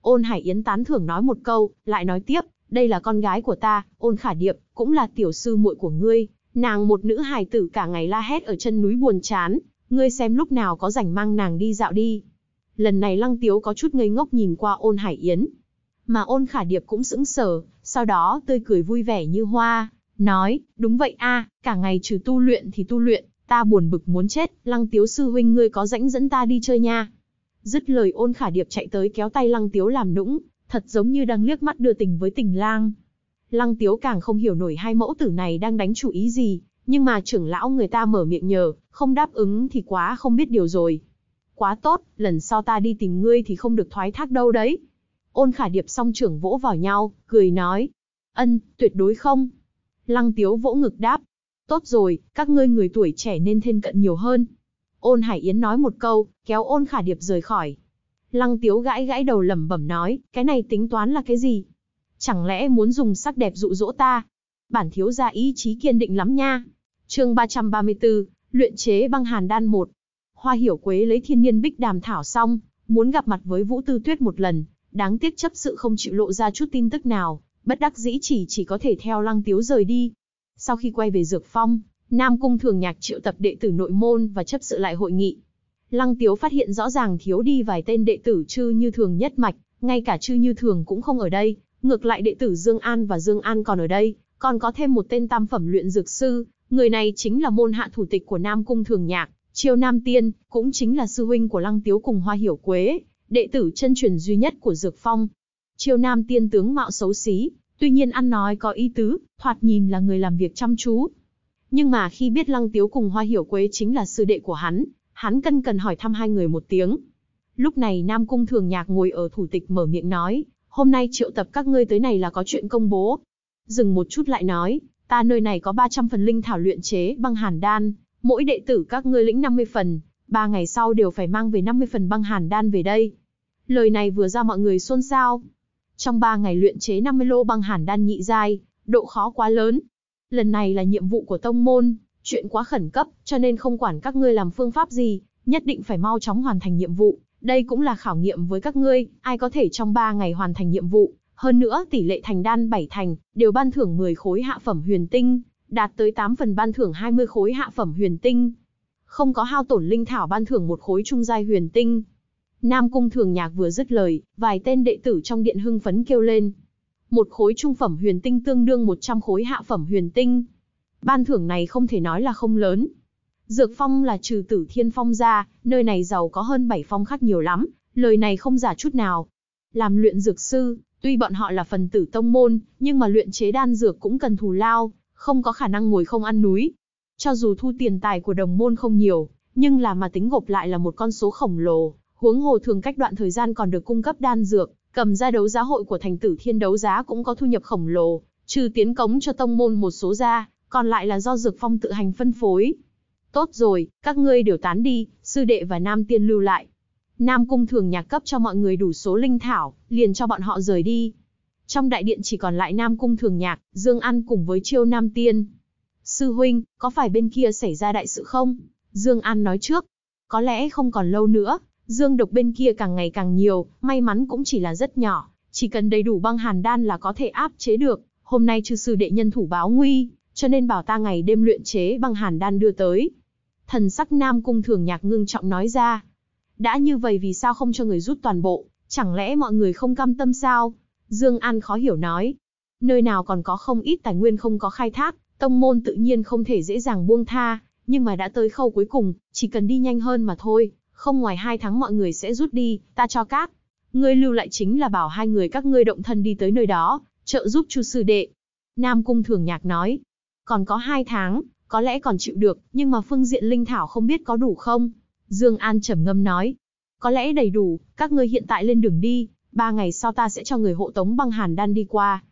Ôn Hải Yến tán thưởng nói một câu, lại nói tiếp, đây là con gái của ta, ôn khả điệp, cũng là tiểu sư muội của ngươi. Nàng một nữ hài tử cả ngày la hét ở chân núi buồn chán, ngươi xem lúc nào có rảnh mang nàng đi dạo đi. Lần này Lăng Tiếu có chút ngây ngốc nhìn qua ôn Hải Yến, mà ôn khả điệp cũng sững sờ, sau đó tươi cười vui vẻ như hoa, nói, đúng vậy a, cả ngày trừ tu luyện thì tu luyện, ta buồn bực muốn chết, lăng tiếu sư huynh ngươi có rãnh dẫn ta đi chơi nha. Dứt lời ôn khả điệp chạy tới kéo tay lăng tiếu làm nũng, thật giống như đang liếc mắt đưa tình với tình lang. Lăng tiếu càng không hiểu nổi hai mẫu tử này đang đánh chủ ý gì, nhưng mà trưởng lão người ta mở miệng nhờ, không đáp ứng thì quá không biết điều rồi. Quá tốt, lần sau ta đi tìm ngươi thì không được thoái thác đâu đấy. Ôn khả điệp song trưởng vỗ vào nhau, cười nói. Ân, tuyệt đối không. Lăng tiếu vỗ ngực đáp. Tốt rồi, các ngươi người tuổi trẻ nên thân cận nhiều hơn. Ôn Hải Yến nói một câu, kéo ôn khả điệp rời khỏi. Lăng tiếu gãi gãi đầu lẩm bẩm nói, cái này tính toán là cái gì? Chẳng lẽ muốn dùng sắc đẹp dụ dỗ ta? Bản thiếu ra ý chí kiên định lắm nha. chương 334, luyện chế băng hàn đan một. Hoa hiểu quế lấy thiên niên bích đàm thảo xong, muốn gặp mặt với Vũ Tư Tuyết một lần, Đáng tiếc chấp sự không chịu lộ ra chút tin tức nào, bất đắc dĩ chỉ chỉ có thể theo lăng tiếu rời đi. Sau khi quay về Dược Phong, Nam Cung Thường Nhạc triệu tập đệ tử nội môn và chấp sự lại hội nghị. Lăng Tiếu phát hiện rõ ràng thiếu đi vài tên đệ tử chư như thường nhất mạch, ngay cả chư như thường cũng không ở đây, ngược lại đệ tử Dương An và Dương An còn ở đây, còn có thêm một tên tam phẩm luyện dược sư, người này chính là môn hạ thủ tịch của Nam Cung Thường Nhạc, Triều Nam Tiên, cũng chính là sư huynh của Lăng Tiếu cùng Hoa Hiểu Quế, đệ tử chân truyền duy nhất của Dược Phong. Triều Nam tiên tướng mạo xấu xí, tuy nhiên ăn nói có ý tứ, thoạt nhìn là người làm việc chăm chú. Nhưng mà khi biết Lăng Tiếu cùng Hoa Hiểu Quế chính là sư đệ của hắn, hắn cân cần hỏi thăm hai người một tiếng. Lúc này Nam Cung Thường Nhạc ngồi ở thủ tịch mở miệng nói, hôm nay triệu tập các ngươi tới này là có chuyện công bố. Dừng một chút lại nói, ta nơi này có 300 phần linh thảo luyện chế băng hàn đan, mỗi đệ tử các ngươi lĩnh 50 phần, ba ngày sau đều phải mang về 50 phần băng hàn đan về đây. Lời này vừa ra mọi người xôn xao. Trong ba ngày luyện chế 50 lô băng hàn đan nhị giai, độ khó quá lớn. Lần này là nhiệm vụ của tông môn, chuyện quá khẩn cấp, cho nên không quản các ngươi làm phương pháp gì, nhất định phải mau chóng hoàn thành nhiệm vụ. Đây cũng là khảo nghiệm với các ngươi, ai có thể trong 3 ngày hoàn thành nhiệm vụ, hơn nữa tỷ lệ thành đan 7 thành, đều ban thưởng 10 khối hạ phẩm huyền tinh, đạt tới 8 phần ban thưởng 20 khối hạ phẩm huyền tinh, không có hao tổn linh thảo ban thưởng một khối trung giai huyền tinh. Nam Cung Thường Nhạc vừa dứt lời, vài tên đệ tử trong điện hưng phấn kêu lên. Một khối trung phẩm huyền tinh tương đương 100 khối hạ phẩm huyền tinh. Ban thưởng này không thể nói là không lớn. Dược Phong là trừ tử thiên phong ra, nơi này giàu có hơn bảy phong khác nhiều lắm, lời này không giả chút nào. Làm luyện dược sư, tuy bọn họ là phần tử tông môn, nhưng mà luyện chế đan dược cũng cần thù lao, không có khả năng ngồi không ăn núi, cho dù thu tiền tài của đồng môn không nhiều, nhưng là mà tính gộp lại là một con số khổng lồ. Huống hồ thường cách đoạn thời gian còn được cung cấp đan dược, cầm ra đấu giá hội của thành tử thiên đấu giá cũng có thu nhập khổng lồ, trừ tiến cống cho tông môn một số ra, còn lại là do dược phong tự hành phân phối. Tốt rồi, các ngươi đều tán đi, sư đệ và nam tiên lưu lại. Nam cung thường nhạc cấp cho mọi người đủ số linh thảo, liền cho bọn họ rời đi. Trong đại điện chỉ còn lại Nam cung thường nhạc, Dương An cùng với chiêu nam tiên. Sư huynh, có phải bên kia xảy ra đại sự không? Dương An nói trước. Có lẽ không còn lâu nữa, dương độc bên kia càng ngày càng nhiều, may mắn cũng chỉ là rất nhỏ, chỉ cần đầy đủ băng hàn đan là có thể áp chế được. Hôm nay chư sư đệ nhân thủ báo nguy, cho nên bảo ta ngày đêm luyện chế băng hàn đan đưa tới. Thần sắc Nam Cung Thường Nhạc ngưng trọng nói ra. Đã như vậy vì sao không cho người rút toàn bộ, chẳng lẽ mọi người không cam tâm sao? Dương An khó hiểu nói. Nơi nào còn có không ít tài nguyên không có khai thác, Tông môn tự nhiên không thể dễ dàng buông tha, nhưng mà đã tới khâu cuối cùng, chỉ cần đi nhanh hơn mà thôi, không ngoài hai tháng mọi người sẽ rút đi, ta cho các. Ngươi lưu lại chính là bảo hai người các ngươi động thân đi tới nơi đó, trợ giúp chu sư đệ. Nam Cung Thường Nhạc nói, còn có hai tháng, có lẽ còn chịu được, nhưng mà phương diện linh thảo không biết có đủ không? Dương An trầm ngâm nói, có lẽ đầy đủ, các ngươi hiện tại lên đường đi, ba ngày sau ta sẽ cho người hộ tống băng hàn đan đi qua.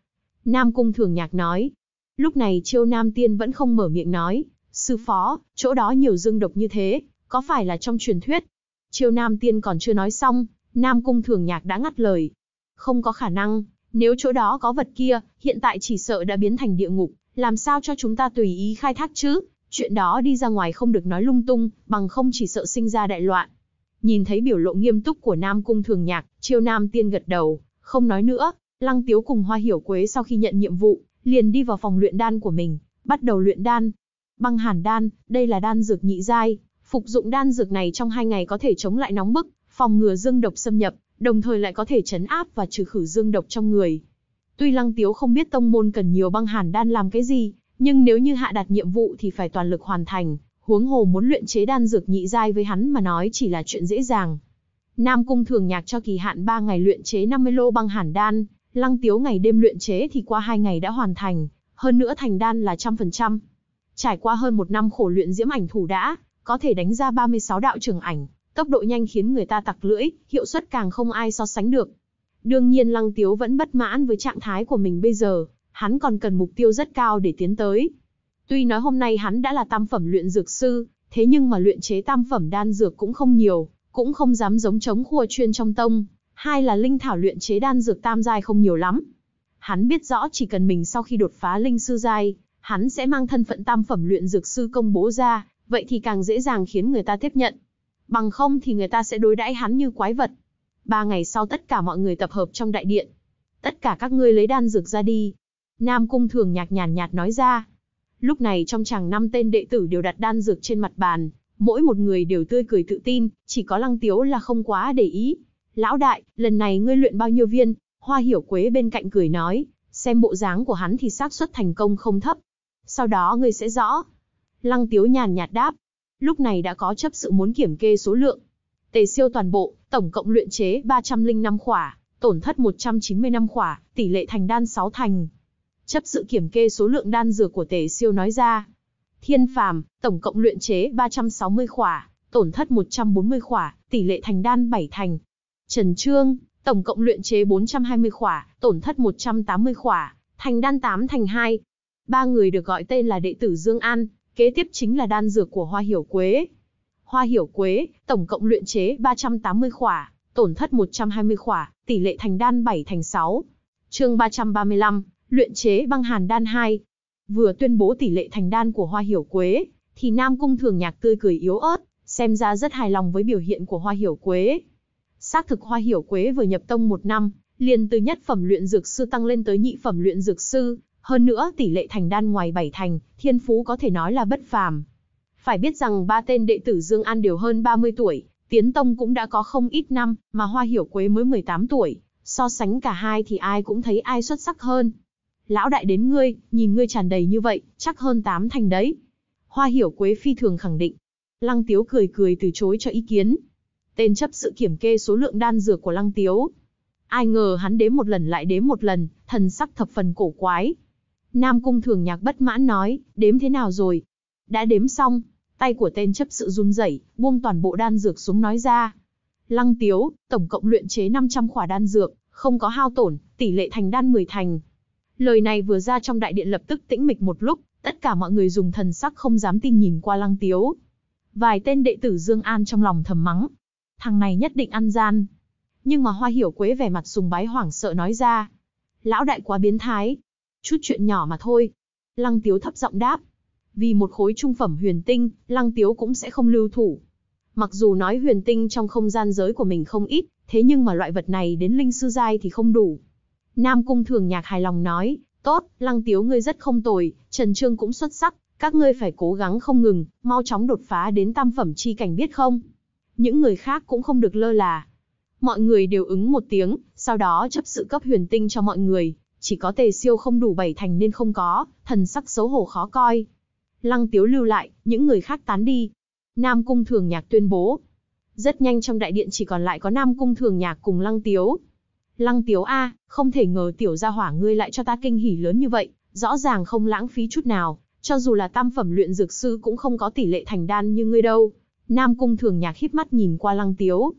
Nam Cung Thường Nhạc nói, Lúc này Chiêu Nam Tiên vẫn không mở miệng nói, sư phó, chỗ đó nhiều dương độc như thế, có phải là trong truyền thuyết? Chiêu Nam Tiên còn chưa nói xong, Nam Cung Thường Nhạc đã ngắt lời. Không có khả năng, nếu chỗ đó có vật kia, hiện tại chỉ sợ đã biến thành địa ngục, làm sao cho chúng ta tùy ý khai thác chứ? Chuyện đó đi ra ngoài không được nói lung tung, bằng không chỉ sợ sinh ra đại loạn. Nhìn thấy biểu lộ nghiêm túc của Nam Cung Thường Nhạc, Chiêu Nam Tiên gật đầu, không nói nữa. Lăng Tiếu cùng Hoa Hiểu Quế sau khi nhận nhiệm vụ, liền đi vào phòng luyện đan của mình, bắt đầu luyện đan. Băng hàn đan, đây là đan dược nhị giai, phục dụng đan dược này trong hai ngày có thể chống lại nóng bức, phòng ngừa dương độc xâm nhập, đồng thời lại có thể chấn áp và trừ khử dương độc trong người. Tuy Lăng Tiếu không biết tông môn cần nhiều băng hàn đan làm cái gì, nhưng nếu như hạ đặt nhiệm vụ thì phải toàn lực hoàn thành, huống hồ muốn luyện chế đan dược nhị giai với hắn mà nói chỉ là chuyện dễ dàng. Nam Cung Thường Nhạc cho kỳ hạn 3 ngày luyện chế 50 lô băng hàn đan, Lăng Tiếu ngày đêm luyện chế thì qua hai ngày đã hoàn thành, hơn nữa thành đan là trăm phần trăm. Trải qua hơn một năm khổ luyện diễm ảnh thủ đã, có thể đánh ra 36 đạo trường ảnh, tốc độ nhanh khiến người ta tặc lưỡi, hiệu suất càng không ai so sánh được. Đương nhiên Lăng Tiếu vẫn bất mãn với trạng thái của mình bây giờ, hắn còn cần mục tiêu rất cao để tiến tới. Tuy nói hôm nay hắn đã là tam phẩm luyện dược sư, thế nhưng mà luyện chế tam phẩm đan dược cũng không nhiều, cũng không dám giống chống khua chuyên trong tông, Hai là linh thảo luyện chế đan dược tam giai không nhiều lắm. Hắn biết rõ chỉ cần mình sau khi đột phá linh sư giai, hắn sẽ mang thân phận tam phẩm luyện dược sư công bố ra, vậy thì càng dễ dàng khiến người ta tiếp nhận. Bằng không thì người ta sẽ đối đãi hắn như quái vật. Ba ngày sau tất cả mọi người tập hợp trong đại điện. Tất cả các ngươi lấy đan dược ra đi. Nam Cung Thường nhạc nhàn nhạt, nhạt nói ra. Lúc này trong chàng năm tên đệ tử đều đặt đan dược trên mặt bàn, mỗi một người đều tươi cười tự tin, chỉ có Lăng Tiếu là không quá để ý, lão đại, lần này ngươi luyện bao nhiêu viên, hoa hiểu quế bên cạnh cười nói, xem bộ dáng của hắn thì xác suất thành công không thấp. Sau đó ngươi sẽ rõ. Lăng tiếu nhàn nhạt đáp, lúc này đã có chấp sự muốn kiểm kê số lượng. Tề siêu toàn bộ, tổng cộng luyện chế 305 khỏa, tổn thất 195 khỏa, tỷ lệ thành đan 6 thành. Chấp sự kiểm kê số lượng đan dược của tề siêu nói ra. Thiên phàm, tổng cộng luyện chế 360 khỏa, tổn thất 140 khỏa, tỷ lệ thành đan 7 thành, Trần Trương, tổng cộng luyện chế 420 khỏa, tổn thất 180 khỏa, thành đan 8 thành 2. Ba người được gọi tên là đệ tử Dương An, kế tiếp chính là đan dược của Hoa Hiểu Quế. Hoa Hiểu Quế, tổng cộng luyện chế 380 khỏa, tổn thất 120 khỏa, tỷ lệ thành đan 7 thành 6. Chương 335, luyện chế băng hàn đan 2. Vừa tuyên bố tỷ lệ thành đan của Hoa Hiểu Quế, thì Nam Cung Thường Nhạc tươi cười yếu ớt, xem ra rất hài lòng với biểu hiện của Hoa Hiểu Quế. Xác thực Hoa Hiểu Quế vừa nhập tông một năm, liền từ nhất phẩm luyện dược sư tăng lên tới nhị phẩm luyện dược sư, hơn nữa tỷ lệ thành đan ngoài bảy thành, thiên phú có thể nói là bất phàm. Phải biết rằng ba tên đệ tử Dương An đều hơn ba mươi tuổi, Tiến Tông cũng đã có không ít năm, mà Hoa Hiểu Quế mới mười tám tuổi, so sánh cả hai thì ai cũng thấy ai xuất sắc hơn. Lão đại đến ngươi, nhìn ngươi tràn đầy như vậy, chắc hơn tám thành đấy. Hoa Hiểu Quế phi thường khẳng định. Lăng Tiếu cười cười từ chối cho ý kiến, tên chấp sự kiểm kê số lượng đan dược của Lăng Tiếu. Ai ngờ hắn đếm một lần lại đếm một lần, thần sắc thập phần cổ quái. Nam Cung Thường Nhạc bất mãn nói, đếm thế nào rồi? Đã đếm xong, tay của tên chấp sự run rẩy, buông toàn bộ đan dược xuống nói ra. Lăng Tiếu, tổng cộng luyện chế 500 khỏa đan dược, không có hao tổn, tỷ lệ thành đan 10 thành. Lời này vừa ra trong đại điện lập tức tĩnh mịch một lúc, tất cả mọi người dùng thần sắc không dám tin nhìn qua Lăng Tiếu. Vài tên đệ tử Dương An trong lòng thầm mắng, thằng này nhất định ăn gian. Nhưng mà hoa hiểu quế vẻ mặt sùng bái hoảng sợ nói ra. Lão đại quá biến thái. Chút chuyện nhỏ mà thôi. Lăng tiếu thấp giọng đáp. Vì một khối trung phẩm huyền tinh, lăng tiếu cũng sẽ không lưu thủ. Mặc dù nói huyền tinh trong không gian giới của mình không ít, thế nhưng mà loại vật này đến linh sư giai thì không đủ. Nam Cung Thường Nhạc hài lòng nói, tốt, lăng tiếu ngươi rất không tồi, Trần Trương cũng xuất sắc, các ngươi phải cố gắng không ngừng, mau chóng đột phá đến tam phẩm chi cảnh biết không? những người khác cũng không được lơ là. Mọi người đều ứng một tiếng, sau đó chấp sự cấp huyền tinh cho mọi người, chỉ có tề siêu không đủ bảy thành nên không có, thần sắc xấu hổ khó coi. Lăng tiếu lưu lại, những người khác tán đi. Nam Cung Thường Nhạc tuyên bố. Rất nhanh trong đại điện chỉ còn lại có Nam Cung Thường Nhạc cùng Lăng Tiếu. Lăng Tiếu A, không thể ngờ tiểu gia hỏa ngươi lại cho ta kinh hỉ lớn như vậy, rõ ràng không lãng phí chút nào, cho dù là tam phẩm luyện dược sư cũng không có tỷ lệ thành đan như ngươi đâu, Nam Cung Thường Nhạc híp mắt nhìn qua Lăng Tiếu.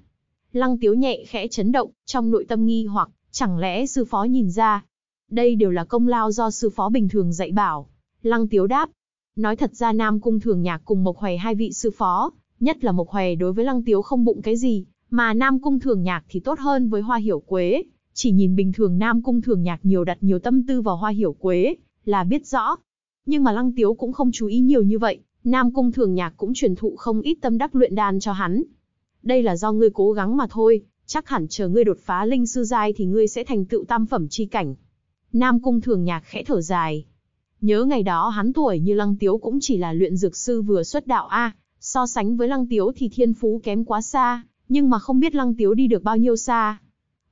Lăng Tiếu nhẹ khẽ chấn động, trong nội tâm nghi hoặc, chẳng lẽ sư phó nhìn ra. Đây đều là công lao do sư phó bình thường dạy bảo. Lăng Tiếu đáp. Nói thật ra Nam Cung Thường Nhạc cùng Mộc Hoài hai vị sư phó, nhất là Mộc Hoài đối với Lăng Tiếu không bụng cái gì, mà Nam Cung Thường Nhạc thì tốt hơn với Hoa Hiểu Quế. Chỉ nhìn bình thường Nam Cung Thường Nhạc nhiều đặt nhiều tâm tư vào Hoa Hiểu Quế, là biết rõ. Nhưng mà Lăng Tiếu cũng không chú ý nhiều như vậy, Nam Cung Thường Nhạc cũng truyền thụ không ít tâm đắc luyện đan cho hắn. Đây là do ngươi cố gắng mà thôi, chắc hẳn chờ ngươi đột phá linh sư giai thì ngươi sẽ thành tựu tam phẩm chi cảnh. Nam Cung Thường Nhạc khẽ thở dài. Nhớ ngày đó hắn tuổi như Lăng Tiếu cũng chỉ là luyện dược sư vừa xuất đạo a, so sánh với Lăng Tiếu thì thiên phú kém quá xa, nhưng mà không biết Lăng Tiếu đi được bao nhiêu xa.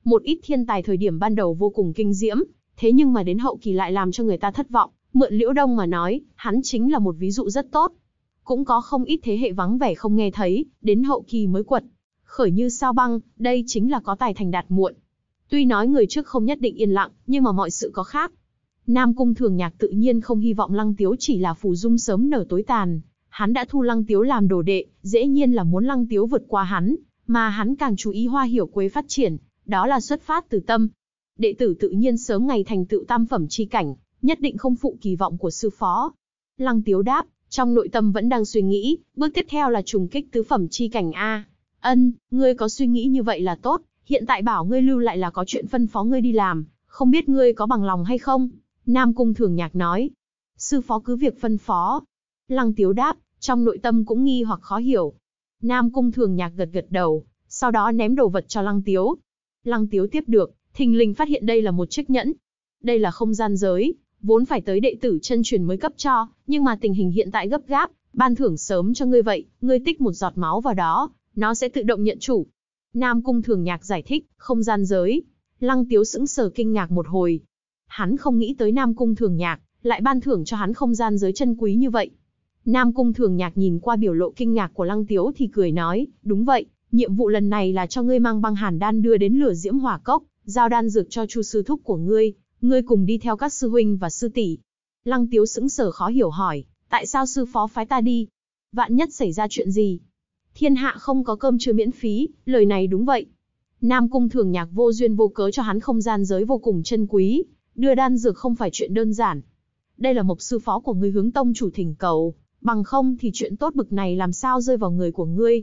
Một ít thiên tài thời điểm ban đầu vô cùng kinh diễm, thế nhưng mà đến hậu kỳ lại làm cho người ta thất vọng, mượn Liễu Đông mà nói, hắn chính là một ví dụ rất tốt cũng có không ít thế hệ vắng vẻ không nghe thấy, đến hậu kỳ mới quật. Khởi như sao băng, đây chính là có tài thành đạt muộn. Tuy nói người trước không nhất định yên lặng, nhưng mà mọi sự có khác. Nam Cung Thường Nhạc tự nhiên không hy vọng Lăng Tiếu chỉ là phù dung sớm nở tối tàn. Hắn đã thu Lăng Tiếu làm đồ đệ, dễ nhiên là muốn Lăng Tiếu vượt qua hắn, mà hắn càng chú ý hoa hiểu quế phát triển, đó là xuất phát từ tâm. Đệ tử tự nhiên sớm ngày thành tựu tam phẩm chi cảnh, nhất định không phụ kỳ vọng của sư phó. Lăng Tiếu đáp, trong nội tâm vẫn đang suy nghĩ, bước tiếp theo là trùng kích tứ phẩm chi cảnh A. Ân, ngươi có suy nghĩ như vậy là tốt, hiện tại bảo ngươi lưu lại là có chuyện phân phó ngươi đi làm, không biết ngươi có bằng lòng hay không? Nam Cung Thường Nhạc nói. Sư phó cứ việc phân phó. Lăng Tiếu đáp, trong nội tâm cũng nghi hoặc khó hiểu. Nam Cung Thường Nhạc gật gật đầu, sau đó ném đồ vật cho Lăng Tiếu. Lăng Tiếu tiếp được, thình lình phát hiện đây là một chiếc nhẫn. Đây là không gian giới, vốn phải tới đệ tử chân truyền mới cấp cho, nhưng mà tình hình hiện tại gấp gáp, ban thưởng sớm cho ngươi vậy, ngươi tích một giọt máu vào đó, nó sẽ tự động nhận chủ. Nam Cung Thường Nhạc giải thích, không gian giới. Lăng Tiếu sững sờ kinh ngạc một hồi. Hắn không nghĩ tới Nam Cung Thường Nhạc, lại ban thưởng cho hắn không gian giới chân quý như vậy. Nam Cung Thường Nhạc nhìn qua biểu lộ kinh ngạc của Lăng Tiếu thì cười nói, đúng vậy, nhiệm vụ lần này là cho ngươi mang băng hàn đan đưa đến lửa diễm hỏa cốc, giao đan dược cho chu sư thúc của ngươi, Ngươi cùng đi theo các sư huynh và sư tỷ. Lăng tiếu sững sờ khó hiểu hỏi, tại sao sư phó phái ta đi? Vạn nhất xảy ra chuyện gì? Thiên hạ không có cơm chưa miễn phí, lời này đúng vậy. Nam cung thường nhạc vô duyên vô cớ cho hắn không gian giới vô cùng chân quý, đưa đan dược không phải chuyện đơn giản. Đây là mộc sư phó của người hướng tông chủ thỉnh cầu, bằng không thì chuyện tốt bực này làm sao rơi vào người của ngươi.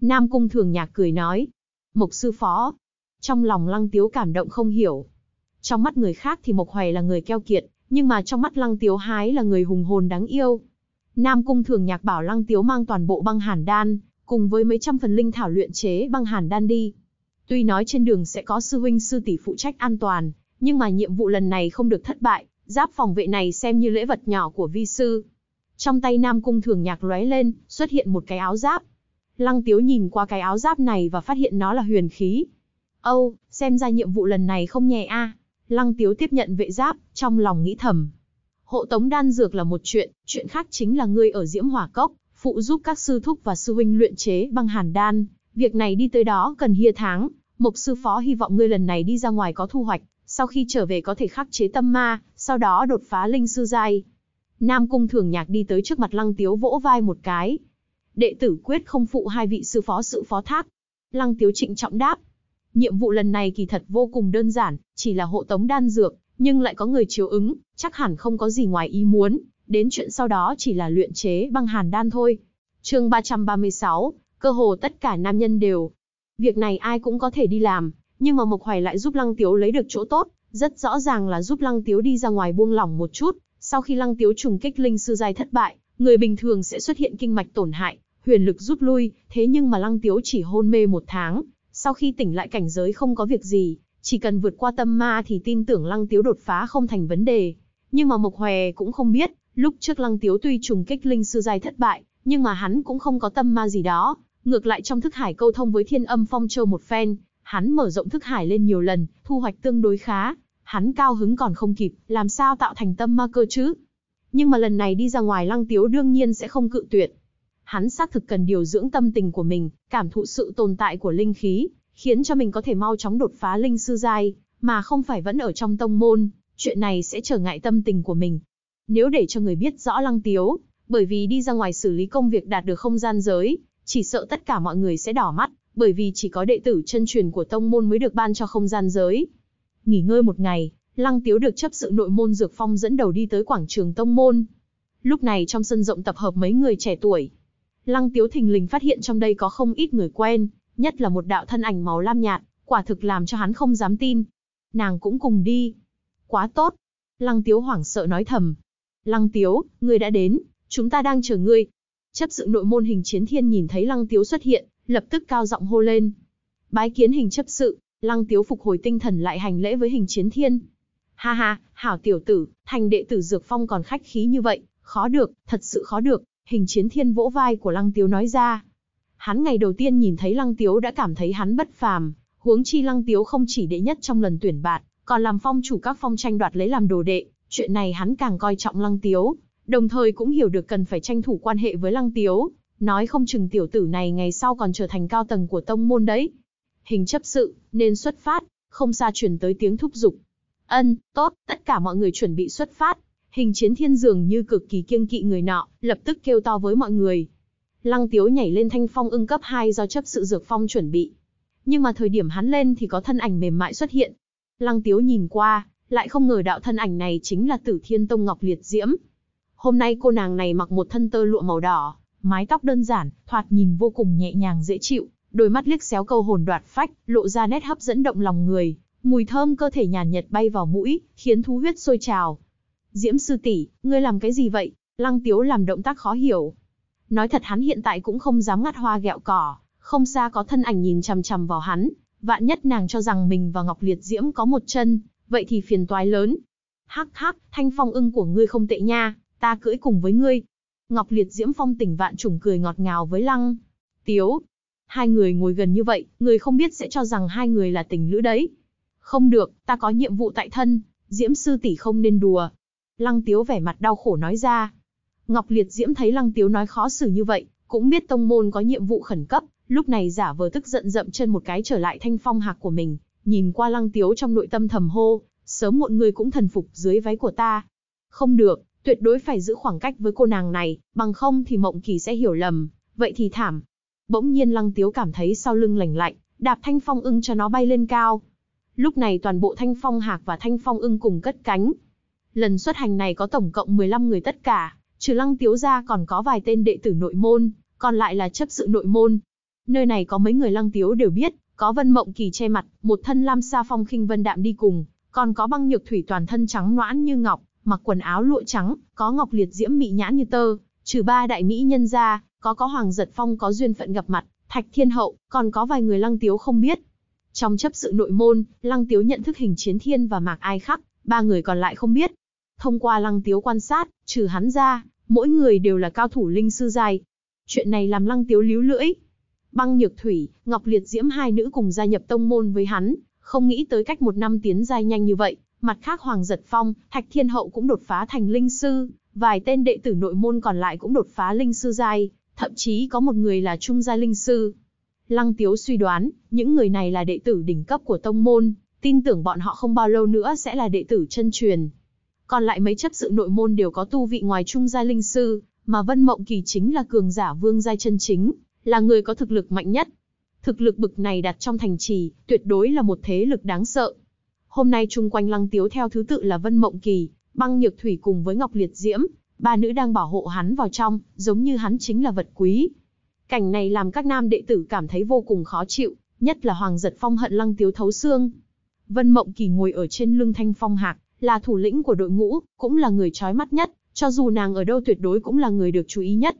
Nam cung thường nhạc cười nói, mộc sư phó. Trong lòng lăng tiếu cảm động không hiểu, trong mắt người khác thì Mộc Hoài là người keo kiệt, nhưng mà trong mắt Lăng Tiếu hái là người hùng hồn đáng yêu. Nam Cung Thường Nhạc bảo Lăng Tiếu mang toàn bộ băng hàn đan, cùng với mấy trăm phần linh thảo luyện chế băng hàn đan đi. Tuy nói trên đường sẽ có sư huynh sư tỷ phụ trách an toàn, nhưng mà nhiệm vụ lần này không được thất bại, giáp phòng vệ này xem như lễ vật nhỏ của vi sư. Trong tay Nam Cung Thường Nhạc lóe lên, xuất hiện một cái áo giáp. Lăng Tiếu nhìn qua cái áo giáp này và phát hiện nó là huyền khí. Âu, xem ra nhiệm vụ lần này không nhẹ a. À. Lăng Tiếu tiếp nhận vệ giáp, trong lòng nghĩ thầm. Hộ tống đan dược là một chuyện, chuyện khác chính là ngươi ở Diễm Hỏa Cốc, phụ giúp các sư thúc và sư huynh luyện chế băng hàn đan. Việc này đi tới đó cần hia tháng, Mục sư phó hy vọng ngươi lần này đi ra ngoài có thu hoạch, sau khi trở về có thể khắc chế tâm ma, sau đó đột phá linh sư giai. Nam Cung Thường Nhạc đi tới trước mặt Lăng Tiếu vỗ vai một cái. Đệ tử quyết không phụ hai vị sư phó sự phó thác. Lăng Tiếu trịnh trọng đáp, Nhiệm vụ lần này kỳ thật vô cùng đơn giản, chỉ là hộ tống đan dược, nhưng lại có người chiếu ứng, chắc hẳn không có gì ngoài ý muốn, đến chuyện sau đó chỉ là luyện chế băng hàn đan thôi. Chương 336, cơ hồ tất cả nam nhân đều. Việc này ai cũng có thể đi làm, nhưng mà Mộc Hoài lại giúp Lăng Tiếu lấy được chỗ tốt, rất rõ ràng là giúp Lăng Tiếu đi ra ngoài buông lỏng một chút, sau khi Lăng Tiếu trùng kích linh sư giai thất bại, người bình thường sẽ xuất hiện kinh mạch tổn hại, huyền lực rút lui, thế nhưng mà Lăng Tiếu chỉ hôn mê một tháng, sau khi tỉnh lại cảnh giới không có việc gì, chỉ cần vượt qua tâm ma thì tin tưởng Lăng Tiếu đột phá không thành vấn đề. Nhưng mà Mộc hoè cũng không biết, lúc trước Lăng Tiếu tuy trùng kích linh sư giai thất bại, nhưng mà hắn cũng không có tâm ma gì đó. Ngược lại trong thức hải câu thông với thiên âm phong châu một phen, hắn mở rộng thức hải lên nhiều lần, thu hoạch tương đối khá. Hắn cao hứng còn không kịp, làm sao tạo thành tâm ma cơ chứ? Nhưng mà lần này đi ra ngoài Lăng Tiếu đương nhiên sẽ không cự tuyệt, hắn xác thực cần điều dưỡng tâm tình của mình, cảm thụ sự tồn tại của linh khí, khiến cho mình có thể mau chóng đột phá linh sư giai, mà không phải vẫn ở trong tông môn, chuyện này sẽ trở ngại tâm tình của mình. Nếu để cho người biết rõ Lăng Tiếu, bởi vì đi ra ngoài xử lý công việc đạt được không gian giới, chỉ sợ tất cả mọi người sẽ đỏ mắt, bởi vì chỉ có đệ tử chân truyền của tông môn mới được ban cho không gian giới. Nghỉ ngơi một ngày, Lăng Tiếu được chấp sự nội môn Dược Phong dẫn đầu đi tới quảng trường tông môn. Lúc này trong sân rộng tập hợp mấy người trẻ tuổi, Lăng Tiếu thình lình phát hiện trong đây có không ít người quen, nhất là một đạo thân ảnh màu lam nhạt, quả thực làm cho hắn không dám tin. Nàng cũng cùng đi. Quá tốt. Lăng Tiếu hoảng sợ nói thầm. Lăng Tiếu, ngươi đã đến, chúng ta đang chờ ngươi. Chấp sự nội môn hình chiến thiên nhìn thấy Lăng Tiếu xuất hiện, lập tức cao giọng hô lên. Bái kiến hình chấp sự, Lăng Tiếu phục hồi tinh thần lại hành lễ với hình chiến thiên. Ha ha, hảo tiểu tử, thành đệ tử Dược Phong còn khách khí như vậy, khó được, thật sự khó được. Hình chiến thiên vỗ vai của Lăng Tiếu nói ra. Hắn ngày đầu tiên nhìn thấy Lăng Tiếu đã cảm thấy hắn bất phàm, huống chi Lăng Tiếu không chỉ đệ nhất trong lần tuyển bạt, còn làm phong chủ các phong tranh đoạt lấy làm đồ đệ, chuyện này hắn càng coi trọng Lăng Tiếu, đồng thời cũng hiểu được cần phải tranh thủ quan hệ với Lăng Tiếu, nói không chừng tiểu tử này ngày sau còn trở thành cao tầng của tông môn đấy. Hình chấp sự, nên xuất phát, không xa truyền tới tiếng thúc giục. Ân, tốt, tất cả mọi người chuẩn bị xuất phát, Hình chiến thiên dường như cực kỳ kiêng kỵ người nọ, lập tức kêu to với mọi người. Lăng tiếu nhảy lên thanh phong ưng cấp 2 do chấp sự dược phong chuẩn bị. Nhưng mà thời điểm hắn lên thì có thân ảnh mềm mại xuất hiện. Lăng tiếu nhìn qua, lại không ngờ đạo thân ảnh này chính là tử thiên tông ngọc liệt diễm. Hôm nay cô nàng này mặc một thân tơ lụa màu đỏ, mái tóc đơn giản, thoạt nhìn vô cùng nhẹ nhàng dễ chịu, đôi mắt liếc xéo câu hồn đoạt phách, lộ ra nét hấp dẫn động lòng người, mùi thơm cơ thể nhàn nhật bay vào mũi, khiến thú huyết sôi trào, Diễm sư tỷ, ngươi làm cái gì vậy? Lăng Tiếu làm động tác khó hiểu. Nói thật hắn hiện tại cũng không dám ngắt hoa gẹo cỏ, không xa có thân ảnh nhìn chằm chằm vào hắn, vạn nhất nàng cho rằng mình và Ngọc Liệt Diễm có một chân, vậy thì phiền toái lớn. Hắc hắc, thanh phong ưng của ngươi không tệ nha, ta cưỡi cùng với ngươi. Ngọc Liệt Diễm phong tỉnh vạn trùng cười ngọt ngào với Lăng. Tiếu, hai người ngồi gần như vậy, người không biết sẽ cho rằng hai người là tình lữ đấy. Không được, ta có nhiệm vụ tại thân, Diễm sư tỷ không nên đùa, Lăng Tiếu vẻ mặt đau khổ nói ra. Ngọc Liệt Diễm thấy Lăng Tiếu nói khó xử như vậy, cũng biết tông môn có nhiệm vụ khẩn cấp, lúc này giả vờ tức giận dậm chân một cái trở lại thanh phong hạc của mình, nhìn qua Lăng Tiếu trong nội tâm thầm hô, sớm muộn người cũng thần phục dưới váy của ta. Không được, tuyệt đối phải giữ khoảng cách với cô nàng này, bằng không thì Mộng Kỳ sẽ hiểu lầm, vậy thì thảm. Bỗng nhiên Lăng Tiếu cảm thấy sau lưng lạnh lạnh, đạp thanh phong ưng cho nó bay lên cao. Lúc này toàn bộ thanh phong hạc và thanh phong ưng cùng cất cánh, Lần xuất hành này có tổng cộng 15 người tất cả, trừ Lăng Tiếu ra còn có vài tên đệ tử nội môn, còn lại là chấp sự nội môn. Nơi này có mấy người Lăng Tiếu đều biết, có Vân Mộng Kỳ che mặt, một thân lam sa phong khinh vân đạm đi cùng, còn có Băng Nhược Thủy toàn thân trắng noãn như ngọc, mặc quần áo lụa trắng, có Ngọc Liệt diễm mị nhãn như tơ, trừ ba đại mỹ nhân ra, có có Hoàng Giật Phong có duyên phận gặp mặt, Thạch Thiên Hậu, còn có vài người Lăng Tiếu không biết. Trong chấp sự nội môn, Lăng Tiếu nhận thức hình chiến thiên và mạc ai khắc, ba người còn lại không biết. Thông qua lăng tiếu quan sát, trừ hắn ra, mỗi người đều là cao thủ linh sư dài. Chuyện này làm lăng tiếu líu lưỡi. Băng Nhược Thủy, Ngọc Liệt Diễm hai nữ cùng gia nhập tông môn với hắn, không nghĩ tới cách một năm tiến giai nhanh như vậy. Mặt khác Hoàng Giật Phong, Thạch Thiên Hậu cũng đột phá thành linh sư, vài tên đệ tử nội môn còn lại cũng đột phá linh sư giai, thậm chí có một người là trung gia linh sư. Lăng Tiếu suy đoán, những người này là đệ tử đỉnh cấp của tông môn, tin tưởng bọn họ không bao lâu nữa sẽ là đệ tử chân truyền, còn lại mấy chấp sự nội môn đều có tu vị ngoài trung gia linh sư, mà Vân Mộng Kỳ chính là cường giả vương giai chân chính, là người có thực lực mạnh nhất. Thực lực bực này đặt trong thành trì, tuyệt đối là một thế lực đáng sợ. Hôm nay chung quanh Lăng Tiếu theo thứ tự là Vân Mộng Kỳ, Băng Nhược Thủy cùng với Ngọc Liệt Diễm, ba nữ đang bảo hộ hắn vào trong, giống như hắn chính là vật quý. Cảnh này làm các nam đệ tử cảm thấy vô cùng khó chịu, nhất là Hoàng Giật Phong hận Lăng Tiếu thấu xương. Vân Mộng Kỳ ngồi ở trên lưng Thanh Phong Hạc, là thủ lĩnh của đội ngũ, cũng là người trói mắt nhất, cho dù nàng ở đâu tuyệt đối cũng là người được chú ý nhất.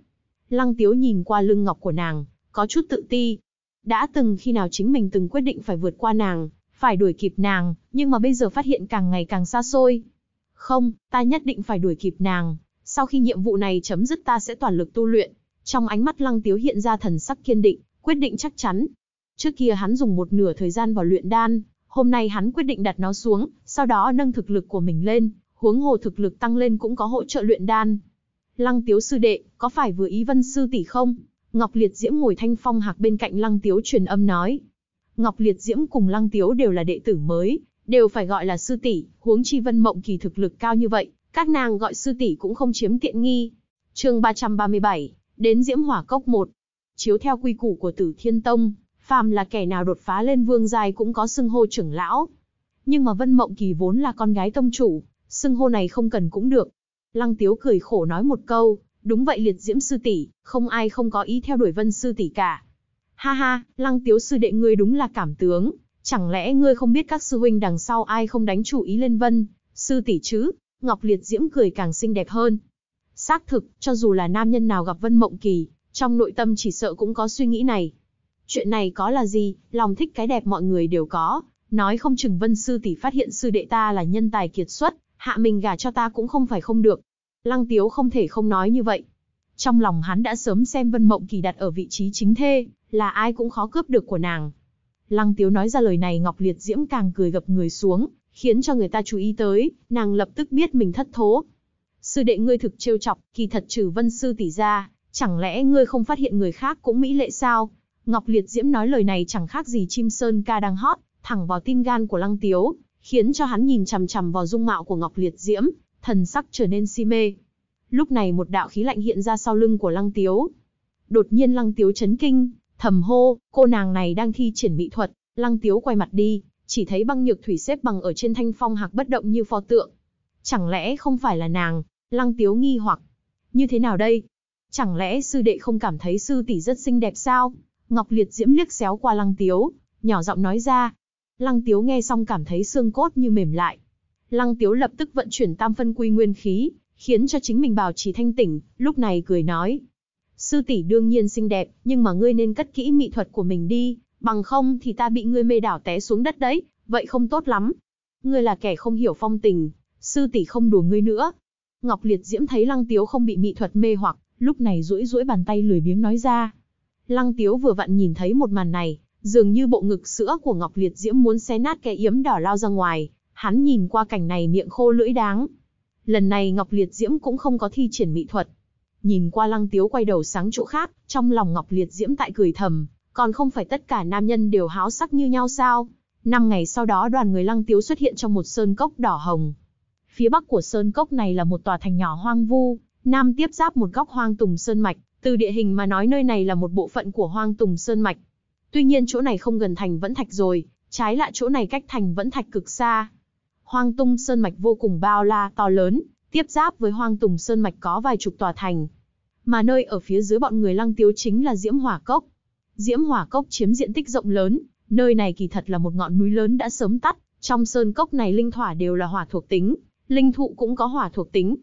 Lăng Tiếu nhìn qua lưng ngọc của nàng, có chút tự ti. Đã từng khi nào chính mình từng quyết định phải vượt qua nàng, phải đuổi kịp nàng, nhưng mà bây giờ phát hiện càng ngày càng xa xôi. Không, ta nhất định phải đuổi kịp nàng, sau khi nhiệm vụ này chấm dứt ta sẽ toàn lực tu luyện. Trong ánh mắt Lăng Tiếu hiện ra thần sắc kiên định, quyết định chắc chắn. Trước kia hắn dùng một nửa thời gian vào luyện đan, Hôm nay hắn quyết định đặt nó xuống, sau đó nâng thực lực của mình lên, huống hồ thực lực tăng lên cũng có hỗ trợ luyện đan. Lăng Tiếu sư đệ, có phải vừa ý Vân sư tỷ không? Ngọc Liệt Diễm ngồi thanh phong hạc bên cạnh Lăng Tiếu truyền âm nói. Ngọc Liệt Diễm cùng Lăng Tiếu đều là đệ tử mới, đều phải gọi là sư tỷ, huống chi Vân Mộng Kỳ thực lực cao như vậy, các nàng gọi sư tỷ cũng không chiếm tiện nghi. Chương 337, đến Diễm Hỏa Cốc 1. Chiếu theo quy củ của Tử Thiên Tông, phàm là kẻ nào đột phá lên vương giai cũng có xưng hô trưởng lão. Nhưng mà Vân Mộng Kỳ vốn là con gái tông chủ, xưng hô này không cần cũng được. Lăng Tiếu cười khổ nói một câu, đúng vậy liệt diễm sư tỷ, không ai không có ý theo đuổi Vân sư tỷ cả. Ha ha, Lăng Tiếu sư đệ ngươi đúng là cảm tướng, chẳng lẽ ngươi không biết các sư huynh đằng sau ai không đánh chủ ý lên Vân, sư tỷ chứ? Ngọc Liệt Diễm cười càng xinh đẹp hơn. Xác thực, cho dù là nam nhân nào gặp Vân Mộng Kỳ, trong nội tâm chỉ sợ cũng có suy nghĩ này. Chuyện này có là gì, lòng thích cái đẹp mọi người đều có. Nói không chừng vân sư tỷ phát hiện sư đệ ta là nhân tài kiệt xuất, hạ mình gả cho ta cũng không phải không được. Lăng tiếu không thể không nói như vậy. Trong lòng hắn đã sớm xem vân mộng kỳ đặt ở vị trí chính thê, là ai cũng khó cướp được của nàng. Lăng tiếu nói ra lời này Ngọc Liệt Diễm càng cười gập người xuống, khiến cho người ta chú ý tới, nàng lập tức biết mình thất thố. Sư đệ ngươi thực trêu chọc, kỳ thật trừ vân sư tỷ ra, chẳng lẽ ngươi không phát hiện người khác cũng mỹ lệ sao? Ngọc Liệt Diễm nói lời này chẳng khác gì chim sơn ca đang hót, thẳng vào tim gan của Lăng Tiếu, khiến cho hắn nhìn chằm chằm vào dung mạo của Ngọc Liệt Diễm, thần sắc trở nên si mê. Lúc này một đạo khí lạnh hiện ra sau lưng của Lăng Tiếu. Đột nhiên Lăng Tiếu chấn kinh, thầm hô, cô nàng này đang thi triển mỹ thuật, Lăng Tiếu quay mặt đi, chỉ thấy băng nhược thủy xếp bằng ở trên thanh phong hạc bất động như pho tượng. Chẳng lẽ không phải là nàng? Lăng Tiếu nghi hoặc. Như thế nào đây? Chẳng lẽ sư đệ không cảm thấy sư tỷ rất xinh đẹp sao? Ngọc Liệt Diễm liếc xéo qua Lăng Tiếu, nhỏ giọng nói ra. Lăng Tiếu nghe xong cảm thấy xương cốt như mềm lại. Lăng Tiếu lập tức vận chuyển tam phân quy nguyên khí, khiến cho chính mình bảo trì thanh tỉnh, lúc này cười nói. Sư tỷ đương nhiên xinh đẹp, nhưng mà ngươi nên cất kỹ mỹ thuật của mình đi, bằng không thì ta bị ngươi mê đảo té xuống đất đấy, vậy không tốt lắm. Ngươi là kẻ không hiểu phong tình, sư tỷ không đùa ngươi nữa. Ngọc Liệt Diễm thấy Lăng Tiếu không bị mỹ thuật mê hoặc, lúc này duỗi duỗi bàn tay lười biếng nói ra, Lăng Tiếu vừa vặn nhìn thấy một màn này, dường như bộ ngực sữa của Ngọc Liệt Diễm muốn xé nát cái yếm đỏ lao ra ngoài, hắn nhìn qua cảnh này miệng khô lưỡi đáng. Lần này Ngọc Liệt Diễm cũng không có thi triển mỹ thuật. Nhìn qua Lăng Tiếu quay đầu sáng chỗ khác, trong lòng Ngọc Liệt Diễm tại cười thầm, còn không phải tất cả nam nhân đều háo sắc như nhau sao? Năm ngày sau đó đoàn người Lăng Tiếu xuất hiện trong một sơn cốc đỏ hồng. Phía bắc của sơn cốc này là một tòa thành nhỏ hoang vu, nam tiếp giáp một góc hoang tùng sơn mạch, từ địa hình mà nói nơi này là một bộ phận của Hoang Tùng Sơn Mạch. Tuy nhiên chỗ này không gần thành Vẫn Thạch rồi, trái lại chỗ này cách thành Vẫn Thạch cực xa. Hoang tùng Sơn Mạch vô cùng bao la, to lớn, tiếp giáp với Hoang Tùng Sơn Mạch có vài chục tòa thành. Mà nơi ở phía dưới bọn người lăng tiếu chính là Diễm Hỏa Cốc. Diễm Hỏa Cốc chiếm diện tích rộng lớn, nơi này kỳ thật là một ngọn núi lớn đã sớm tắt, trong sơn cốc này linh thỏa đều là hỏa thuộc tính, linh thụ cũng có hỏa thuộc tính.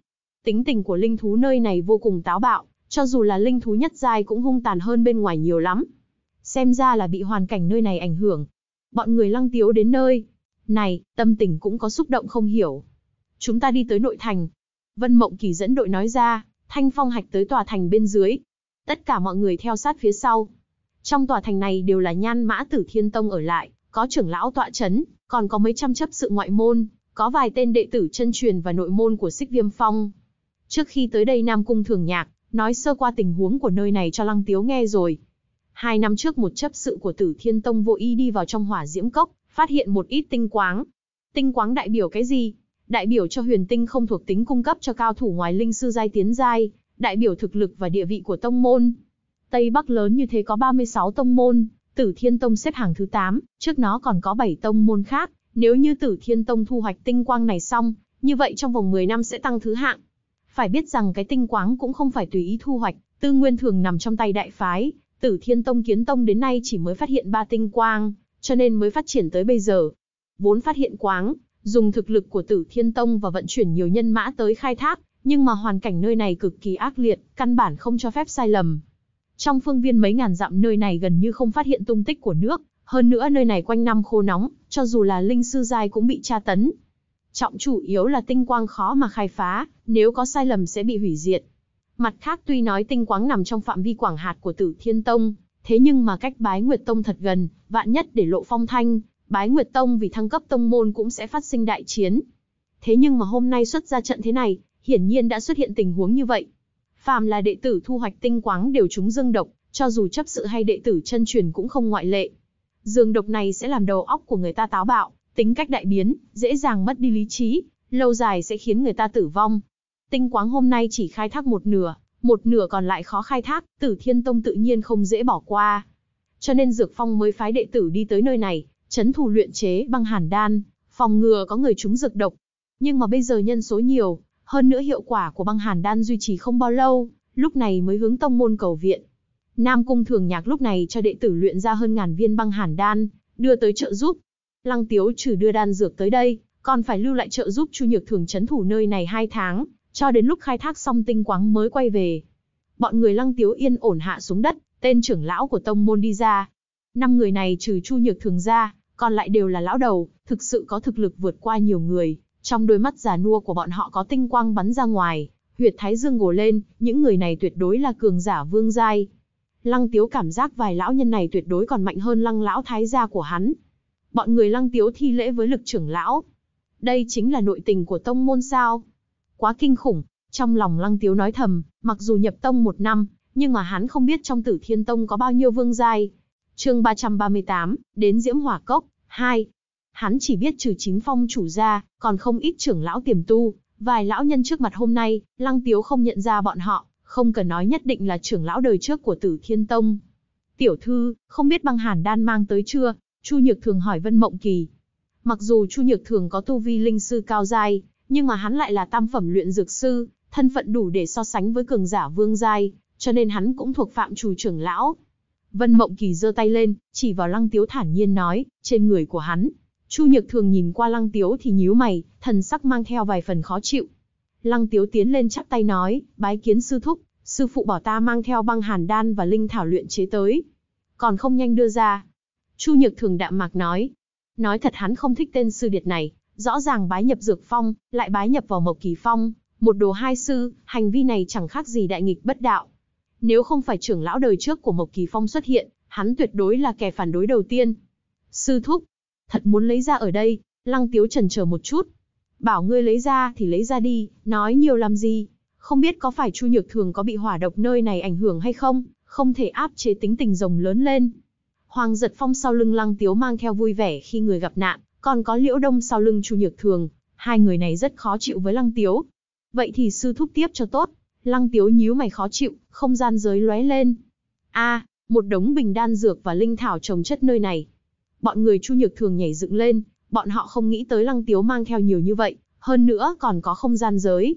Tính tình của linh thú nơi này vô cùng táo bạo, cho dù là linh thú nhất giai cũng hung tàn hơn bên ngoài nhiều lắm. Xem ra là bị hoàn cảnh nơi này ảnh hưởng. Bọn người lăng tiếu đến nơi. Này, tâm tình cũng có xúc động không hiểu. Chúng ta đi tới nội thành. Vân Mộng Kỳ dẫn đội nói ra, thanh phong hạch tới tòa thành bên dưới. Tất cả mọi người theo sát phía sau. Trong tòa thành này đều là nhan mã tử thiên tông ở lại, có trưởng lão tọa chấn, còn có mấy trăm chấp sự ngoại môn, có vài tên đệ tử chân truyền và nội môn của xích viêm phong. Trước khi tới đây Nam Cung Thường Nhạc, nói sơ qua tình huống của nơi này cho Lăng Tiếu nghe rồi. Hai năm trước một chấp sự của Tử Thiên Tông vô ý đi vào trong hỏa diễm cốc, phát hiện một ít tinh quáng. Tinh quáng đại biểu cái gì? Đại biểu cho huyền tinh không thuộc tính cung cấp cho cao thủ ngoài linh sư giai tiến giai, đại biểu thực lực và địa vị của tông môn. Tây Bắc lớn như thế có 36 tông môn, Tử Thiên Tông xếp hàng thứ 8, trước nó còn có 7 tông môn khác. Nếu như Tử Thiên Tông thu hoạch tinh quang này xong, như vậy trong vòng 10 năm sẽ tăng thứ hạng, phải biết rằng cái tinh quáng cũng không phải tùy ý thu hoạch, tư nguyên thường nằm trong tay đại phái, Tử Thiên Tông Kiến Tông đến nay chỉ mới phát hiện ba tinh quang, cho nên mới phát triển tới bây giờ. Vốn phát hiện quáng, dùng thực lực của Tử Thiên Tông và vận chuyển nhiều nhân mã tới khai thác, nhưng mà hoàn cảnh nơi này cực kỳ ác liệt, căn bản không cho phép sai lầm. Trong phương viên mấy ngàn dặm nơi này gần như không phát hiện tung tích của nước, hơn nữa nơi này quanh năm khô nóng, cho dù là linh sư giai cũng bị tra tấn, trọng chủ yếu là tinh quang khó mà khai phá, nếu có sai lầm sẽ bị hủy diệt. Mặt khác tuy nói tinh quáng nằm trong phạm vi quảng hạt của tử Thiên Tông, thế nhưng mà cách bái Nguyệt Tông thật gần, vạn nhất để lộ phong thanh, bái Nguyệt Tông vì thăng cấp tông môn cũng sẽ phát sinh đại chiến. Thế nhưng mà hôm nay xuất ra trận thế này, hiển nhiên đã xuất hiện tình huống như vậy. Phàm là đệ tử thu hoạch tinh quáng đều trúng dương độc, cho dù chấp sự hay đệ tử chân truyền cũng không ngoại lệ. Dương độc này sẽ làm đầu óc của người ta táo bạo, Tính cách đại biến, dễ dàng mất đi lý trí, lâu dài sẽ khiến người ta tử vong. Tinh quáng hôm nay chỉ khai thác một nửa, một nửa còn lại khó khai thác, Tử Thiên Tông tự nhiên không dễ bỏ qua. Cho nên Dược Phong mới phái đệ tử đi tới nơi này, chấn thủ luyện chế băng hàn đan, phòng ngừa có người trúng dược độc. Nhưng mà bây giờ nhân số nhiều, hơn nữa hiệu quả của băng hàn đan duy trì không bao lâu, lúc này mới hướng tông môn cầu viện. Nam Cung Thường Nhạc lúc này cho đệ tử luyện ra hơn ngàn viên băng hàn đan, đưa tới trợ giúp, Lăng Tiếu trừ đưa đan dược tới đây, còn phải lưu lại trợ giúp Chu Nhược Thường chấn thủ nơi này 2 tháng, cho đến lúc khai thác xong tinh quáng mới quay về. Bọn người Lăng Tiếu yên ổn hạ xuống đất, tên trưởng lão của tông môn đi ra. Năm người này trừ Chu Nhược Thường ra, còn lại đều là lão đầu, thực sự có thực lực vượt qua nhiều người, trong đôi mắt già nua của bọn họ có tinh quang bắn ra ngoài, huyệt thái dương gồ lên, những người này tuyệt đối là cường giả vương giai. Lăng Tiếu cảm giác vài lão nhân này tuyệt đối còn mạnh hơn Lăng lão thái gia của hắn, bọn người lăng tiếu thi lễ với lực trưởng lão. Đây chính là nội tình của tông môn sao. Quá kinh khủng, trong lòng lăng tiếu nói thầm, mặc dù nhập tông một năm, nhưng mà hắn không biết trong tử thiên tông có bao nhiêu vương giai. chương 338, đến diễm hỏa cốc, 2. Hắn chỉ biết trừ chính phong chủ gia, còn không ít trưởng lão tiềm tu, vài lão nhân trước mặt hôm nay, lăng tiếu không nhận ra bọn họ, không cần nói nhất định là trưởng lão đời trước của tử thiên tông. Tiểu thư, không biết băng hàn đan mang tới chưa, Chu Nhược Thường hỏi Vân Mộng Kỳ. Mặc dù Chu Nhược Thường có tu vi linh sư cao giai, nhưng mà hắn lại là tam phẩm luyện dược sư, thân phận đủ để so sánh với cường giả vương giai, cho nên hắn cũng thuộc phạm chủ trưởng lão. Vân Mộng Kỳ giơ tay lên, chỉ vào Lăng Tiếu thản nhiên nói, trên người của hắn. Chu Nhược Thường nhìn qua Lăng Tiếu thì nhíu mày, thần sắc mang theo vài phần khó chịu. Lăng Tiếu tiến lên chắp tay nói, bái kiến sư thúc, sư phụ bảo ta mang theo băng hàn đan và linh thảo luyện chế tới. Còn không nhanh đưa ra, Chu Nhược Thường đạm mạc nói. Nói thật hắn không thích tên sư điệt này, rõ ràng bái nhập dược phong, lại bái nhập vào mộc kỳ phong, một đồ hai sư, hành vi này chẳng khác gì đại nghịch bất đạo. Nếu không phải trưởng lão đời trước của mộc kỳ phong xuất hiện, hắn tuyệt đối là kẻ phản đối đầu tiên. Sư thúc, thật muốn lấy ra ở đây, lăng tiếu trần chờ một chút. Bảo ngươi lấy ra thì lấy ra đi, nói nhiều làm gì. Không biết có phải Chu Nhược Thường có bị hỏa độc nơi này ảnh hưởng hay không, không thể áp chế tính tình rồng lớn lên. Hoàng giật phong sau lưng lăng tiếu mang theo vui vẻ khi người gặp nạn, còn có liễu đông sau lưng chu nhược thường, hai người này rất khó chịu với lăng tiếu. Vậy thì sư thúc tiếp cho tốt, lăng tiếu nhíu mày khó chịu, không gian giới lóe lên. a một đống bình đan dược và linh thảo trồng chất nơi này. Bọn người chu nhược thường nhảy dựng lên, bọn họ không nghĩ tới lăng tiếu mang theo nhiều như vậy, hơn nữa còn có không gian giới.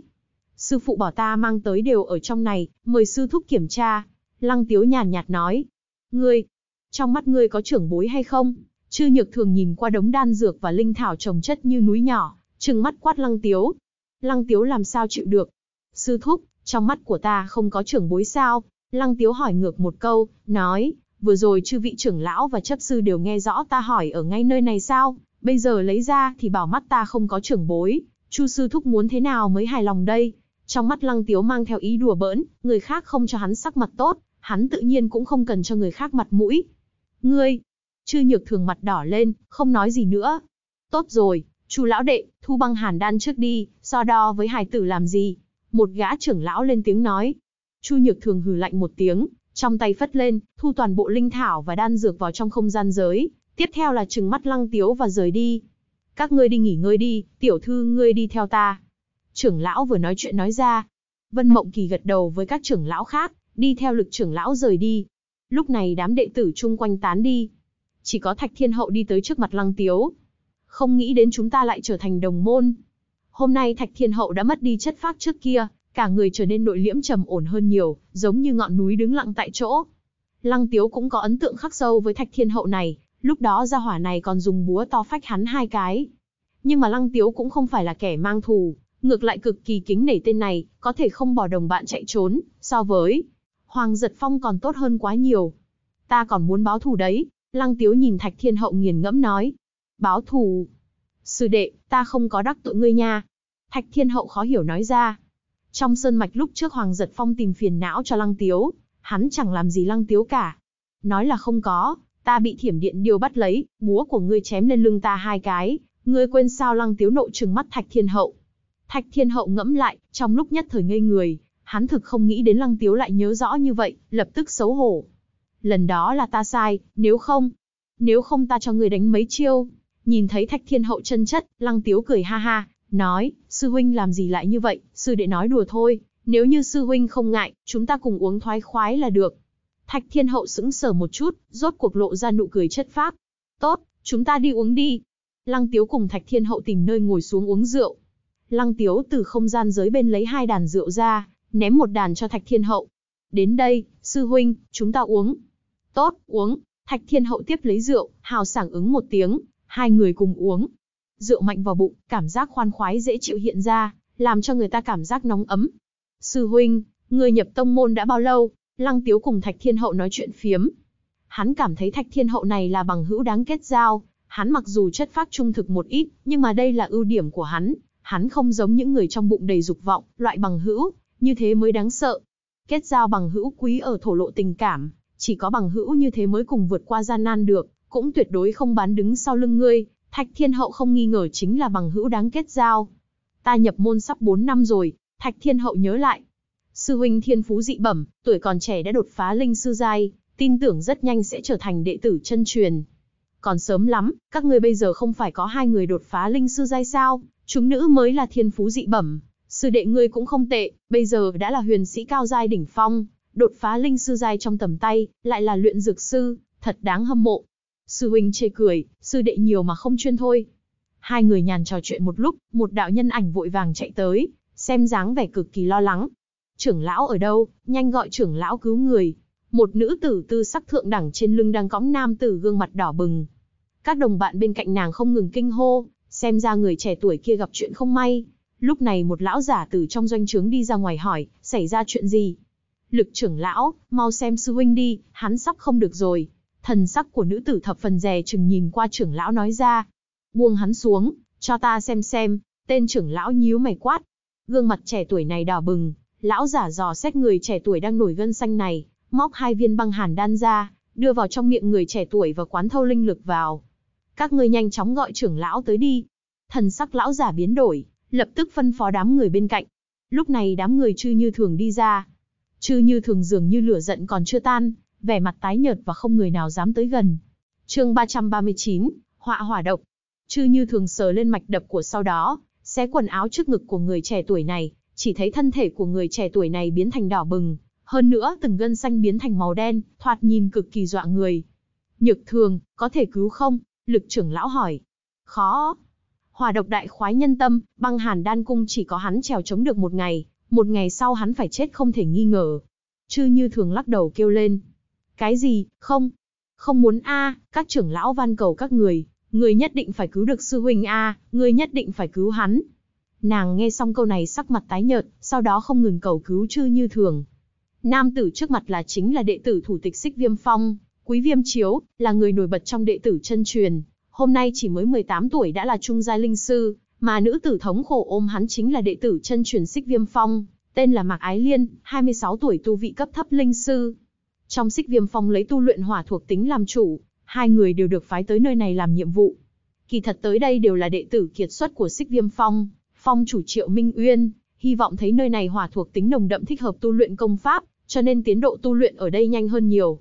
Sư phụ bảo ta mang tới đều ở trong này, mời sư thúc kiểm tra. Lăng tiếu nhàn nhạt nói. Ngươi, trong mắt ngươi có trưởng bối hay không? Chư nhược thường nhìn qua đống đan dược và linh thảo trồng chất như núi nhỏ, trừng mắt quát lăng tiếu. Lăng tiếu làm sao chịu được? Sư thúc, trong mắt của ta không có trưởng bối sao? Lăng tiếu hỏi ngược một câu, nói, vừa rồi chư vị trưởng lão và chấp sư đều nghe rõ ta hỏi ở ngay nơi này sao? Bây giờ lấy ra thì bảo mắt ta không có trưởng bối, chu sư thúc muốn thế nào mới hài lòng đây? Trong mắt lăng tiếu mang theo ý đùa bỡn, người khác không cho hắn sắc mặt tốt, hắn tự nhiên cũng không cần cho người khác mặt mũi. Ngươi, chư nhược thường mặt đỏ lên, không nói gì nữa. Tốt rồi, chú lão đệ, thu băng hàn đan trước đi, so đo với hài tử làm gì. Một gã trưởng lão lên tiếng nói. Chu nhược thường hừ lạnh một tiếng, trong tay phất lên, thu toàn bộ linh thảo và đan dược vào trong không gian giới. Tiếp theo là trừng mắt lăng tiếu và rời đi. Các ngươi đi nghỉ ngơi đi, tiểu thư ngươi đi theo ta. Trưởng lão vừa nói chuyện nói ra. Vân Mộng Kỳ gật đầu với các trưởng lão khác, đi theo lực trưởng lão rời đi. Lúc này đám đệ tử chung quanh tán đi. Chỉ có Thạch Thiên Hậu đi tới trước mặt Lăng Tiếu. Không nghĩ đến chúng ta lại trở thành đồng môn. Hôm nay Thạch Thiên Hậu đã mất đi chất phác trước kia, cả người trở nên nội liễm trầm ổn hơn nhiều, giống như ngọn núi đứng lặng tại chỗ. Lăng Tiếu cũng có ấn tượng khắc sâu với Thạch Thiên Hậu này, lúc đó gia hỏa này còn dùng búa to phách hắn hai cái. Nhưng mà Lăng Tiếu cũng không phải là kẻ mang thù, ngược lại cực kỳ kính nể tên này, có thể không bỏ đồng bạn chạy trốn, so với Hoàng Giật Phong còn tốt hơn quá nhiều. Ta còn muốn báo thù đấy, Lăng Tiếu nhìn Thạch Thiên Hậu nghiền ngẫm nói. Báo thù. Sư đệ, ta không có đắc tội ngươi nha. Thạch Thiên Hậu khó hiểu nói ra. Trong sơn mạch lúc trước Hoàng Giật Phong tìm phiền não cho Lăng Tiếu, hắn chẳng làm gì Lăng Tiếu cả. Nói là không có, ta bị thiểm điện điều bắt lấy, búa của ngươi chém lên lưng ta hai cái, ngươi quên sao Lăng Tiếu nộ trừng mắt Thạch Thiên Hậu. Thạch Thiên Hậu ngẫm lại, trong lúc nhất thời ngây người, Hắn thực không nghĩ đến Lăng Tiếu lại nhớ rõ như vậy, lập tức xấu hổ. Lần đó là ta sai, nếu không, nếu không ta cho người đánh mấy chiêu. Nhìn thấy Thạch Thiên Hậu chân chất, Lăng Tiếu cười ha ha, nói, sư huynh làm gì lại như vậy, sư đệ nói đùa thôi, nếu như sư huynh không ngại, chúng ta cùng uống thoái khoái là được. Thạch Thiên Hậu sững sờ một chút, rốt cuộc lộ ra nụ cười chất phác. Tốt, chúng ta đi uống đi. Lăng Tiếu cùng Thạch Thiên Hậu tìm nơi ngồi xuống uống rượu. Lăng Tiếu từ không gian giới bên lấy hai đàn rượu ra, ném một đàn cho Thạch Thiên Hậu. Đến đây, sư huynh, chúng ta uống. Tốt, uống. Thạch Thiên Hậu tiếp lấy rượu, hào sảng ứng một tiếng, hai người cùng uống. Rượu mạnh vào bụng, cảm giác khoan khoái dễ chịu hiện ra, làm cho người ta cảm giác nóng ấm. Sư huynh, người nhập tông môn đã bao lâu? Lăng Tiếu cùng Thạch Thiên Hậu nói chuyện phiếm. Hắn cảm thấy Thạch Thiên Hậu này là bằng hữu đáng kết giao, hắn mặc dù chất phác trung thực một ít, nhưng mà đây là ưu điểm của hắn, hắn không giống những người trong bụng đầy dục vọng, loại bằng hữu như thế mới đáng sợ. Kết giao bằng hữu quý ở thổ lộ tình cảm, chỉ có bằng hữu như thế mới cùng vượt qua gian nan được, cũng tuyệt đối không bán đứng sau lưng ngươi, Thạch Thiên Hậu không nghi ngờ chính là bằng hữu đáng kết giao. Ta nhập môn sắp 4 năm rồi, Thạch Thiên Hậu nhớ lại. Sư huynh thiên phú dị bẩm, tuổi còn trẻ đã đột phá linh sư giai, tin tưởng rất nhanh sẽ trở thành đệ tử chân truyền. Còn sớm lắm, các ngươi bây giờ không phải có hai người đột phá linh sư giai sao, chúng nữ mới là thiên phú dị bẩm, sư đệ ngươi cũng không tệ, bây giờ đã là huyền sĩ cao giai đỉnh phong, đột phá linh sư giai trong tầm tay, lại là luyện dược sư, thật đáng hâm mộ. Sư huynh chê cười, sư đệ nhiều mà không chuyên thôi. Hai người nhàn trò chuyện một lúc, một đạo nhân ảnh vội vàng chạy tới, xem dáng vẻ cực kỳ lo lắng. Trưởng lão ở đâu, nhanh gọi trưởng lão cứu người. Một nữ tử tư sắc thượng đẳng trên lưng đang cõng nam tử gương mặt đỏ bừng. Các đồng bạn bên cạnh nàng không ngừng kinh hô, xem ra người trẻ tuổi kia gặp chuyện không may, Lúc này một lão giả từ trong doanh trướng đi ra ngoài hỏi, xảy ra chuyện gì? Lực trưởng lão, mau xem sư huynh đi, hắn sắp không được rồi. Thần sắc của nữ tử thập phần rè chừng nhìn qua trưởng lão nói ra. Buông hắn xuống, cho ta xem xem, tên trưởng lão nhíu mày quát. Gương mặt trẻ tuổi này đỏ bừng, lão giả dò xét người trẻ tuổi đang nổi gân xanh này, móc hai viên băng hàn đan ra, đưa vào trong miệng người trẻ tuổi và quán thâu linh lực vào. Các ngươi nhanh chóng gọi trưởng lão tới đi. Thần sắc lão giả biến đổi, lập tức phân phó đám người bên cạnh. Lúc này đám người chư như thường đi ra. Chư như thường dường như lửa giận còn chưa tan, vẻ mặt tái nhợt và không người nào dám tới gần. chương 339, họa hỏa độc. Chư như thường sờ lên mạch đập của sau đó, xé quần áo trước ngực của người trẻ tuổi này, chỉ thấy thân thể của người trẻ tuổi này biến thành đỏ bừng, hơn nữa từng gân xanh biến thành màu đen, thoạt nhìn cực kỳ dọa người. Nhược thường, có thể cứu không? Lực trưởng lão hỏi. Khó. Hỏa độc đại khoái nhân tâm, băng hàn đan cung chỉ có hắn trèo chống được một ngày, một ngày sau hắn phải chết không thể nghi ngờ. Chư như thường lắc đầu kêu lên. Cái gì, không, không muốn a các trưởng lão van cầu các người, người nhất định phải cứu được sư huynh a người nhất định phải cứu hắn. Nàng nghe xong câu này sắc mặt tái nhợt, sau đó không ngừng cầu cứu chư như thường. Nam tử trước mặt là chính là đệ tử thủ tịch xích viêm phong, quý viêm chiếu, là người nổi bật trong đệ tử chân truyền, hôm nay chỉ mới 18 tuổi đã là trung giai linh sư, mà nữ tử thống khổ ôm hắn chính là đệ tử chân truyền Xích Viêm Phong, tên là Mạc Ái Liên, 26 tuổi tu vị cấp thấp linh sư. Trong Xích Viêm Phong lấy tu luyện hỏa thuộc tính làm chủ, hai người đều được phái tới nơi này làm nhiệm vụ. Kỳ thật tới đây đều là đệ tử kiệt xuất của Xích Viêm Phong, phong chủ Triệu Minh Uyên, hy vọng thấy nơi này hỏa thuộc tính nồng đậm thích hợp tu luyện công pháp, cho nên tiến độ tu luyện ở đây nhanh hơn nhiều.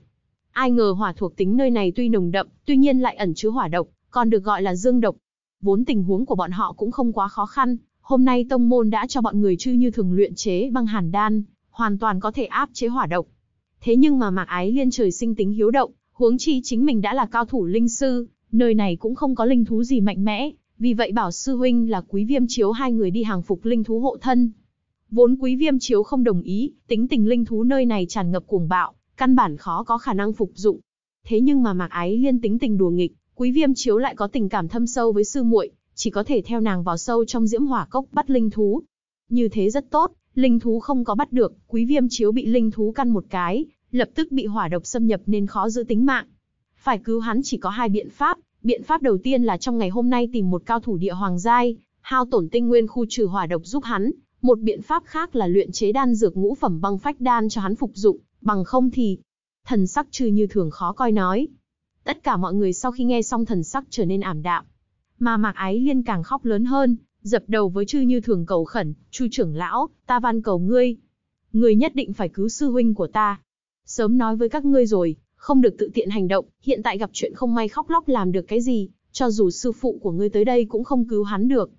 Ai ngờ hỏa thuộc tính nơi này tuy nồng đậm, tuy nhiên lại ẩn chứa hỏa độc, còn được gọi là dương độc. Vốn tình huống của bọn họ cũng không quá khó khăn, hôm nay tông môn đã cho bọn người chư như thường luyện chế băng hàn đan, hoàn toàn có thể áp chế hỏa độc. Thế nhưng mà Mạc Ái Liên trời sinh tính hiếu động, huống chi chính mình đã là cao thủ linh sư, nơi này cũng không có linh thú gì mạnh mẽ, vì vậy bảo sư huynh là Quý Viêm Chiếu hai người đi hàng phục linh thú hộ thân. Vốn Quý Viêm Chiếu không đồng ý, tính tình linh thú nơi này tràn ngập cuồng bạo, căn bản khó có khả năng phục dụng. Thế nhưng mà Mạc Ái Liên tính tình đùa nghịch, Quý Viêm chiếu lại có tình cảm thâm sâu với sư muội, chỉ có thể theo nàng vào sâu trong diễm hỏa cốc bắt linh thú. Như thế rất tốt, linh thú không có bắt được, Quý Viêm chiếu bị linh thú căn một cái, lập tức bị hỏa độc xâm nhập nên khó giữ tính mạng. Phải cứu hắn chỉ có hai biện pháp, biện pháp đầu tiên là trong ngày hôm nay tìm một cao thủ địa hoàng giai, hao tổn tinh nguyên khu trừ hỏa độc giúp hắn, một biện pháp khác là luyện chế đan dược ngũ phẩm băng phách đan cho hắn phục dụng, bằng không thì thần sắc trừ như thường khó coi nói, Tất cả mọi người sau khi nghe xong thần sắc trở nên ảm đạm. Mà Mạc Ái Liên càng khóc lớn hơn, dập đầu với chư như thường cầu khẩn, chu trưởng lão, ta van cầu ngươi. Ngươi nhất định phải cứu sư huynh của ta. Sớm nói với các ngươi rồi, không được tự tiện hành động, hiện tại gặp chuyện không may khóc lóc làm được cái gì, cho dù sư phụ của ngươi tới đây cũng không cứu hắn được.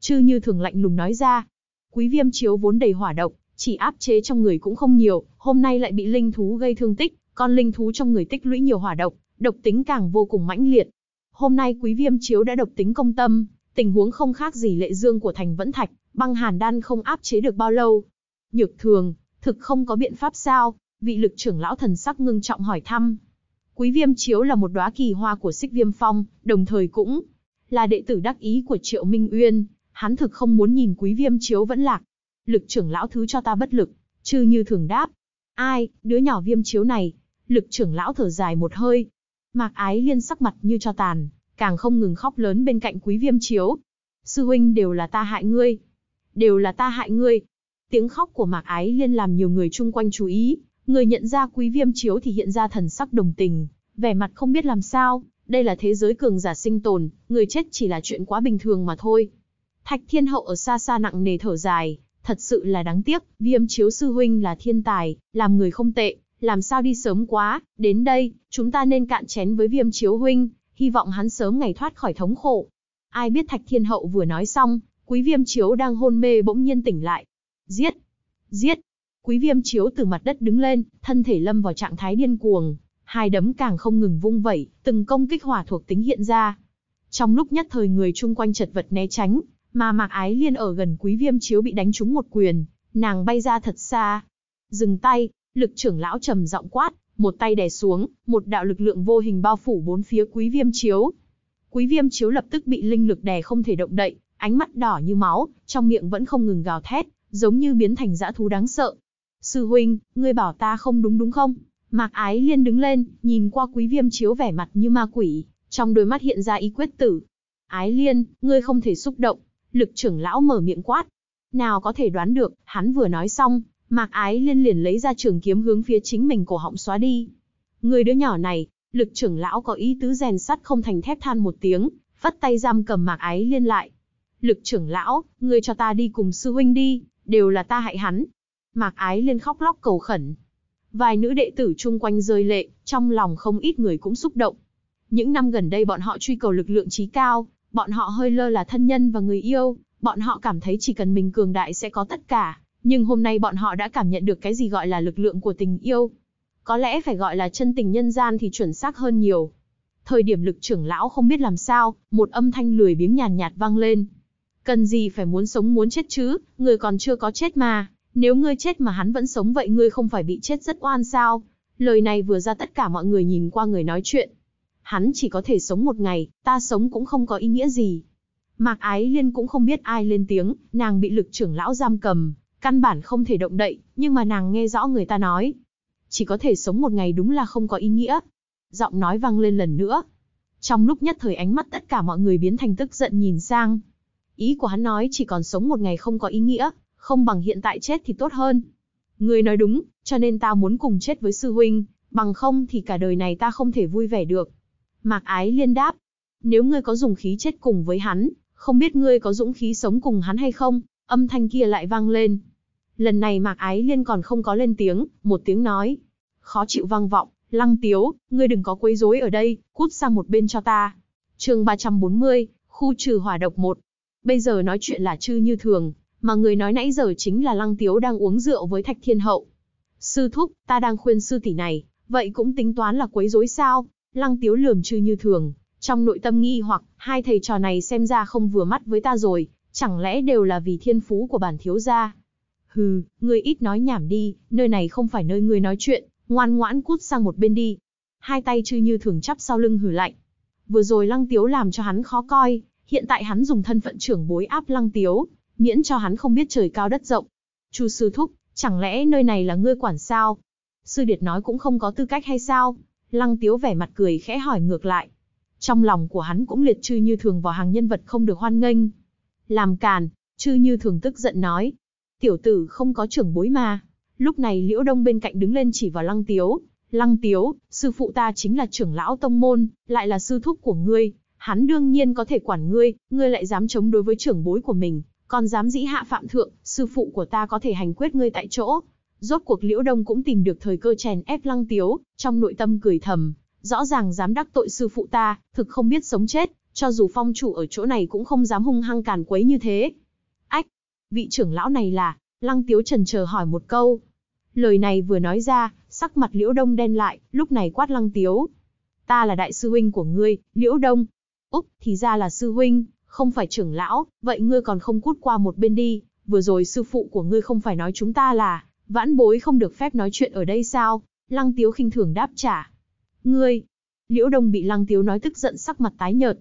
Chư như thường lạnh lùng nói ra, quý viêm chiếu vốn đầy hỏa động, chỉ áp chế trong người cũng không nhiều, hôm nay lại bị linh thú gây thương tích, con linh thú trong người tích lũy nhiều hỏa động độc tính càng vô cùng mãnh liệt. Hôm nay Quý Viêm Chiếu đã độc tính công tâm, tình huống không khác gì lệ dương của thành vẫn thạch, băng hàn đan không áp chế được bao lâu. Nhược thường, thực không có biện pháp sao, vị lực trưởng lão thần sắc ngưng trọng hỏi thăm. Quý Viêm Chiếu là một đóa kỳ hoa của xích Viêm Phong, đồng thời cũng là đệ tử đắc ý của Triệu Minh Uyên, hắn thực không muốn nhìn Quý Viêm Chiếu vẫn lạc. Lực trưởng lão thứ cho ta bất lực, chư như thường đáp. Ai, đứa nhỏ Viêm Chiếu này, lực trưởng lão thở dài một hơi, Mạc Ái Liên sắc mặt như cho tàn, càng không ngừng khóc lớn bên cạnh Quý Viêm Chiếu. Sư huynh đều là ta hại ngươi. Đều là ta hại ngươi. Tiếng khóc của Mạc Ái Liên làm nhiều người chung quanh chú ý. Người nhận ra Quý Viêm Chiếu thì hiện ra thần sắc đồng tình, vẻ mặt không biết làm sao. Đây là thế giới cường giả sinh tồn, người chết chỉ là chuyện quá bình thường mà thôi. Thạch Thiên Hậu ở xa xa nặng nề thở dài, thật sự là đáng tiếc, Viêm Chiếu sư huynh là thiên tài, làm người không tệ, làm sao đi sớm quá, đến đây, chúng ta nên cạn chén với viêm chiếu huynh, hy vọng hắn sớm ngày thoát khỏi thống khổ. Ai biết Thạch Thiên Hậu vừa nói xong, quý viêm chiếu đang hôn mê bỗng nhiên tỉnh lại. Giết! Giết! Quý viêm chiếu từ mặt đất đứng lên, thân thể lâm vào trạng thái điên cuồng, hai đấm càng không ngừng vung vẩy, từng công kích hỏa thuộc tính hiện ra. Trong lúc nhất thời người chung quanh chật vật né tránh, mà mạc ái liên ở gần quý viêm chiếu bị đánh trúng một quyền, nàng bay ra thật xa. Dừng tay, Lực trưởng lão trầm giọng quát, một tay đè xuống, một đạo lực lượng vô hình bao phủ bốn phía Quý Viêm Chiếu. Quý Viêm Chiếu lập tức bị linh lực đè không thể động đậy, ánh mắt đỏ như máu, trong miệng vẫn không ngừng gào thét, giống như biến thành dã thú đáng sợ. "Sư huynh, ngươi bảo ta không đúng đúng không?" Mạc Ái Liên đứng lên, nhìn qua Quý Viêm Chiếu vẻ mặt như ma quỷ, trong đôi mắt hiện ra ý quyết tử. "Ái Liên, ngươi không thể xúc động." Lực trưởng lão mở miệng quát. Nào có thể đoán được, hắn vừa nói xong, Mạc Ái Liên liền lấy ra trường kiếm hướng phía chính mình cổ họng xóa đi. Người đứa nhỏ này, lực trưởng lão có ý tứ rèn sắt không thành thép than một tiếng, vắt tay giam cầm Mạc Ái Liên lại. Lực trưởng lão, người cho ta đi cùng sư huynh đi, đều là ta hại hắn. Mạc Ái Liên khóc lóc cầu khẩn. Vài nữ đệ tử chung quanh rơi lệ, trong lòng không ít người cũng xúc động. Những năm gần đây bọn họ truy cầu lực lượng trí cao, bọn họ hơi lơ là thân nhân và người yêu, bọn họ cảm thấy chỉ cần mình cường đại sẽ có tất cả, nhưng hôm nay bọn họ đã cảm nhận được cái gì gọi là lực lượng của tình yêu. Có lẽ phải gọi là chân tình nhân gian thì chuẩn xác hơn nhiều. Thời điểm lực trưởng lão không biết làm sao, một âm thanh lười biếng nhàn nhạt, nhạt vang lên. Cần gì phải muốn sống muốn chết chứ, người còn chưa có chết mà, nếu ngươi chết mà hắn vẫn sống vậy ngươi không phải bị chết rất oan sao. Lời này vừa ra tất cả mọi người nhìn qua người nói chuyện. Hắn chỉ có thể sống một ngày, ta sống cũng không có ý nghĩa gì. Mạc Ái Liên cũng không biết ai lên tiếng, nàng bị lực trưởng lão giam cầm, Căn bản không thể động đậy, nhưng mà nàng nghe rõ người ta nói. Chỉ có thể sống một ngày đúng là không có ý nghĩa. Giọng nói vang lên lần nữa. Trong lúc nhất thời ánh mắt tất cả mọi người biến thành tức giận nhìn sang. Ý của hắn nói chỉ còn sống một ngày không có ý nghĩa, không bằng hiện tại chết thì tốt hơn. Người nói đúng, cho nên ta muốn cùng chết với sư huynh, bằng không thì cả đời này ta không thể vui vẻ được. Mạc Ái Liên đáp, nếu ngươi có dùng khí chết cùng với hắn, không biết ngươi có dũng khí sống cùng hắn hay không, âm thanh kia lại vang lên. Lần này Mạc Ái Liên còn không có lên tiếng, một tiếng nói. Khó chịu vang vọng, Lăng Tiếu, ngươi đừng có quấy rối ở đây, cút sang một bên cho ta. chương 340, khu trừ hỏa độc 1. Bây giờ nói chuyện là chư như thường, mà người nói nãy giờ chính là Lăng Tiếu đang uống rượu với Thạch Thiên Hậu. Sư thúc, ta đang khuyên sư tỷ này, vậy cũng tính toán là quấy rối sao? Lăng Tiếu lườm chư như thường, trong nội tâm nghi hoặc, hai thầy trò này xem ra không vừa mắt với ta rồi, chẳng lẽ đều là vì thiên phú của bản thiếu gia. Hừ, ngươi ít nói nhảm đi, nơi này không phải nơi ngươi nói chuyện, ngoan ngoãn cút sang một bên đi. Hai tay chư như thường chắp sau lưng hừ lạnh. Vừa rồi Lăng Tiếu làm cho hắn khó coi, hiện tại hắn dùng thân phận trưởng bối áp Lăng Tiếu, miễn cho hắn không biết trời cao đất rộng. Chu sư thúc, chẳng lẽ nơi này là ngươi quản sao? Sư Điệt nói cũng không có tư cách hay sao? Lăng Tiếu vẻ mặt cười khẽ hỏi ngược lại. Trong lòng của hắn cũng liệt chư như thường vào hàng nhân vật không được hoan nghênh. Làm càn, chư như thường tức giận nói, tiểu tử không có trưởng bối mà. Lúc này Liễu Đông bên cạnh đứng lên chỉ vào Lăng Tiếu. Lăng Tiếu, sư phụ ta chính là trưởng lão tông môn, lại là sư thúc của ngươi. Hắn đương nhiên có thể quản ngươi, ngươi lại dám chống đối với trưởng bối của mình, còn dám dĩ hạ phạm thượng, sư phụ của ta có thể hành quyết ngươi tại chỗ. Rốt cuộc Liễu Đông cũng tìm được thời cơ chèn ép Lăng Tiếu, trong nội tâm cười thầm, rõ ràng dám đắc tội sư phụ ta, thực không biết sống chết, cho dù phong chủ ở chỗ này cũng không dám hung hăng càn quấy như thế vị trưởng lão này là, lăng tiếu trần chờ hỏi một câu. Lời này vừa nói ra, sắc mặt liễu đông đen lại, lúc này quát lăng tiếu. Ta là đại sư huynh của ngươi, liễu đông. Úc, thì ra là sư huynh, không phải trưởng lão, vậy ngươi còn không cút qua một bên đi, vừa rồi sư phụ của ngươi không phải nói chúng ta là, vãn bối không được phép nói chuyện ở đây sao? Lăng tiếu khinh thường đáp trả. Ngươi, liễu đông bị lăng tiếu nói tức giận sắc mặt tái nhợt.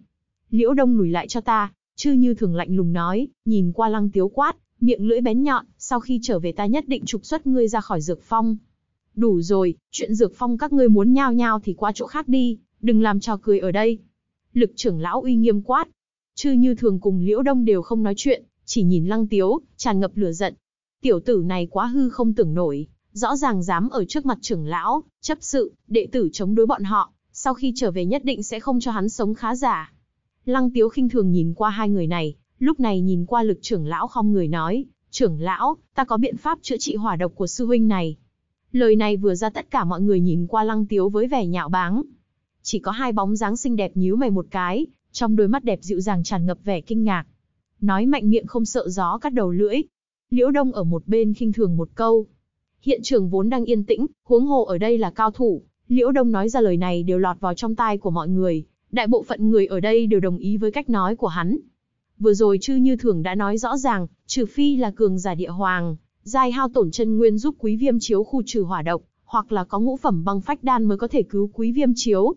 Liễu đông lùi lại cho ta, Chư như thường lạnh lùng nói, nhìn qua lăng tiếu quát, miệng lưỡi bén nhọn, sau khi trở về ta nhất định trục xuất ngươi ra khỏi dược phong. Đủ rồi, chuyện dược phong các ngươi muốn nhao nhao thì qua chỗ khác đi, đừng làm trò cười ở đây. Lực trưởng lão uy nghiêm quát. Chư như thường cùng liễu đông đều không nói chuyện, chỉ nhìn lăng tiếu, tràn ngập lửa giận. Tiểu tử này quá hư không tưởng nổi, rõ ràng dám ở trước mặt trưởng lão, chấp sự, đệ tử chống đối bọn họ, sau khi trở về nhất định sẽ không cho hắn sống khá giả. Lăng Tiếu khinh thường nhìn qua hai người này, lúc này nhìn qua lực trưởng lão không người nói, trưởng lão, ta có biện pháp chữa trị hỏa độc của sư huynh này. Lời này vừa ra tất cả mọi người nhìn qua Lăng Tiếu với vẻ nhạo báng. Chỉ có hai bóng dáng xinh đẹp nhíu mày một cái, trong đôi mắt đẹp dịu dàng tràn ngập vẻ kinh ngạc. Nói mạnh miệng không sợ gió cắt đầu lưỡi. Liễu Đông ở một bên khinh thường một câu. Hiện trường vốn đang yên tĩnh, huống hồ ở đây là cao thủ. Liễu Đông nói ra lời này đều lọt vào trong tai của mọi người, Đại bộ phận người ở đây đều đồng ý với cách nói của hắn. Vừa rồi Trư như thường đã nói rõ ràng, trừ phi là cường giả địa hoàng, giai hao tổn chân nguyên giúp quý viêm chiếu khu trừ hỏa độc, hoặc là có ngũ phẩm băng phách đan mới có thể cứu quý viêm chiếu.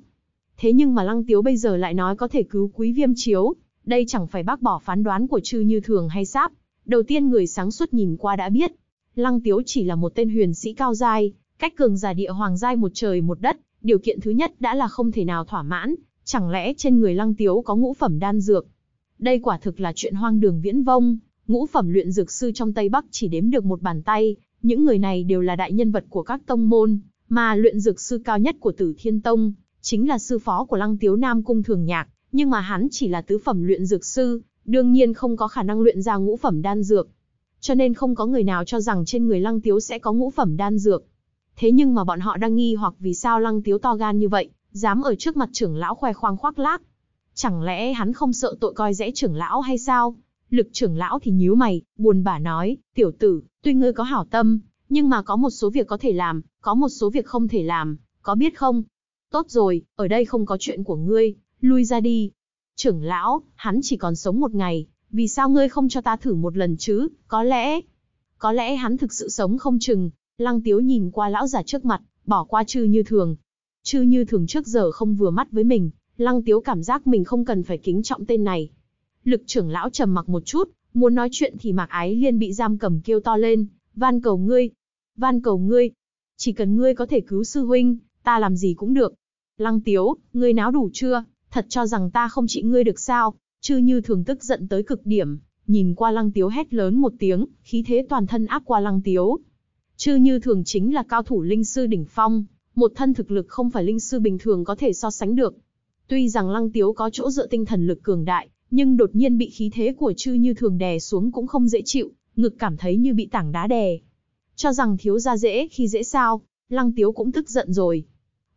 Thế nhưng mà lăng tiếu bây giờ lại nói có thể cứu quý viêm chiếu, đây chẳng phải bác bỏ phán đoán của Trư như thường hay sáp. Đầu tiên người sáng suốt nhìn qua đã biết, lăng tiếu chỉ là một tên huyền sĩ cao giai, cách cường giả địa hoàng giai một trời một đất, điều kiện thứ nhất đã là không thể nào thỏa mãn, Chẳng lẽ trên người Lăng Tiếu có ngũ phẩm đan dược? Đây quả thực là chuyện hoang đường viễn vông, ngũ phẩm luyện dược sư trong Tây Bắc chỉ đếm được một bàn tay, những người này đều là đại nhân vật của các tông môn, mà luyện dược sư cao nhất của Tử Thiên Tông chính là sư phó của Lăng Tiếu Nam cung Thường Nhạc, nhưng mà hắn chỉ là tứ phẩm luyện dược sư, đương nhiên không có khả năng luyện ra ngũ phẩm đan dược. Cho nên không có người nào cho rằng trên người Lăng Tiếu sẽ có ngũ phẩm đan dược. Thế nhưng mà bọn họ đang nghi hoặc vì sao Lăng Tiếu to gan như vậy, dám ở trước mặt trưởng lão khoe khoang khoác lác. Chẳng lẽ hắn không sợ tội coi rẽ trưởng lão hay sao? Lực trưởng lão thì nhíu mày, buồn bã nói, tiểu tử, tuy ngươi có hảo tâm, nhưng mà có một số việc có thể làm, có một số việc không thể làm, có biết không? Tốt rồi, ở đây không có chuyện của ngươi, lui ra đi. Trưởng lão, hắn chỉ còn sống một ngày, vì sao ngươi không cho ta thử một lần chứ, có lẽ... Có lẽ hắn thực sự sống không chừng, lăng tiếu nhìn qua lão già trước mặt, bỏ qua chư như thường, chư như thường trước giờ không vừa mắt với mình, lăng tiếu cảm giác mình không cần phải kính trọng tên này. Lực trưởng lão trầm mặc một chút, muốn nói chuyện thì mạc ái liên bị giam cầm kêu to lên, van cầu ngươi, van cầu ngươi, chỉ cần ngươi có thể cứu sư huynh, ta làm gì cũng được. Lăng tiếu, ngươi náo đủ chưa, thật cho rằng ta không trị ngươi được sao, chư như thường tức giận tới cực điểm, nhìn qua lăng tiếu hét lớn một tiếng, khí thế toàn thân áp qua lăng tiếu. Chư như thường chính là cao thủ linh sư đỉnh phong, một thân thực lực không phải linh sư bình thường có thể so sánh được. Tuy rằng Lăng Tiếu có chỗ dựa tinh thần lực cường đại, nhưng đột nhiên bị khí thế của chư như thường đè xuống cũng không dễ chịu, ngực cảm thấy như bị tảng đá đè. Cho rằng thiếu ra dễ khi dễ sao, Lăng Tiếu cũng tức giận rồi.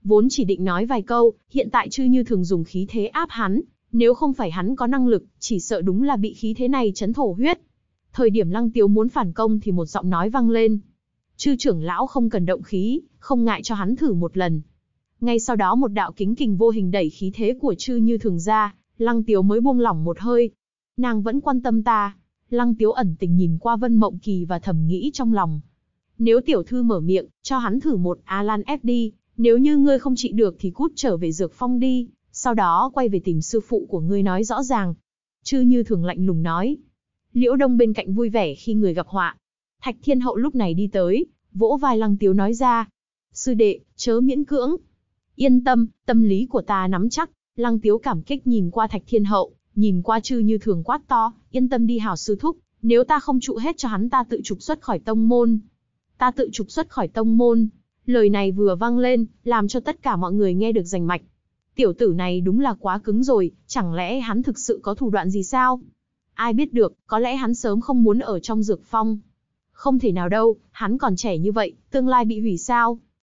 Vốn chỉ định nói vài câu, hiện tại chư như thường dùng khí thế áp hắn, nếu không phải hắn có năng lực, chỉ sợ đúng là bị khí thế này chấn thổ huyết. Thời điểm Lăng Tiếu muốn phản công thì một giọng nói vang lên. Chư trưởng lão không cần động khí, không ngại cho hắn thử một lần. Ngay sau đó một đạo kính kình vô hình đẩy khí thế của chư như thường ra, lăng tiếu mới buông lỏng một hơi. Nàng vẫn quan tâm ta. Lăng tiếu ẩn tình nhìn qua vân mộng kỳ và thầm nghĩ trong lòng. Nếu tiểu thư mở miệng, cho hắn thử một Alan F đi, nếu như ngươi không trị được thì cút trở về dược phong đi, sau đó quay về tìm sư phụ của ngươi nói rõ ràng. Chư như thường lạnh lùng nói. Liễu Đông bên cạnh vui vẻ khi người gặp họa. Thạch Thiên Hậu lúc này đi tới, vỗ vai Lăng Tiếu nói ra, sư đệ, chớ miễn cưỡng. Yên tâm, tâm lý của ta nắm chắc, lăng tiếu cảm kích nhìn qua thạch thiên hậu, nhìn qua chư như thường quát to, yên tâm đi hảo sư thúc, nếu ta không trụ hết cho hắn ta tự trục xuất khỏi tông môn. Ta tự trục xuất khỏi tông môn. Lời này vừa vang lên, làm cho tất cả mọi người nghe được rành mạch. Tiểu tử này đúng là quá cứng rồi, chẳng lẽ hắn thực sự có thủ đoạn gì sao? Ai biết được, có lẽ hắn sớm không muốn ở trong dược phong. Không thể nào đâu, hắn còn trẻ như vậy, tương lai bị hủy sao?